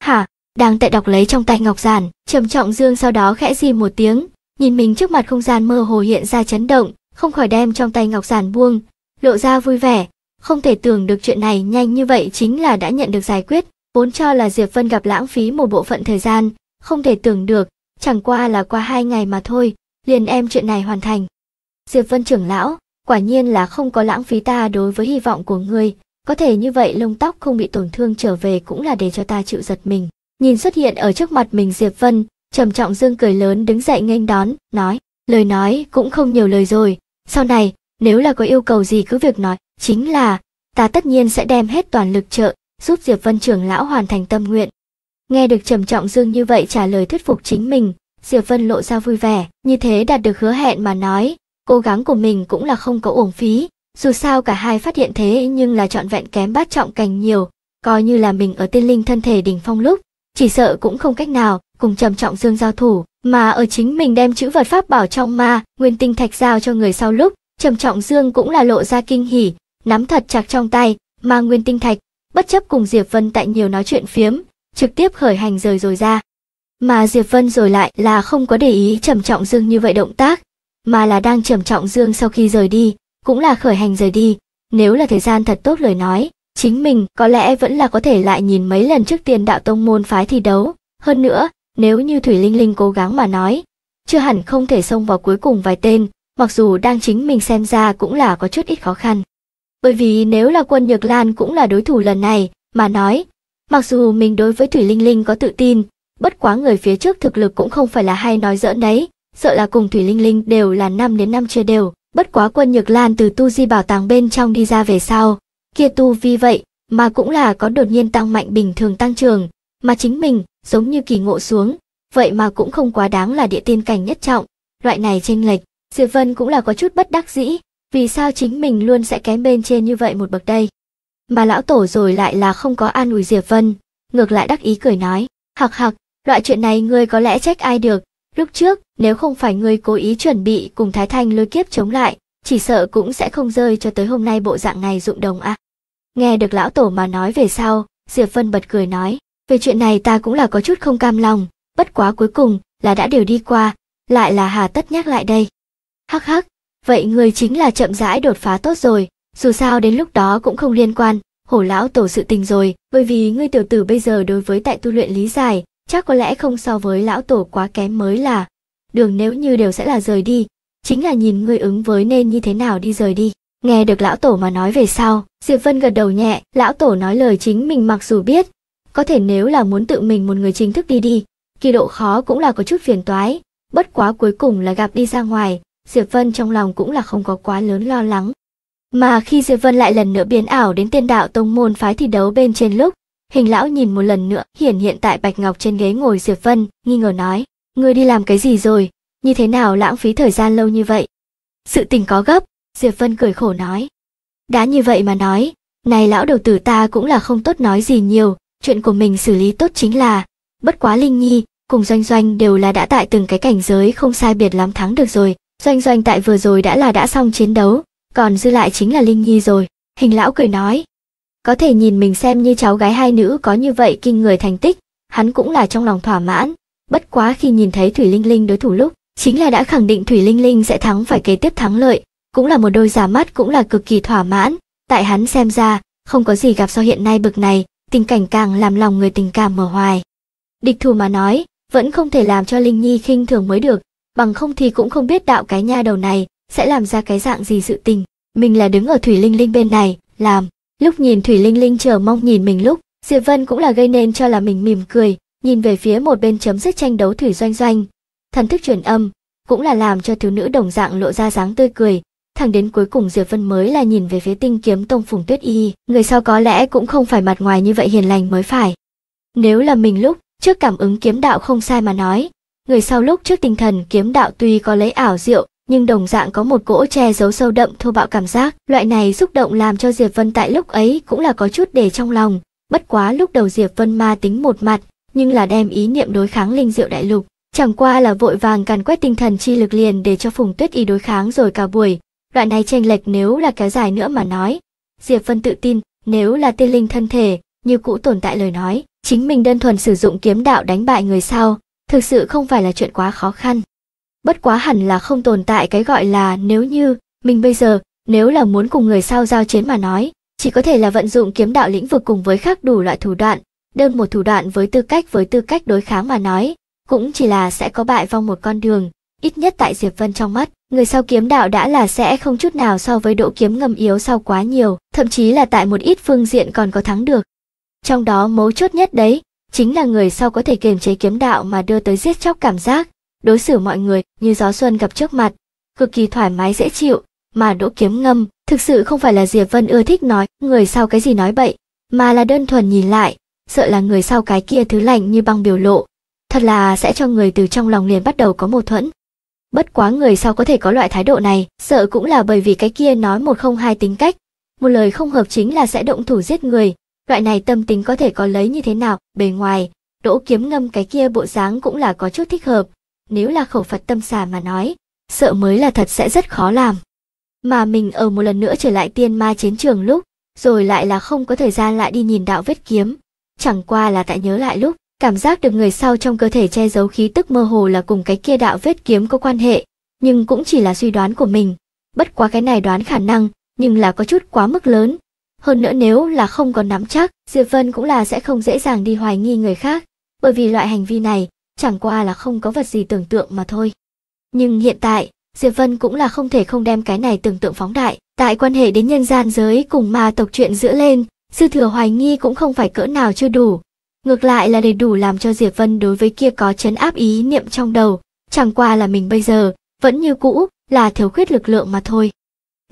Hả, đang tại đọc lấy trong tay ngọc giản, trầm trọng dương sau đó khẽ di một tiếng, nhìn mình trước mặt không gian mơ hồ hiện ra chấn động, không khỏi đem trong tay ngọc giản buông, lộ ra vui vẻ. Không thể tưởng được chuyện này nhanh như vậy chính là đã nhận được giải quyết, vốn cho là Diệp Vân gặp lãng phí một bộ phận thời gian, không thể tưởng được, chẳng qua là qua hai ngày mà thôi, liền em chuyện này hoàn thành. Diệp Vân trưởng lão, quả nhiên là không có lãng phí ta đối với hy vọng của ngươi, có thể như vậy lông tóc không bị tổn thương trở về cũng là để cho ta chịu giật mình. Nhìn xuất hiện ở trước mặt mình Diệp Vân, trầm trọng dương cười lớn đứng dậy nghênh đón, nói, lời nói cũng không nhiều lời rồi, sau này nếu là có yêu cầu gì cứ việc nói, chính là, ta tất nhiên sẽ đem hết toàn lực trợ, giúp Diệp Vân trưởng lão hoàn thành tâm nguyện. Nghe được Trầm Trọng Dương như vậy trả lời thuyết phục chính mình, Diệp Vân lộ ra vui vẻ, như thế đạt được hứa hẹn mà nói, cố gắng của mình cũng là không có uổng phí, dù sao cả hai phát hiện thế nhưng là trọn vẹn kém bát trọng cành nhiều, coi như là mình ở tiên linh thân thể đỉnh phong lúc, chỉ sợ cũng không cách nào cùng Trầm Trọng Dương giao thủ, mà ở chính mình đem chữ vật pháp bảo trong ma, nguyên tinh thạch giao cho người sau lúc, Trầm Trọng Dương cũng là lộ ra kinh hỉ, nắm thật chặt trong tay, mang nguyên tinh thạch, bất chấp cùng Diệp Vân tại nhiều nói chuyện phiếm, trực tiếp khởi hành rời rồi ra. Mà Diệp Vân rồi lại là không có để ý Trầm Trọng Dương như vậy động tác, mà là đang Trầm Trọng Dương sau khi rời đi, cũng là khởi hành rời đi, nếu là thời gian thật tốt lời nói, chính mình có lẽ vẫn là có thể lại nhìn mấy lần trước tiền đạo tông môn phái thi đấu, hơn nữa, nếu như Thủy Linh Linh cố gắng mà nói, chưa hẳn không thể xông vào cuối cùng vài tên, mặc dù đang chính mình xem ra cũng là có chút ít khó khăn. Bởi vì nếu là quân Nhược Lan cũng là đối thủ lần này, mà nói, mặc dù mình đối với Thủy Linh Linh có tự tin, bất quá người phía trước thực lực cũng không phải là hay nói giỡn đấy, sợ là cùng Thủy Linh Linh đều là năm đến năm chưa đều, bất quá quân Nhược Lan từ tu di bảo tàng bên trong đi ra về sau, kia tu vì vậy mà cũng là có đột nhiên tăng mạnh bình thường tăng trưởng, mà chính mình giống như kỳ ngộ xuống, vậy mà cũng không quá đáng là địa tiên cảnh nhất trọng, loại này chênh lệch Diệp Vân cũng là có chút bất đắc dĩ, vì sao chính mình luôn sẽ kém bên trên như vậy một bậc đây. Mà lão tổ rồi lại là không có an ủi Diệp Vân, ngược lại đắc ý cười nói, hặc hặc, loại chuyện này ngươi có lẽ trách ai được, lúc trước nếu không phải ngươi cố ý chuẩn bị cùng Thái Thanh lôi kiếp chống lại, chỉ sợ cũng sẽ không rơi cho tới hôm nay bộ dạng này dụng đồng à. Nghe được lão tổ mà nói về sau, Diệp Vân bật cười nói, về chuyện này ta cũng là có chút không cam lòng, bất quá cuối cùng là đã đều đi qua, lại là hà tất nhắc lại đây hắc hắc vậy người chính là chậm rãi đột phá tốt rồi dù sao đến lúc đó cũng không liên quan hổ lão tổ sự tình rồi bởi vì ngươi tiểu tử bây giờ đối với tại tu luyện lý giải chắc có lẽ không so với lão tổ quá kém mới là đường nếu như đều sẽ là rời đi chính là nhìn ngươi ứng với nên như thế nào đi rời đi nghe được lão tổ mà nói về sau diệp vân gật đầu nhẹ lão tổ nói lời chính mình mặc dù biết có thể nếu là muốn tự mình một người chính thức đi đi kỳ độ khó cũng là có chút phiền toái bất quá cuối cùng là gặp đi ra ngoài Diệp Vân trong lòng cũng là không có quá lớn lo lắng. Mà khi Diệp Vân lại lần nữa biến ảo đến tiên đạo tông môn phái thi đấu bên trên lúc, hình lão nhìn một lần nữa hiển hiện tại Bạch Ngọc trên ghế ngồi Diệp Vân, nghi ngờ nói, ngươi đi làm cái gì rồi, như thế nào lãng phí thời gian lâu như vậy. Sự tình có gấp, Diệp Vân cười khổ nói. Đã như vậy mà nói, này lão đầu tử ta cũng là không tốt nói gì nhiều, chuyện của mình xử lý tốt chính là, bất quá Linh Nhi, cùng Doanh Doanh đều là đã tại từng cái cảnh giới không sai biệt lắm thắng được rồi, Doanh doanh tại vừa rồi đã là đã xong chiến đấu, còn dư lại chính là Linh Nhi rồi. Hình lão cười nói. Có thể nhìn mình xem như cháu gái hai nữ có như vậy kinh người thành tích, hắn cũng là trong lòng thỏa mãn. Bất quá khi nhìn thấy Thủy Linh Linh đối thủ lúc, chính là đã khẳng định Thủy Linh Linh sẽ thắng phải kế tiếp thắng lợi. Cũng là một đôi giả mắt cũng là cực kỳ thỏa mãn. Tại hắn xem ra, không có gì gặp so hiện nay bực này, tình cảnh càng làm lòng người tình cảm mở hoài. Địch thù mà nói, vẫn không thể làm cho Linh Nhi khinh thường mới được, bằng không thì cũng không biết đạo cái nha đầu này sẽ làm ra cái dạng gì sự tình. Mình là đứng ở Thủy Linh Linh bên này, làm. Lúc nhìn Thủy Linh Linh chờ mong nhìn mình lúc, Diệp Vân cũng là gây nên cho là mình mỉm cười, nhìn về phía một bên chấm dứt tranh đấu Thủy Doanh Doanh. Thần thức truyền âm, cũng là làm cho thiếu nữ đồng dạng lộ ra dáng tươi cười, thẳng đến cuối cùng Diệp Vân mới là nhìn về phía tinh kiếm tông Phùng Tuyết Y, người sau có lẽ cũng không phải mặt ngoài như vậy hiền lành mới phải. Nếu là mình lúc, trước cảm ứng kiếm đạo không sai mà nói, người sau lúc trước tinh thần kiếm đạo tuy có lấy ảo diệu, nhưng đồng dạng có một cỗ che giấu sâu đậm thô bạo cảm giác, loại này xúc động làm cho Diệp Vân tại lúc ấy cũng là có chút để trong lòng, bất quá lúc đầu Diệp Vân ma tính một mặt, nhưng là đem ý niệm đối kháng linh diệu đại lục, chẳng qua là vội vàng càn quét tinh thần chi lực liền để cho Phùng Tuyết Y đối kháng rồi cả buổi. loại này tranh lệch nếu là kéo dài nữa mà nói, Diệp Vân tự tin, nếu là tiên linh thân thể, như cũ tồn tại lời nói, chính mình đơn thuần sử dụng kiếm đạo đánh bại người sau, thực sự không phải là chuyện quá khó khăn. Bất quá hẳn là không tồn tại cái gọi là nếu như mình bây giờ, nếu là muốn cùng người sau giao chiến mà nói, chỉ có thể là vận dụng kiếm đạo lĩnh vực cùng với khác đủ loại thủ đoạn, đơn một thủ đoạn với tư cách với tư cách đối kháng mà nói, cũng chỉ là sẽ có bại vong một con đường, ít nhất tại Diệp Vân trong mắt, người sau kiếm đạo đã là sẽ không chút nào so với độ kiếm ngầm yếu sau quá nhiều, thậm chí là tại một ít phương diện còn có thắng được. Trong đó mấu chốt nhất đấy, chính là người sau có thể kiềm chế kiếm đạo mà đưa tới giết chóc cảm giác, đối xử mọi người như gió xuân gặp trước mặt, cực kỳ thoải mái dễ chịu, mà đỗ kiếm ngâm thực sự không phải là Diệp Vân ưa thích nói người sau cái gì nói bậy, mà là đơn thuần nhìn lại, sợ là người sau cái kia thứ lạnh như băng biểu lộ, thật là sẽ cho người từ trong lòng liền bắt đầu có mâu thuẫn. Bất quá người sau có thể có loại thái độ này, sợ cũng là bởi vì cái kia nói một không hai tính cách, một lời không hợp chính là sẽ động thủ giết người, loại này tâm tính có thể có lấy như thế nào, bề ngoài, đỗ kiếm ngâm cái kia bộ dáng cũng là có chút thích hợp, nếu là khẩu Phật tâm xà mà nói, sợ mới là thật sẽ rất khó làm. Mà mình ở một lần nữa trở lại tiên ma chiến trường lúc, rồi lại là không có thời gian lại đi nhìn đạo vết kiếm, chẳng qua là tại nhớ lại lúc, cảm giác được người sau trong cơ thể che giấu khí tức mơ hồ là cùng cái kia đạo vết kiếm có quan hệ, nhưng cũng chỉ là suy đoán của mình, bất quá cái này đoán khả năng, nhưng là có chút quá mức lớn, hơn nữa nếu là không còn nắm chắc, Diệp Vân cũng là sẽ không dễ dàng đi hoài nghi người khác, bởi vì loại hành vi này chẳng qua là không có vật gì tưởng tượng mà thôi. Nhưng hiện tại, Diệp Vân cũng là không thể không đem cái này tưởng tượng phóng đại, tại quan hệ đến nhân gian giới cùng ma tộc chuyện giữa lên, sư thừa hoài nghi cũng không phải cỡ nào chưa đủ. Ngược lại là đầy đủ làm cho Diệp Vân đối với kia có chấn áp ý niệm trong đầu, chẳng qua là mình bây giờ, vẫn như cũ, là thiếu khuyết lực lượng mà thôi.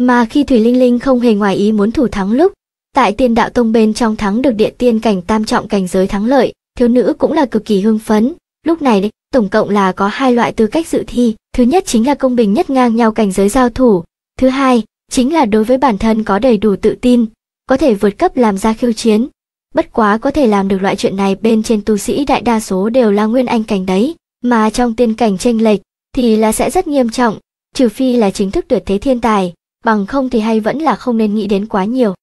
Mà khi Thủy Linh Linh không hề ngoài ý muốn thủ thắng lúc, Tại tiên đạo tông bên trong thắng được địa tiên cảnh tam trọng cảnh giới thắng lợi, thiếu nữ cũng là cực kỳ hưng phấn. Lúc này, tổng cộng là có hai loại tư cách dự thi, thứ nhất chính là công bình nhất ngang nhau cảnh giới giao thủ, thứ hai chính là đối với bản thân có đầy đủ tự tin, có thể vượt cấp làm ra khiêu chiến. Bất quá có thể làm được loại chuyện này bên trên tu sĩ đại đa số đều là nguyên anh cảnh đấy, mà trong tiên cảnh tranh lệch thì là sẽ rất nghiêm trọng, trừ phi là chính thức tuyệt thế thiên tài, bằng không thì hay vẫn là không nên nghĩ đến quá nhiều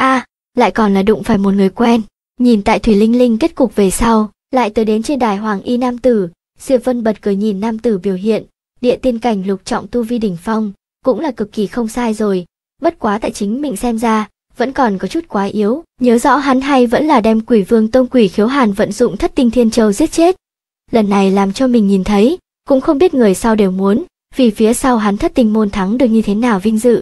a à, lại còn là đụng phải một người quen nhìn tại thủy linh linh kết cục về sau lại tới đến trên đài hoàng y nam tử diệp vân bật cười nhìn nam tử biểu hiện địa tiên cảnh lục trọng tu vi đỉnh phong cũng là cực kỳ không sai rồi bất quá tại chính mình xem ra vẫn còn có chút quá yếu nhớ rõ hắn hay vẫn là đem quỷ vương tông quỷ khiếu hàn vận dụng thất tinh thiên châu giết chết lần này làm cho mình nhìn thấy cũng không biết người sau đều muốn vì phía sau hắn thất tinh môn thắng được như thế nào vinh dự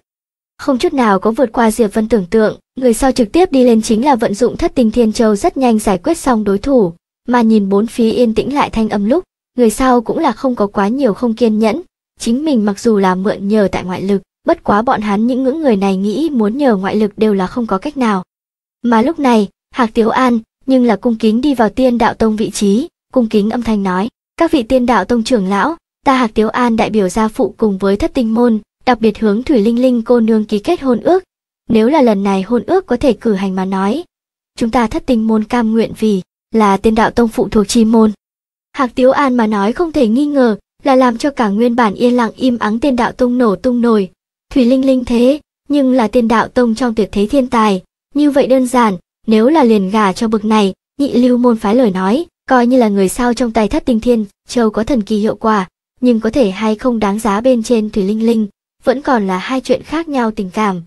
không chút nào có vượt qua Diệp Vân tưởng tượng, người sau trực tiếp đi lên chính là vận dụng thất tinh thiên châu rất nhanh giải quyết xong đối thủ, mà nhìn bốn phía yên tĩnh lại thanh âm lúc, người sau cũng là không có quá nhiều không kiên nhẫn, chính mình mặc dù là mượn nhờ tại ngoại lực, bất quá bọn hắn những ngưỡng người này nghĩ muốn nhờ ngoại lực đều là không có cách nào. Mà lúc này, Hạc Tiếu An, nhưng là cung kính đi vào tiên đạo tông vị trí, cung kính âm thanh nói, các vị tiên đạo tông trưởng lão, ta Hạc Tiếu An đại biểu gia phụ cùng với thất tinh môn, đặc biệt hướng Thủy Linh Linh cô nương ký kết hôn ước. Nếu là lần này hôn ước có thể cử hành mà nói, chúng ta thất tình môn cam nguyện vì là tiên đạo tông phụ thuộc chi môn. Hạc Tiếu An mà nói không thể nghi ngờ là làm cho cả nguyên bản yên lặng im ắng tiên đạo tông nổ tung nổi. Thủy Linh Linh thế, nhưng là tiên đạo tông trong tuyệt thế thiên tài, như vậy đơn giản, nếu là liền gà cho bực này, nhị lưu môn phái lời nói, coi như là người sao trong tay thất tinh thiên, châu có thần kỳ hiệu quả, nhưng có thể hay không đáng giá bên trên Thủy Linh Linh, vẫn còn là hai chuyện khác nhau tình cảm.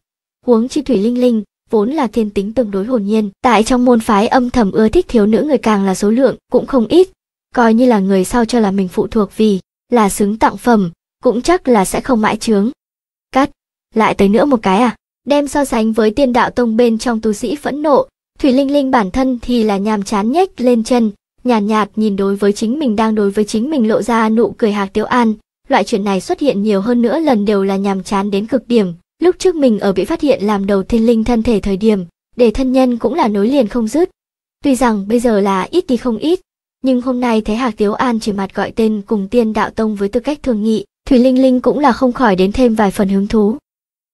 Huống chi Thủy Linh Linh vốn là thiên tính tương đối hồn nhiên, tại trong môn phái âm thầm ưa thích thiếu nữ người càng là số lượng cũng không ít, coi như là người sau cho là mình phụ thuộc vì là xứng tặng phẩm, cũng chắc là sẽ không mãi chướng. Cắt, lại tới nữa một cái à? Đem so sánh với tiên đạo tông bên trong tu sĩ phẫn nộ, Thủy Linh Linh bản thân thì là nhàm chán nhếch lên chân, nhàn nhạt, nhạt nhìn đối với chính mình đang đối với chính mình lộ ra nụ cười hạc tiếu an, loại chuyện này xuất hiện nhiều hơn nữa lần đều là nhàm chán đến cực điểm. Lúc trước mình ở bị phát hiện làm đầu thiên linh thân thể thời điểm, để thân nhân cũng là nối liền không dứt. Tuy rằng bây giờ là ít đi không ít, nhưng hôm nay thấy Hạc Tiếu An chỉ mặt gọi tên cùng tiên đạo tông với tư cách thường nghị, Thủy Linh Linh cũng là không khỏi đến thêm vài phần hứng thú.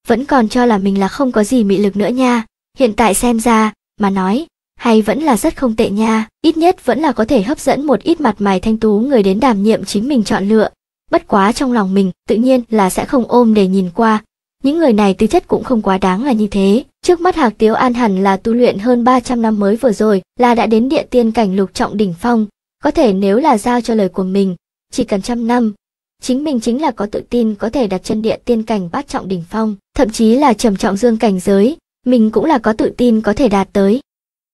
Vẫn còn cho là mình là không có gì mị lực nữa nha, hiện tại xem ra, mà nói, hay vẫn là rất không tệ nha, ít nhất vẫn là có thể hấp dẫn một ít mặt mày thanh tú người đến đảm nhiệm chính mình chọn lựa, bất quá trong lòng mình tự nhiên là sẽ không ôm để nhìn qua. Những người này tư chất cũng không quá đáng là như thế. Trước mắt Hạc Tiếu An hẳn là tu luyện hơn 300 năm mới vừa rồi là đã đến địa tiên cảnh lục trọng đỉnh phong. Có thể nếu là giao cho lời của mình, chỉ cần trăm năm, chính mình chính là có tự tin có thể đặt chân địa tiên cảnh bát trọng đỉnh phong, thậm chí là trầm trọng dương cảnh giới, mình cũng là có tự tin có thể đạt tới.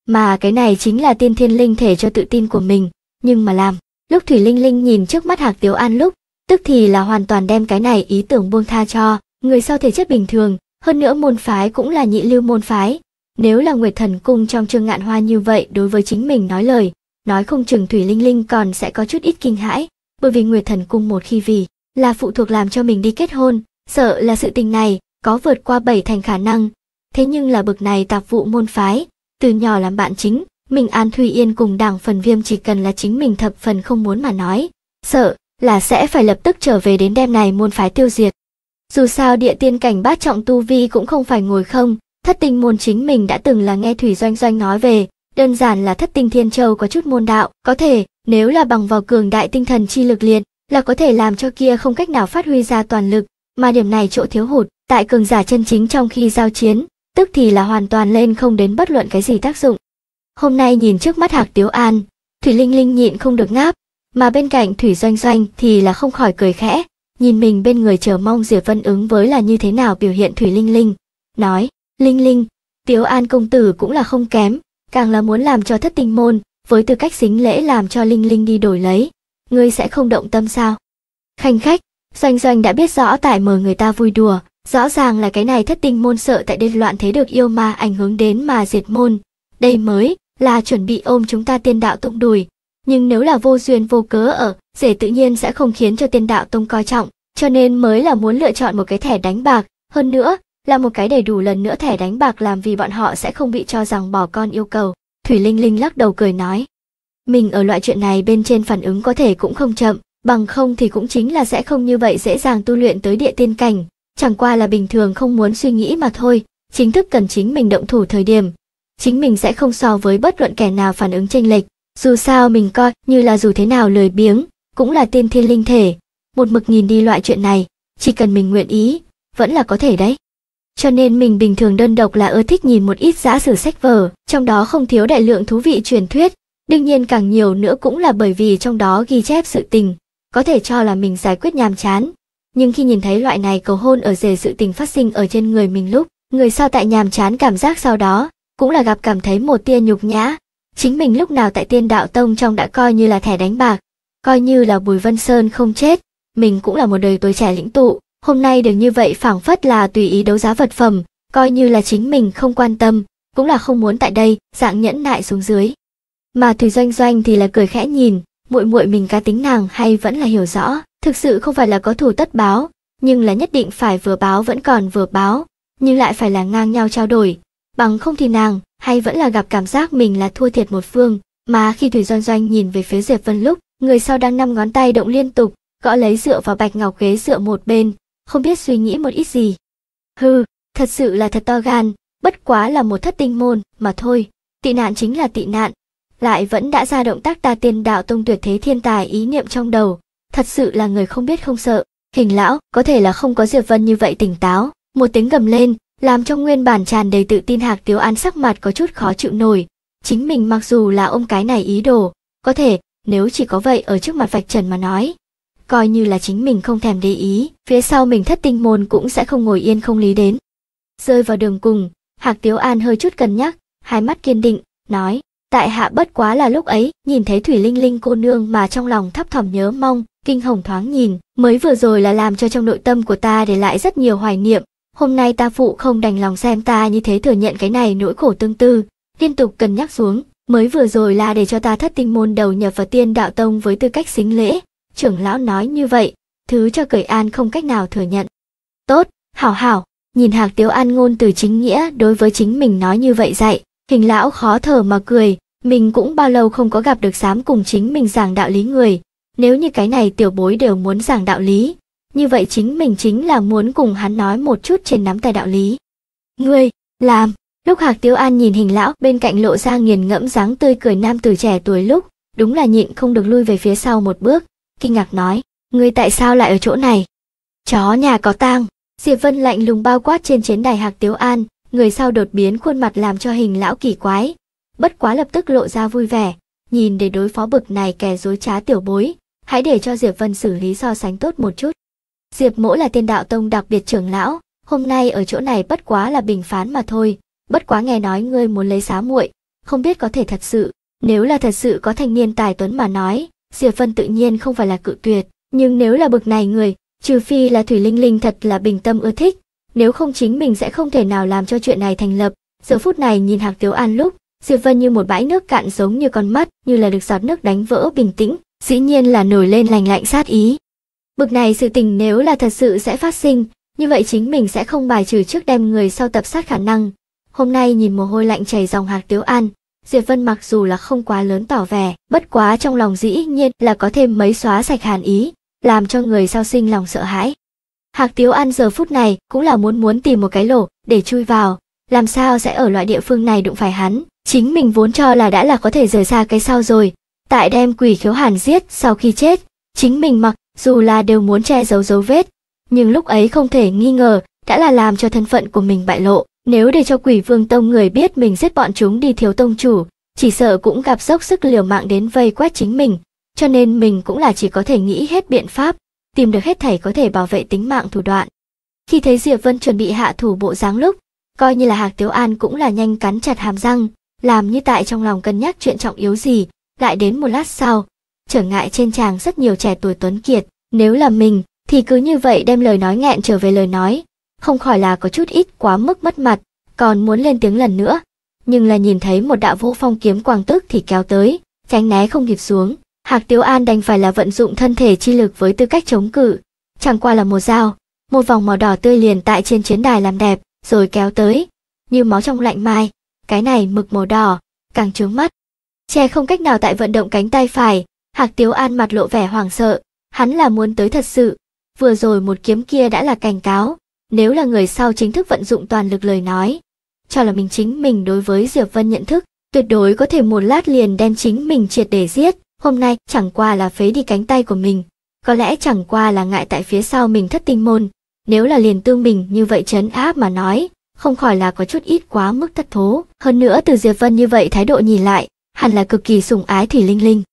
Mà cái này chính là tiên thiên linh thể cho tự tin của mình, nhưng mà làm. Lúc Thủy Linh Linh nhìn trước mắt Hạc Tiếu An lúc, tức thì là hoàn toàn đem cái này ý tưởng buông tha cho, người sau thể chất bình thường, hơn nữa môn phái cũng là nhị lưu môn phái. Nếu là Nguyệt Thần Cung trong Trương Ngạn Hoa như vậy đối với chính mình nói lời, nói không chừng Thủy Linh Linh còn sẽ có chút ít kinh hãi, bởi vì Nguyệt Thần Cung một khi vì là phụ thuộc làm cho mình đi kết hôn, sợ là sự tình này có vượt qua bảy thành khả năng. Thế nhưng là bực này tạp vụ môn phái, từ nhỏ làm bạn chính, mình An Thùy Yên cùng đảng phần viêm chỉ cần là chính mình thập phần không muốn mà nói, sợ là sẽ phải lập tức trở về đến đêm này môn phái tiêu diệt. Dù sao địa tiên cảnh bát trọng tu vi cũng không phải ngồi không, thất tinh môn chính mình đã từng là nghe Thủy Doanh Doanh nói về, đơn giản là thất tinh thiên châu có chút môn đạo, có thể, nếu là bằng vào cường đại tinh thần chi lực liền là có thể làm cho kia không cách nào phát huy ra toàn lực, mà điểm này chỗ thiếu hụt, tại cường giả chân chính trong khi giao chiến, tức thì là hoàn toàn lên không đến bất luận cái gì tác dụng. Hôm nay nhìn trước mắt Hạc Tiếu An, Thủy Linh Linh nhịn không được ngáp, mà bên cạnh Thủy Doanh Doanh thì là không khỏi cười khẽ, nhìn mình bên người chờ mong Diệp Vân ứng với là như thế nào biểu hiện Thủy Linh Linh. Nói, Linh Linh, Tiếu An công tử cũng là không kém, càng là muốn làm cho thất tinh môn, với tư cách xính lễ làm cho Linh Linh đi đổi lấy. Ngươi sẽ không động tâm sao? Khanh khách, Doanh Doanh đã biết rõ tại mời người ta vui đùa, rõ ràng là cái này thất tinh môn sợ tại đây loạn thế được yêu ma ảnh hưởng đến mà diệt môn. Đây mới là chuẩn bị ôm chúng ta tiên đạo tụng đùi, nhưng nếu là vô duyên vô cớ ở, rể tự nhiên sẽ không khiến cho tiên đạo tông coi trọng, cho nên mới là muốn lựa chọn một cái thẻ đánh bạc, hơn nữa là một cái đầy đủ lần nữa thẻ đánh bạc làm vì bọn họ sẽ không bị cho rằng bỏ con yêu cầu. Thủy Linh Linh lắc đầu cười nói, mình ở loại chuyện này bên trên phản ứng có thể cũng không chậm, bằng không thì cũng chính là sẽ không như vậy dễ dàng tu luyện tới địa tiên cảnh, chẳng qua là bình thường không muốn suy nghĩ mà thôi, chính thức cần chính mình động thủ thời điểm. Chính mình sẽ không so với bất luận kẻ nào phản ứng chênh lệch, dù sao mình coi như là dù thế nào lười biếng, cũng là tiên thiên linh thể, một mực nhìn đi loại chuyện này, chỉ cần mình nguyện ý, vẫn là có thể đấy. Cho nên mình bình thường đơn độc là ưa thích nhìn một ít giã sử sách vở, trong đó không thiếu đại lượng thú vị truyền thuyết, đương nhiên càng nhiều nữa cũng là bởi vì trong đó ghi chép sự tình, có thể cho là mình giải quyết nhàm chán. Nhưng khi nhìn thấy loại này cầu hôn ở rể sự tình phát sinh ở trên người mình lúc, người sao tại nhàm chán cảm giác sau đó, cũng là gặp cảm thấy một tia nhục nhã, Chính mình lúc nào tại tiên đạo tông trong đã coi như là thẻ đánh bạc, coi như là Bùi Vân Sơn không chết, mình cũng là một đời tuổi trẻ lĩnh tụ, hôm nay được như vậy phảng phất là tùy ý đấu giá vật phẩm, coi như là chính mình không quan tâm, cũng là không muốn tại đây, dạng nhẫn nại xuống dưới. Mà thủy Doanh Doanh thì là cười khẽ nhìn, muội muội mình cá tính nàng hay vẫn là hiểu rõ, thực sự không phải là có thù tất báo, nhưng là nhất định phải vừa báo vẫn còn vừa báo, nhưng lại phải là ngang nhau trao đổi, bằng không thì nàng hay vẫn là gặp cảm giác mình là thua thiệt một phương mà khi thủy doanh doanh nhìn về phía diệp vân lúc người sau đang năm ngón tay động liên tục gõ lấy dựa vào bạch ngọc ghế dựa một bên không biết suy nghĩ một ít gì hư thật sự là thật to gan bất quá là một thất tinh môn mà thôi tị nạn chính là tị nạn lại vẫn đã ra động tác ta tiên đạo tông tuyệt thế thiên tài ý niệm trong đầu thật sự là người không biết không sợ hình lão có thể là không có diệp vân như vậy tỉnh táo một tiếng gầm lên làm cho nguyên bản tràn đầy tự tin Hạc Tiếu An sắc mặt có chút khó chịu nổi. Chính mình mặc dù là ôm cái này ý đồ, có thể, nếu chỉ có vậy ở trước mặt vạch trần mà nói, coi như là chính mình không thèm để ý, phía sau mình thất tinh môn cũng sẽ không ngồi yên không lý đến. Rơi vào đường cùng, Hạc Tiếu An hơi chút cân nhắc, hai mắt kiên định, nói, tại hạ bất quá là lúc ấy, nhìn thấy Thủy Linh Linh cô nương mà trong lòng thấp thỏm nhớ mong, kinh hồng thoáng nhìn, mới vừa rồi là làm cho trong nội tâm của ta để lại rất nhiều hoài niệm, hôm nay ta phụ không đành lòng xem ta như thế thừa nhận cái này nỗi khổ tương tư, liên tục cân nhắc xuống, mới vừa rồi là để cho ta thất tinh môn đầu nhập vào tiên đạo tông với tư cách xính lễ, trưởng lão nói như vậy, thứ cho cởi an không cách nào thừa nhận. Tốt, hảo hảo, nhìn hạc tiếu an ngôn từ chính nghĩa đối với chính mình nói như vậy dạy, hình lão khó thở mà cười, mình cũng bao lâu không có gặp được dám cùng chính mình giảng đạo lý người, nếu như cái này tiểu bối đều muốn giảng đạo lý, như vậy chính mình chính là muốn cùng hắn nói một chút trên nắm tay đạo lý. Ngươi, làm, lúc Hạc Tiêu An nhìn hình lão bên cạnh lộ ra nghiền ngẫm dáng tươi cười nam tử trẻ tuổi lúc, đúng là nhịn không được lui về phía sau một bước, kinh ngạc nói, ngươi tại sao lại ở chỗ này? Chó nhà có tang, Diệp Vân lạnh lùng bao quát trên chiến đài Hạc Tiếu An, người sau đột biến khuôn mặt làm cho hình lão kỳ quái, bất quá lập tức lộ ra vui vẻ, nhìn để đối phó bực này kẻ dối trá tiểu bối, hãy để cho Diệp Vân xử lý so sánh tốt một chút. Diệp Mỗ là tiên đạo tông đặc biệt trưởng lão, hôm nay ở chỗ này bất quá là bình phán mà thôi, bất quá nghe nói ngươi muốn lấy xá muội, không biết có thể thật sự, nếu là thật sự có thanh niên tài tuấn mà nói, Diệp Vân tự nhiên không phải là cự tuyệt, nhưng nếu là bực này người, trừ phi là Thủy Linh Linh thật là bình tâm ưa thích, nếu không chính mình sẽ không thể nào làm cho chuyện này thành lập. Giờ phút này nhìn Hạc Tiếu An lúc, Diệp Vân như một bãi nước cạn giống như con mắt, như là được giọt nước đánh vỡ bình tĩnh, dĩ nhiên là nổi lên lành lạnh sát ý. Bực này sự tình nếu là thật sự sẽ phát sinh, như vậy chính mình sẽ không bài trừ trước đem người sau tập sát khả năng. Hôm nay nhìn mồ hôi lạnh chảy dòng hạt tiếu an, Diệp Vân mặc dù là không quá lớn tỏ vẻ, bất quá trong lòng dĩ nhiên là có thêm mấy xóa sạch hàn ý, làm cho người sau sinh lòng sợ hãi. Hạc Tiếu ăn giờ phút này cũng là muốn muốn tìm một cái lỗ để chui vào, làm sao sẽ ở loại địa phương này đụng phải hắn, chính mình vốn cho là đã là có thể rời xa cái sau rồi, tại đem quỷ khiếu hàn giết sau khi chết, chính mình mặc dù là đều muốn che giấu dấu vết, nhưng lúc ấy không thể nghi ngờ đã là làm cho thân phận của mình bại lộ. Nếu để cho quỷ vương tông người biết mình giết bọn chúng đi thiếu tông chủ, chỉ sợ cũng gặp dốc sức liều mạng đến vây quét chính mình, cho nên mình cũng là chỉ có thể nghĩ hết biện pháp, tìm được hết thảy có thể bảo vệ tính mạng thủ đoạn. Khi thấy Diệp Vân chuẩn bị hạ thủ bộ dáng lúc, coi như là Hạc Tiếu An cũng là nhanh cắn chặt hàm răng, làm như tại trong lòng cân nhắc chuyện trọng yếu gì, lại đến một lát sau, trở ngại trên chàng rất nhiều trẻ tuổi tuấn kiệt. Nếu là mình, thì cứ như vậy đem lời nói nghẹn trở về lời nói, không khỏi là có chút ít quá mức mất mặt, còn muốn lên tiếng lần nữa. Nhưng là nhìn thấy một đạo vô phong kiếm quang tức thì kéo tới, tránh né không kịp xuống. Hạc Tiếu An đành phải là vận dụng thân thể chi lực với tư cách chống cự. Chẳng qua là một dao, một vòng màu đỏ tươi liền tại trên chiến đài làm đẹp, rồi kéo tới, như máu trong lạnh mai. Cái này mực màu đỏ, càng trướng mắt. Che không cách nào tại vận động cánh tay phải, Hạc Tiếu An mặt lộ vẻ hoảng sợ, hắn là muốn tới thật sự, vừa rồi một kiếm kia đã là cảnh cáo, nếu là người sau chính thức vận dụng toàn lực lời nói, cho là mình chính mình đối với Diệp Vân nhận thức, tuyệt đối có thể một lát liền đem chính mình triệt để giết, hôm nay chẳng qua là phế đi cánh tay của mình, có lẽ chẳng qua là ngại tại phía sau mình thất tinh môn, nếu là liền tương mình như vậy chấn áp mà nói, không khỏi là có chút ít quá mức thất thố, hơn nữa từ Diệp Vân như vậy thái độ nhìn lại, hẳn là cực kỳ sủng ái Thủy Linh Linh.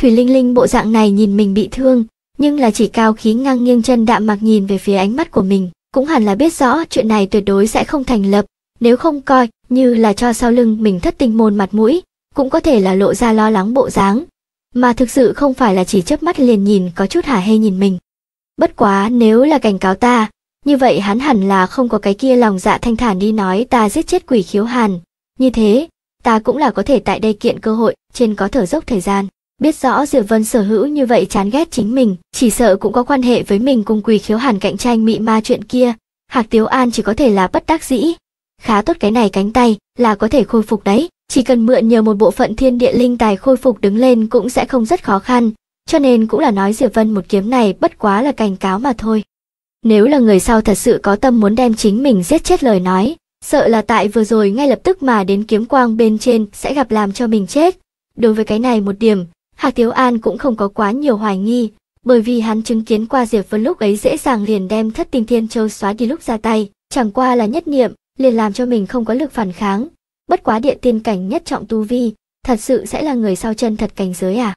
Thủy Linh Linh bộ dạng này nhìn mình bị thương, nhưng là chỉ cao khí ngang nghiêng chân đạm mạc nhìn về phía ánh mắt của mình, cũng hẳn là biết rõ chuyện này tuyệt đối sẽ không thành lập, nếu không coi như là cho sau lưng mình thất tình môn mặt mũi, cũng có thể là lộ ra lo lắng bộ dáng, mà thực sự không phải là chỉ chớp mắt liền nhìn có chút hả hê nhìn mình. Bất quá nếu là cảnh cáo ta, như vậy hắn hẳn là không có cái kia lòng dạ thanh thản đi nói ta giết chết quỷ khiếu hàn, như thế, ta cũng là có thể tại đây kiện cơ hội trên có thở dốc thời gian biết rõ Diệp Vân sở hữu như vậy chán ghét chính mình, chỉ sợ cũng có quan hệ với mình cùng quỳ khiếu hàn cạnh tranh mị ma chuyện kia. Hạc Tiếu An chỉ có thể là bất đắc dĩ. Khá tốt cái này cánh tay là có thể khôi phục đấy, chỉ cần mượn nhờ một bộ phận thiên địa linh tài khôi phục đứng lên cũng sẽ không rất khó khăn, cho nên cũng là nói Diệp Vân một kiếm này bất quá là cảnh cáo mà thôi. Nếu là người sau thật sự có tâm muốn đem chính mình giết chết lời nói, sợ là tại vừa rồi ngay lập tức mà đến kiếm quang bên trên sẽ gặp làm cho mình chết. Đối với cái này một điểm, Hạc Tiếu An cũng không có quá nhiều hoài nghi, bởi vì hắn chứng kiến qua Diệp Vân lúc ấy dễ dàng liền đem thất tinh thiên châu xóa đi lúc ra tay, chẳng qua là nhất niệm, liền làm cho mình không có lực phản kháng. Bất quá địa tiên cảnh nhất trọng tu vi, thật sự sẽ là người sau chân thật cảnh giới à?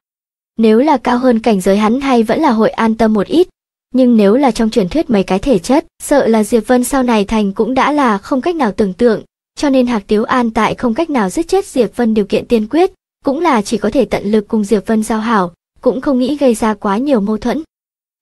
Nếu là cao hơn cảnh giới hắn hay vẫn là hội an tâm một ít, nhưng nếu là trong truyền thuyết mấy cái thể chất, sợ là Diệp Vân sau này thành cũng đã là không cách nào tưởng tượng, cho nên Hạc Tiếu An tại không cách nào giết chết Diệp Vân điều kiện tiên quyết, cũng là chỉ có thể tận lực cùng Diệp Vân giao hảo, cũng không nghĩ gây ra quá nhiều mâu thuẫn.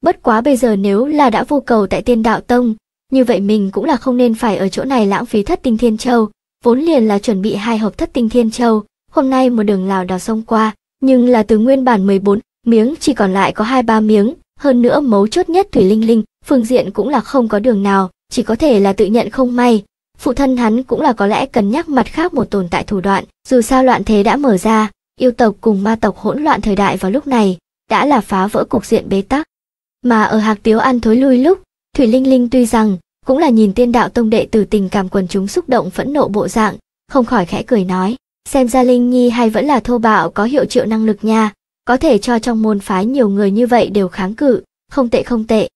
Bất quá bây giờ nếu là đã vô cầu tại tiên đạo tông, như vậy mình cũng là không nên phải ở chỗ này lãng phí thất tinh thiên châu, vốn liền là chuẩn bị hai hộp thất tinh thiên châu, hôm nay một đường lào đào sông qua, nhưng là từ nguyên bản 14 miếng chỉ còn lại có hai ba miếng, hơn nữa mấu chốt nhất Thủy Linh Linh, phương diện cũng là không có đường nào, chỉ có thể là tự nhận không may, phụ thân hắn cũng là có lẽ cân nhắc mặt khác một tồn tại thủ đoạn dù sao loạn thế đã mở ra yêu tộc cùng ma tộc hỗn loạn thời đại vào lúc này đã là phá vỡ cục diện bế tắc mà ở hạc tiếu ăn thối lui lúc thủy linh linh tuy rằng cũng là nhìn tiên đạo tông đệ từ tình cảm quần chúng xúc động phẫn nộ bộ dạng không khỏi khẽ cười nói xem ra linh nhi hay vẫn là thô bạo có hiệu triệu năng lực nha có thể cho trong môn phái nhiều người như vậy đều kháng cự không tệ không tệ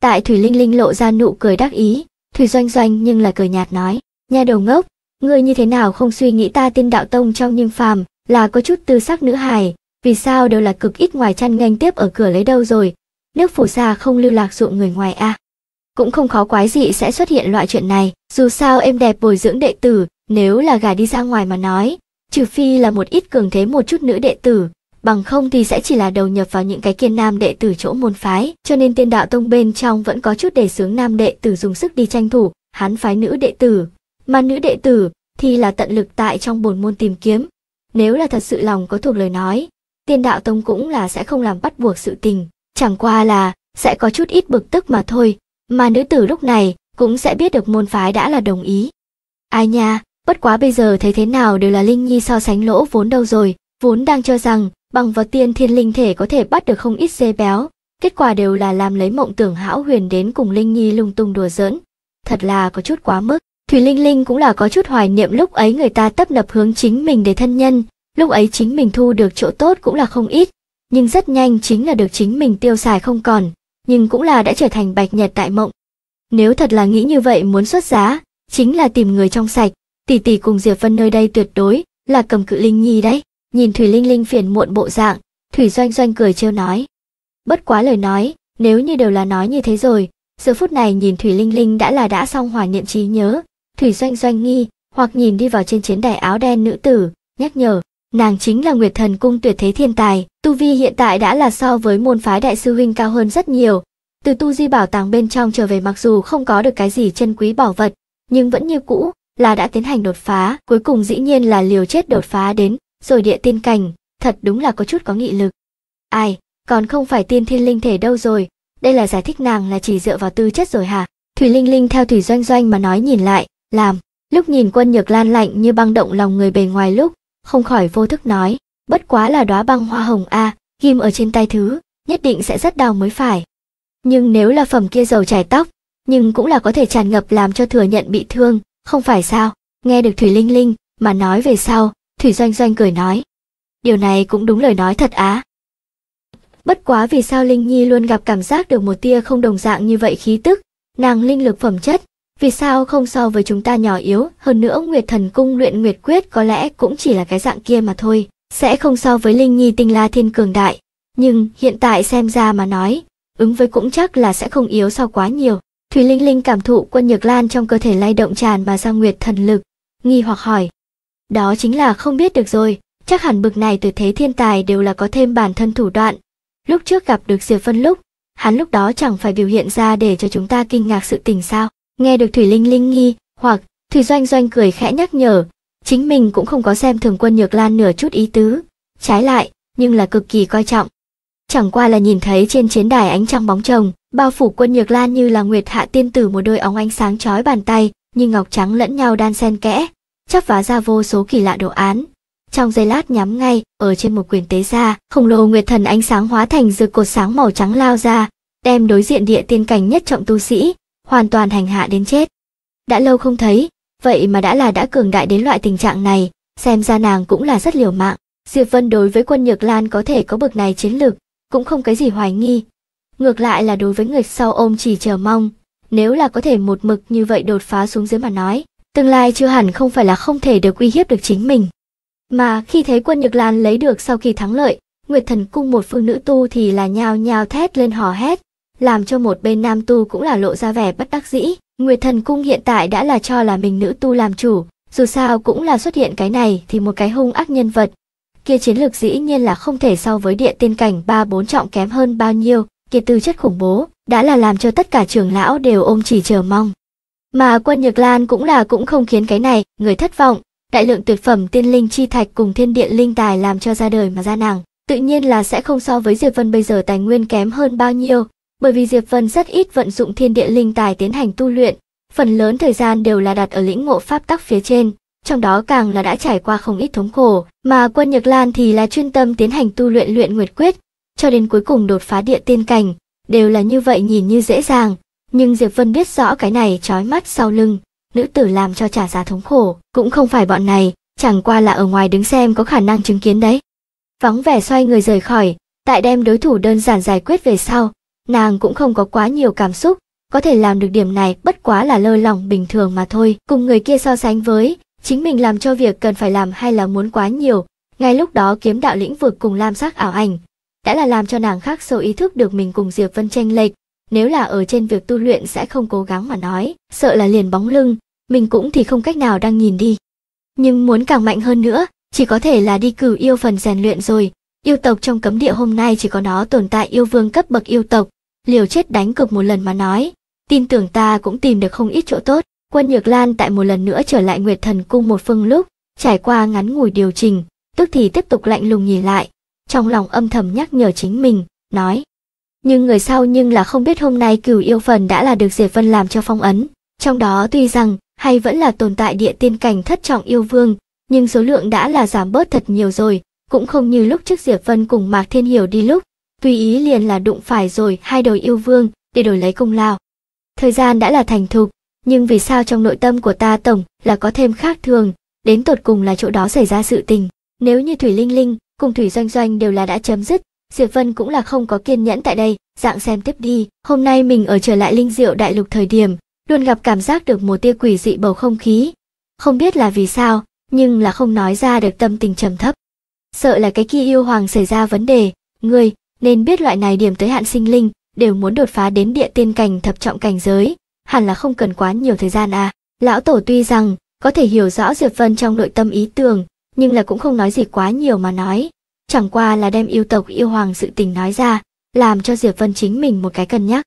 tại thủy linh linh lộ ra nụ cười đắc ý Thủy Doanh Doanh nhưng là cười nhạt nói, nha đầu ngốc, ngươi như thế nào không suy nghĩ ta tiên đạo tông trong nhưng phàm, là có chút tư sắc nữ hài, vì sao đều là cực ít ngoài chăn nghênh tiếp ở cửa lấy đâu rồi, nước phủ xa không lưu lạc dụng người ngoài a. Cũng không khó quái gì sẽ xuất hiện loại chuyện này, dù sao em đẹp bồi dưỡng đệ tử, nếu là gà đi ra ngoài mà nói, trừ phi là một ít cường thế một chút nữ đệ tử, bằng không thì sẽ chỉ là đầu nhập vào những cái kiên nam đệ tử chỗ môn phái, cho nên tiên đạo tông bên trong vẫn có chút để sướng nam đệ tử dùng sức đi tranh thủ, hán phái nữ đệ tử, mà nữ đệ tử thì là tận lực tại trong bổn môn tìm kiếm. Nếu là thật sự lòng có thuộc lời nói, tiên đạo tông cũng là sẽ không làm bắt buộc sự tình, chẳng qua là sẽ có chút ít bực tức mà thôi, mà nữ tử lúc này cũng sẽ biết được môn phái đã là đồng ý. Ai nha, bất quá bây giờ thấy thế nào đều là Linh Nhi so sánh lỗ vốn đâu rồi, vốn đang cho rằng bằng vào tiên thiên linh thể có thể bắt được không ít dê béo, kết quả đều là làm lấy mộng tưởng hão huyền đến cùng Linh Nhi lung tung đùa giỡn. Thật là có chút quá mức. Thủy Linh Linh cũng là có chút hoài niệm lúc ấy người ta tấp nập hướng chính mình để thân nhân, lúc ấy chính mình thu được chỗ tốt cũng là không ít, nhưng rất nhanh chính là được chính mình tiêu xài không còn, nhưng cũng là đã trở thành bạch nhật tại mộng. Nếu thật là nghĩ như vậy muốn xuất giá, chính là tìm người trong sạch, tỷ tỷ cùng Diệp Vân nơi đây tuyệt đối là cầm cự Linh Nhi đấy nhìn Thủy Linh Linh phiền muộn bộ dạng, Thủy Doanh Doanh cười trêu nói. Bất quá lời nói, nếu như đều là nói như thế rồi, giờ phút này nhìn Thủy Linh Linh đã là đã xong hòa niệm trí nhớ, Thủy Doanh Doanh nghi, hoặc nhìn đi vào trên chiến đài áo đen nữ tử, nhắc nhở, nàng chính là Nguyệt Thần Cung tuyệt thế thiên tài, tu vi hiện tại đã là so với môn phái đại sư huynh cao hơn rất nhiều. Từ tu di bảo tàng bên trong trở về mặc dù không có được cái gì chân quý bảo vật, nhưng vẫn như cũ, là đã tiến hành đột phá, cuối cùng dĩ nhiên là liều chết đột phá đến rồi địa tiên cảnh, thật đúng là có chút có nghị lực. Ai, còn không phải tiên thiên linh thể đâu rồi, đây là giải thích nàng là chỉ dựa vào tư chất rồi hả? Thủy Linh Linh theo Thủy Doanh Doanh mà nói nhìn lại, làm, lúc nhìn quân nhược lan lạnh như băng động lòng người bề ngoài lúc, không khỏi vô thức nói, bất quá là đóa băng hoa hồng a, à, ghim ở trên tay thứ, nhất định sẽ rất đau mới phải. Nhưng nếu là phẩm kia dầu chảy tóc, nhưng cũng là có thể tràn ngập làm cho thừa nhận bị thương, không phải sao? Nghe được Thủy Linh Linh mà nói về sau, Thủy Doanh Doanh cười nói. Điều này cũng đúng lời nói thật á. Bất quá vì sao Linh Nhi luôn gặp cảm giác được một tia không đồng dạng như vậy khí tức, nàng linh lực phẩm chất, vì sao không so với chúng ta nhỏ yếu, hơn nữa Nguyệt Thần Cung luyện Nguyệt Quyết có lẽ cũng chỉ là cái dạng kia mà thôi, sẽ không so với Linh Nhi tinh la thiên cường đại. Nhưng hiện tại xem ra mà nói, ứng với cũng chắc là sẽ không yếu sau quá nhiều. Thủy Linh Linh cảm thụ quân nhược lan trong cơ thể lay động tràn mà ra Nguyệt Thần lực, nghi hoặc hỏi, đó chính là không biết được rồi, chắc hẳn bực này từ thế thiên tài đều là có thêm bản thân thủ đoạn. Lúc trước gặp được Diệp Phân lúc, hắn lúc đó chẳng phải biểu hiện ra để cho chúng ta kinh ngạc sự tình sao. Nghe được Thủy Linh Linh nghi, hoặc Thủy Doanh Doanh cười khẽ nhắc nhở, chính mình cũng không có xem thường quân Nhược Lan nửa chút ý tứ, trái lại, nhưng là cực kỳ coi trọng. Chẳng qua là nhìn thấy trên chiến đài ánh trăng bóng chồng, bao phủ quân Nhược Lan như là nguyệt hạ tiên tử một đôi óng ánh sáng chói bàn tay, như ngọc trắng lẫn nhau đan xen kẽ, chắp vá ra vô số kỳ lạ đồ án. Trong giây lát nhắm ngay, ở trên một quyền tế ra, khổng lồ nguyệt thần ánh sáng hóa thành dược cột sáng màu trắng lao ra, đem đối diện địa tiên cảnh nhất trọng tu sĩ, hoàn toàn hành hạ đến chết. Đã lâu không thấy, vậy mà đã là đã cường đại đến loại tình trạng này, xem ra nàng cũng là rất liều mạng. Diệp Vân đối với quân Nhược Lan có thể có bực này chiến lực, cũng không cái gì hoài nghi. Ngược lại là đối với người sau ôm chỉ chờ mong, nếu là có thể một mực như vậy đột phá xuống dưới mà nói, tương lai chưa hẳn không phải là không thể được uy hiếp được chính mình. Mà khi thấy quân Nhược Lan lấy được sau khi thắng lợi, Nguyệt Thần Cung một phương nữ tu thì là nhao nhao thét lên hò hét, làm cho một bên nam tu cũng là lộ ra vẻ bất đắc dĩ. Nguyệt Thần Cung hiện tại đã là cho là mình nữ tu làm chủ, dù sao cũng là xuất hiện cái này thì một cái hung ác nhân vật. Kia chiến lược dĩ nhiên là không thể so với địa tiên cảnh ba bốn trọng kém hơn bao nhiêu, kia tư chất khủng bố, đã là làm cho tất cả trưởng lão đều ôm chỉ chờ mong. Mà quân Nhược Lan cũng là cũng không khiến cái này người thất vọng, đại lượng tuyệt phẩm tiên linh chi thạch cùng thiên điện linh tài làm cho ra đời mà ra nàng, tự nhiên là sẽ không so với Diệp Vân bây giờ tài nguyên kém hơn bao nhiêu, bởi vì Diệp Vân rất ít vận dụng thiên địa linh tài tiến hành tu luyện, phần lớn thời gian đều là đặt ở lĩnh ngộ pháp tắc phía trên, trong đó càng là đã trải qua không ít thống khổ, mà quân Nhược Lan thì là chuyên tâm tiến hành tu luyện luyện nguyệt quyết, cho đến cuối cùng đột phá địa tiên cảnh, đều là như vậy nhìn như dễ dàng, nhưng Diệp Vân biết rõ cái này trói mắt sau lưng, nữ tử làm cho trả giá thống khổ, cũng không phải bọn này, chẳng qua là ở ngoài đứng xem có khả năng chứng kiến đấy. Vắng vẻ xoay người rời khỏi, tại đem đối thủ đơn giản giải quyết về sau, nàng cũng không có quá nhiều cảm xúc, có thể làm được điểm này bất quá là lơ lỏng bình thường mà thôi. Cùng người kia so sánh với, chính mình làm cho việc cần phải làm hay là muốn quá nhiều, ngay lúc đó kiếm đạo lĩnh vực cùng lam sắc ảo ảnh, đã là làm cho nàng khác sâu ý thức được mình cùng Diệp Vân tranh lệch, nếu là ở trên việc tu luyện sẽ không cố gắng mà nói, sợ là liền bóng lưng, mình cũng thì không cách nào đang nhìn đi. Nhưng muốn càng mạnh hơn nữa, chỉ có thể là đi cửu yêu phần rèn luyện rồi, yêu tộc trong cấm địa hôm nay chỉ có nó tồn tại yêu vương cấp bậc yêu tộc, liều chết đánh cực một lần mà nói, tin tưởng ta cũng tìm được không ít chỗ tốt. Quân Nhược Lan tại một lần nữa trở lại Nguyệt Thần Cung một phương lúc, trải qua ngắn ngủi điều chỉnh, tức thì tiếp tục lạnh lùng nhìn lại, trong lòng âm thầm nhắc nhở chính mình, nói, nhưng người sau nhưng là không biết hôm nay cửu yêu phần đã là được Diệp Vân làm cho phong ấn. Trong đó tuy rằng hay vẫn là tồn tại địa tiên cảnh thất trọng yêu vương, nhưng số lượng đã là giảm bớt thật nhiều rồi, cũng không như lúc trước Diệp Vân cùng Mạc Thiên Hiểu đi lúc, tùy ý liền là đụng phải rồi hai đầu yêu vương để đổi lấy công lao. Thời gian đã là thành thục, nhưng vì sao trong nội tâm của ta tổng là có thêm khác thường, đến tột cùng là chỗ đó xảy ra sự tình. Nếu như Thủy Linh Linh cùng Thủy Doanh Doanh đều là đã chấm dứt Diệp Vân cũng là không có kiên nhẫn tại đây, dạng xem tiếp đi. Hôm nay mình ở trở lại linh diệu đại lục thời điểm, luôn gặp cảm giác được một tia quỷ dị bầu không khí. Không biết là vì sao, nhưng là không nói ra được tâm tình trầm thấp. Sợ là cái kia yêu hoàng xảy ra vấn đề, ngươi nên biết loại này điểm tới hạn sinh linh đều muốn đột phá đến địa tiên cảnh thập trọng cảnh giới, hẳn là không cần quá nhiều thời gian à. Lão tổ tuy rằng có thể hiểu rõ Diệp Vân trong nội tâm ý tưởng, nhưng là cũng không nói gì quá nhiều mà nói, chẳng qua là đem yêu tộc yêu hoàng sự tình nói ra, làm cho Diệp Vân chính mình một cái cân nhắc.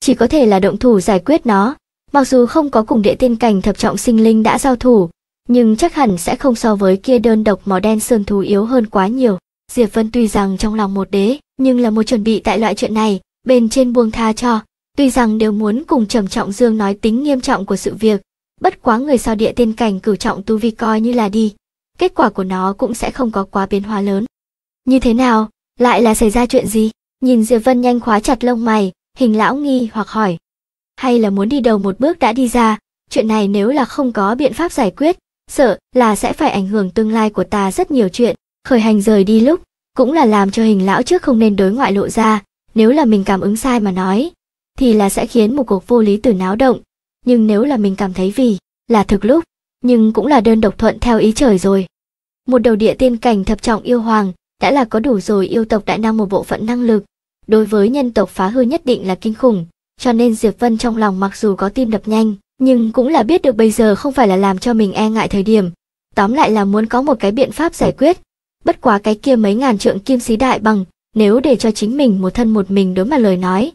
Chỉ có thể là động thủ giải quyết nó, mặc dù không có cùng đệ tiên cảnh thập trọng sinh linh đã giao thủ, nhưng chắc hẳn sẽ không so với kia đơn độc màu đen sơn thú yếu hơn quá nhiều. Diệp Vân tuy rằng trong lòng một đế, nhưng là một chuẩn bị tại loại chuyện này, bên trên buông tha cho, tuy rằng đều muốn cùng Trầm Trọng Dương nói tính nghiêm trọng của sự việc, bất quá người sao địa tiên cảnh cửu trọng tu vi coi như là đi, kết quả của nó cũng sẽ không có quá biến hóa lớn. Như thế nào, lại là xảy ra chuyện gì? Nhìn Diệp Vân nhanh khóa chặt lông mày, hình lão nghi hoặc hỏi. Hay là muốn đi đầu một bước đã đi ra, chuyện này nếu là không có biện pháp giải quyết, sợ là sẽ phải ảnh hưởng tương lai của ta rất nhiều chuyện. Khởi hành rời đi lúc, cũng là làm cho hình lão trước không nên đối ngoại lộ ra, nếu là mình cảm ứng sai mà nói, thì là sẽ khiến một cuộc vô lý tử náo động. Nhưng nếu là mình cảm thấy vì là thực lúc, nhưng cũng là đơn độc thuận theo ý trời rồi. Một đầu địa tiên cảnh thập trọng yêu hoàng, đã là có đủ rồi yêu tộc đại năng một bộ phận năng lực đối với nhân tộc phá hư nhất định là kinh khủng cho nên diệp vân trong lòng mặc dù có tim đập nhanh nhưng cũng là biết được bây giờ không phải là làm cho mình e ngại thời điểm tóm lại là muốn có một cái biện pháp giải quyết bất quá cái kia mấy ngàn trượng kim xí đại bằng nếu để cho chính mình một thân một mình đối mặt lời nói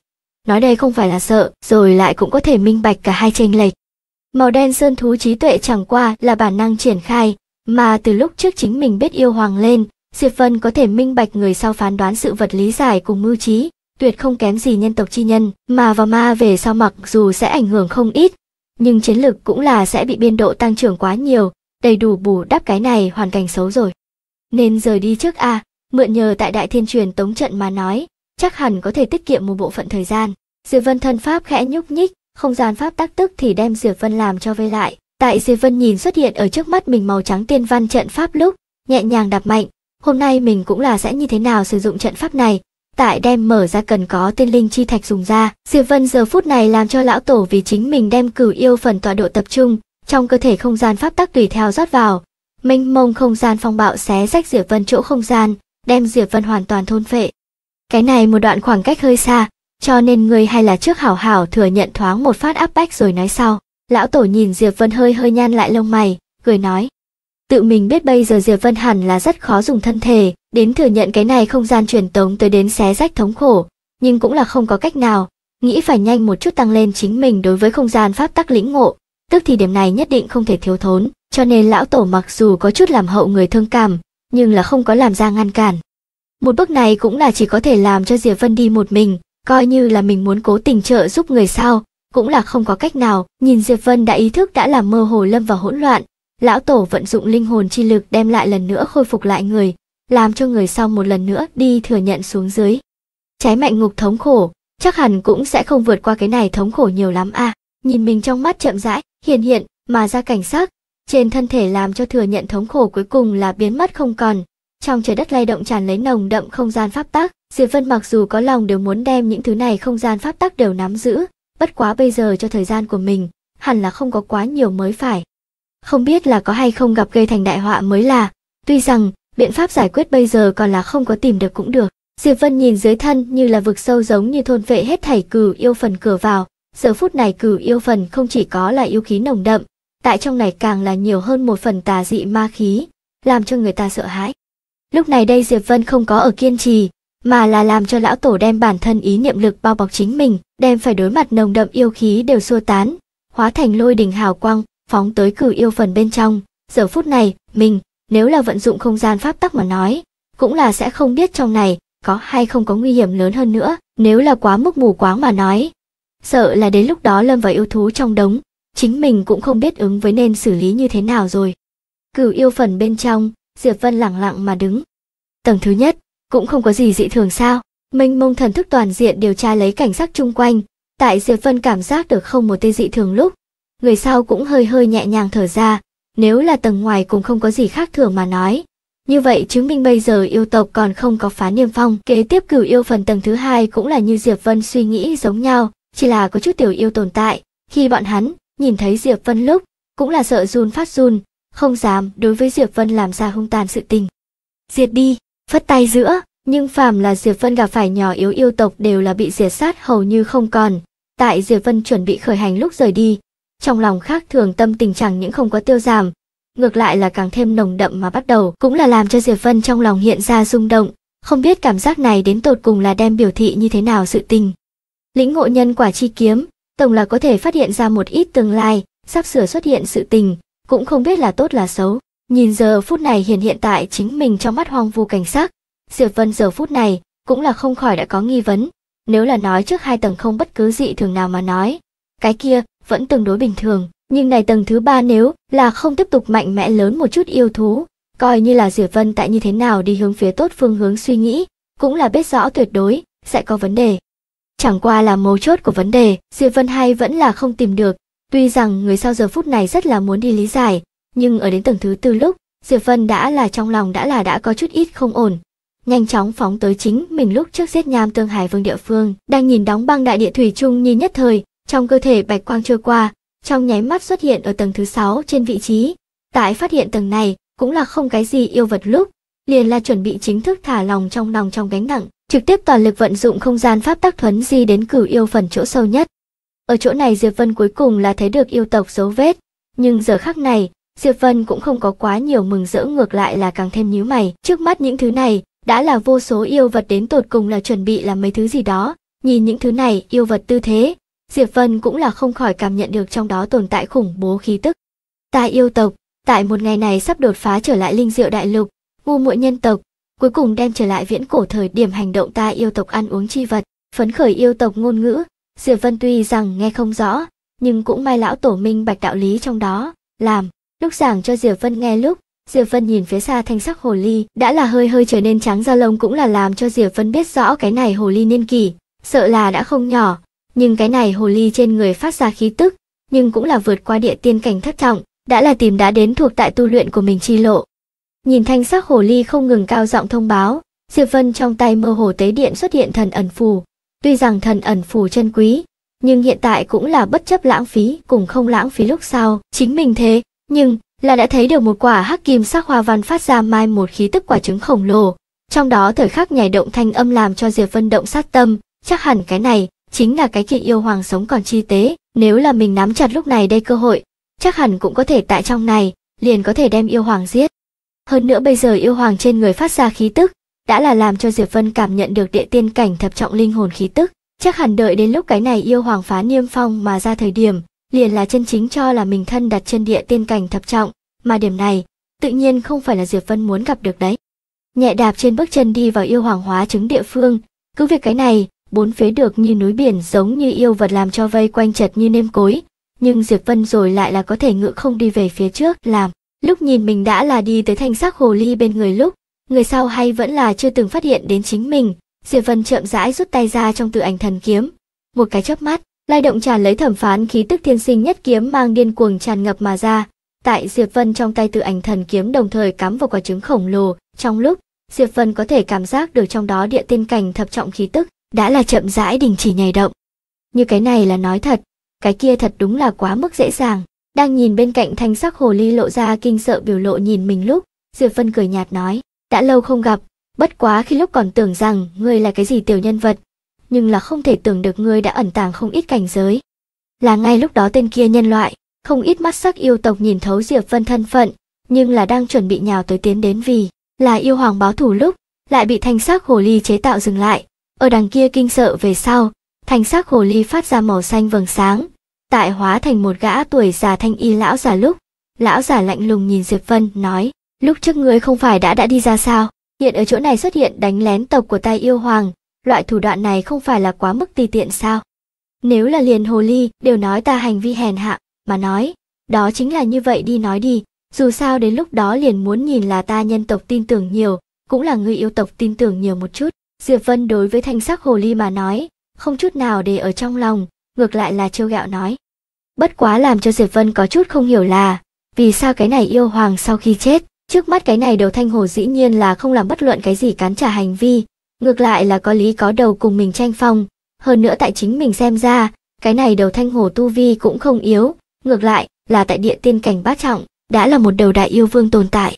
nói đây không phải là sợ rồi lại cũng có thể minh bạch cả hai chênh lệch màu đen sơn thú trí tuệ chẳng qua là bản năng triển khai mà từ lúc trước chính mình biết yêu hoàng lên Diệp Vân có thể minh bạch người sau phán đoán sự vật lý giải cùng mưu trí, tuyệt không kém gì nhân tộc chi nhân, mà vào ma về sau mặc dù sẽ ảnh hưởng không ít, nhưng chiến lực cũng là sẽ bị biên độ tăng trưởng quá nhiều, đầy đủ bù đắp cái này hoàn cảnh xấu rồi. Nên rời đi trước a, à, mượn nhờ tại đại thiên truyền tống trận mà nói, chắc hẳn có thể tiết kiệm một bộ phận thời gian. Diệp Vân thân pháp khẽ nhúc nhích, không gian pháp tác tức thì đem Diệp Vân làm cho vây lại. Tại Diệp Vân nhìn xuất hiện ở trước mắt mình màu trắng tiên văn trận pháp lúc, nhẹ nhàng đạp mạnh, Hôm nay mình cũng là sẽ như thế nào sử dụng trận pháp này. Tại đem mở ra cần có tên linh chi thạch dùng ra. Diệp Vân giờ phút này làm cho lão tổ vì chính mình đem cửu yêu phần tọa độ tập trung, trong cơ thể không gian pháp tắc tùy theo rót vào. minh mông không gian phong bạo xé rách Diệp Vân chỗ không gian, đem Diệp Vân hoàn toàn thôn phệ. Cái này một đoạn khoảng cách hơi xa, cho nên người hay là trước hảo hảo thừa nhận thoáng một phát áp bách rồi nói sau. Lão tổ nhìn Diệp Vân hơi hơi nhan lại lông mày, cười nói, Tự mình biết bây giờ Diệp Vân hẳn là rất khó dùng thân thể, đến thừa nhận cái này không gian truyền tống tới đến xé rách thống khổ, nhưng cũng là không có cách nào, nghĩ phải nhanh một chút tăng lên chính mình đối với không gian pháp tắc lĩnh ngộ, tức thì điểm này nhất định không thể thiếu thốn, cho nên lão tổ mặc dù có chút làm hậu người thương cảm, nhưng là không có làm ra ngăn cản. Một bước này cũng là chỉ có thể làm cho Diệp Vân đi một mình, coi như là mình muốn cố tình trợ giúp người sao, cũng là không có cách nào, nhìn Diệp Vân đã ý thức đã làm mơ hồ lâm vào hỗn loạn, lão tổ vận dụng linh hồn chi lực đem lại lần nữa khôi phục lại người, làm cho người sau một lần nữa đi thừa nhận xuống dưới. Trái mạnh ngục thống khổ, chắc hẳn cũng sẽ không vượt qua cái này thống khổ nhiều lắm à. Nhìn mình trong mắt chậm rãi, hiền hiện, mà ra cảnh sắc, trên thân thể làm cho thừa nhận thống khổ cuối cùng là biến mất không còn. Trong trời đất lay động tràn lấy nồng đậm không gian pháp tắc, Diệp Vân mặc dù có lòng đều muốn đem những thứ này không gian pháp tắc đều nắm giữ, bất quá bây giờ cho thời gian của mình, hẳn là không có quá nhiều mới phải không biết là có hay không gặp gây thành đại họa mới là. Tuy rằng, biện pháp giải quyết bây giờ còn là không có tìm được cũng được. Diệp Vân nhìn dưới thân như là vực sâu giống như thôn vệ hết thảy cử yêu phần cửa vào. Giờ phút này cử yêu phần không chỉ có là yêu khí nồng đậm, tại trong này càng là nhiều hơn một phần tà dị ma khí, làm cho người ta sợ hãi. Lúc này đây Diệp Vân không có ở kiên trì, mà là làm cho lão tổ đem bản thân ý niệm lực bao bọc chính mình, đem phải đối mặt nồng đậm yêu khí đều xua tán, hóa thành lôi đình hào quang, phóng tới cử yêu phần bên trong. Giờ phút này, mình, nếu là vận dụng không gian pháp tắc mà nói, cũng là sẽ không biết trong này có hay không có nguy hiểm lớn hơn nữa, nếu là quá mức mù quáng mà nói. Sợ là đến lúc đó lâm vào yêu thú trong đống, chính mình cũng không biết ứng với nên xử lý như thế nào rồi. Cửu yêu phần bên trong, Diệp Vân lặng lặng mà đứng. Tầng thứ nhất, cũng không có gì dị thường sao, minh mông thần thức toàn diện điều tra lấy cảnh sắc chung quanh, tại Diệp Vân cảm giác được không một tê dị thường lúc, người sau cũng hơi hơi nhẹ nhàng thở ra, nếu là tầng ngoài cũng không có gì khác thường mà nói. Như vậy chứng minh bây giờ yêu tộc còn không có phá niêm phong, kế tiếp cửu yêu phần tầng thứ hai cũng là như Diệp Vân suy nghĩ giống nhau, chỉ là có chút tiểu yêu tồn tại. Khi bọn hắn nhìn thấy Diệp Vân lúc, cũng là sợ run phát run, không dám đối với Diệp Vân làm ra hung tàn sự tình. Diệt đi, phất tay giữa, nhưng phàm là Diệp Vân gặp phải nhỏ yếu yêu tộc đều là bị diệt sát hầu như không còn. Tại Diệp Vân chuẩn bị khởi hành lúc rời đi, trong lòng khác thường tâm tình chẳng những không có tiêu giảm, ngược lại là càng thêm nồng đậm mà bắt đầu, cũng là làm cho Diệp Vân trong lòng hiện ra rung động, không biết cảm giác này đến tột cùng là đem biểu thị như thế nào sự tình. Lĩnh ngộ nhân quả chi kiếm, tổng là có thể phát hiện ra một ít tương lai, sắp sửa xuất hiện sự tình, cũng không biết là tốt là xấu. Nhìn giờ phút này hiện hiện tại chính mình trong mắt hoang vu cảnh sắc, Diệp Vân giờ phút này cũng là không khỏi đã có nghi vấn, nếu là nói trước hai tầng không bất cứ dị thường nào mà nói, cái kia vẫn tương đối bình thường. Nhưng này tầng thứ ba nếu là không tiếp tục mạnh mẽ lớn một chút yêu thú, coi như là Diệp Vân tại như thế nào đi hướng phía tốt phương hướng suy nghĩ, cũng là biết rõ tuyệt đối sẽ có vấn đề. Chẳng qua là mấu chốt của vấn đề, Diệp Vân hay vẫn là không tìm được, tuy rằng người sau giờ phút này rất là muốn đi lý giải, nhưng ở đến tầng thứ tư lúc, Diệp Vân đã là trong lòng đã là đã có chút ít không ổn. Nhanh chóng phóng tới chính mình lúc trước giết nham tương hải vương địa phương, đang nhìn đóng băng đại địa thủy chung như nhất thời, trong cơ thể bạch quang trôi qua, trong nháy mắt xuất hiện ở tầng thứ sáu trên vị trí. Tại phát hiện tầng này cũng là không cái gì yêu vật lúc, liền là chuẩn bị chính thức thả lòng trong lòng trong gánh nặng, trực tiếp toàn lực vận dụng không gian pháp tắc thuấn di đến cửu yêu phần chỗ sâu nhất. Ở chỗ này Diệp Vân cuối cùng là thấy được yêu tộc dấu vết, nhưng giờ khắc này, Diệp Vân cũng không có quá nhiều mừng rỡ ngược lại là càng thêm nhíu mày, trước mắt những thứ này đã là vô số yêu vật đến tột cùng là chuẩn bị làm mấy thứ gì đó, nhìn những thứ này yêu vật tư thế, Diệp Vân cũng là không khỏi cảm nhận được trong đó tồn tại khủng bố khí tức. tại yêu tộc, tại một ngày này sắp đột phá trở lại linh diệu đại lục, ngu muội nhân tộc, cuối cùng đem trở lại viễn cổ thời điểm hành động ta yêu tộc ăn uống chi vật, phấn khởi yêu tộc ngôn ngữ. Diệp Vân tuy rằng nghe không rõ, nhưng cũng may lão tổ minh bạch đạo lý trong đó, làm, lúc giảng cho Diệp Vân nghe lúc, Diệp Vân nhìn phía xa thanh sắc hồ ly, đã là hơi hơi trở nên trắng da lông cũng là làm cho Diệp Vân biết rõ cái này hồ ly niên kỳ, sợ là đã không nhỏ, nhưng cái này hồ ly trên người phát ra khí tức, nhưng cũng là vượt qua địa tiên cảnh thất trọng, đã là tìm đã đến thuộc tại tu luyện của mình chi lộ. Nhìn thanh sắc hồ ly không ngừng cao giọng thông báo, Diệp Vân trong tay mơ hồ tế điện xuất hiện thần ẩn phù. Tuy rằng thần ẩn phù chân quý, nhưng hiện tại cũng là bất chấp lãng phí cùng không lãng phí lúc sau. Chính mình thế, nhưng là đã thấy được một quả hắc kim sắc hoa văn phát ra mai một khí tức quả trứng khổng lồ. Trong đó thời khắc nhảy động thanh âm làm cho Diệp Vân động sát tâm, chắc hẳn cái này chính là cái kiện yêu hoàng sống còn chi tế, nếu là mình nắm chặt lúc này đây cơ hội, chắc hẳn cũng có thể tại trong này, liền có thể đem yêu hoàng giết. Hơn nữa bây giờ yêu hoàng trên người phát ra khí tức, đã là làm cho Diệp Vân cảm nhận được địa tiên cảnh thập trọng linh hồn khí tức, chắc hẳn đợi đến lúc cái này yêu hoàng phá niêm phong mà ra thời điểm, liền là chân chính cho là mình thân đặt chân địa tiên cảnh thập trọng, mà điểm này, tự nhiên không phải là Diệp Vân muốn gặp được đấy. Nhẹ đạp trên bước chân đi vào yêu hoàng hóa chứng địa phương, cứ việc cái này, bốn phía được như núi biển giống như yêu vật làm cho vây quanh chật như nêm cối. Nhưng Diệp Vân rồi lại là có thể ngựa không đi về phía trước làm. Lúc nhìn mình đã là đi tới thanh sắc hồ ly bên người lúc, người sau hay vẫn là chưa từng phát hiện đến chính mình. Diệp Vân chậm rãi rút tay ra trong tự ảnh thần kiếm. Một cái chớp mắt, lai động tràn lấy thẩm phán khí tức thiên sinh nhất kiếm mang điên cuồng tràn ngập mà ra. Tại Diệp Vân trong tay tự ảnh thần kiếm đồng thời cắm vào quả trứng khổng lồ, trong lúc Diệp Vân có thể cảm giác được trong đó địa tiên cảnh thập trọng khí tức đã là chậm rãi đình chỉ nhảy động. Như cái này là nói thật, cái kia thật đúng là quá mức dễ dàng. Đang nhìn bên cạnh thanh sắc hồ ly lộ ra kinh sợ biểu lộ nhìn mình lúc, Diệp Vân cười nhạt nói, đã lâu không gặp, bất quá khi lúc còn tưởng rằng ngươi là cái gì tiểu nhân vật, nhưng là không thể tưởng được ngươi đã ẩn tàng không ít cảnh giới. Là ngay lúc đó tên kia nhân loại, không ít mắt sắc yêu tộc nhìn thấu Diệp Vân thân phận, nhưng là đang chuẩn bị nhào tới tiến đến vì là yêu hoàng báo thủ lúc, lại bị thanh sắc hồ ly chế tạo dừng lại, ở đằng kia kinh sợ về sau, thành xác hồ ly phát ra màu xanh vầng sáng, tại hóa thành một gã tuổi già thanh y lão già lúc. Lão già lạnh lùng nhìn Diệp Vân, nói, lúc trước ngươi không phải đã đã đi ra sao, hiện ở chỗ này xuất hiện đánh lén tộc của tay yêu hoàng, loại thủ đoạn này không phải là quá mức tùy tiện sao. Nếu là liền hồ ly đều nói ta hành vi hèn hạ, mà nói, đó chính là như vậy đi nói đi, dù sao đến lúc đó liền muốn nhìn là ta nhân tộc tin tưởng nhiều, cũng là người yêu tộc tin tưởng nhiều một chút. Diệp Vân đối với thanh sắc hồ ly mà nói, không chút nào để ở trong lòng, ngược lại là trêu gạo nói. Bất quá làm cho Diệp Vân có chút không hiểu là, vì sao cái này yêu hoàng sau khi chết, trước mắt cái này đầu thanh hồ dĩ nhiên là không làm bất luận cái gì cán trả hành vi, ngược lại là có lý có đầu cùng mình tranh phong, hơn nữa tại chính mình xem ra, cái này đầu thanh hồ tu vi cũng không yếu, ngược lại là tại địa tiên cảnh bát trọng, đã là một đầu đại yêu vương tồn tại.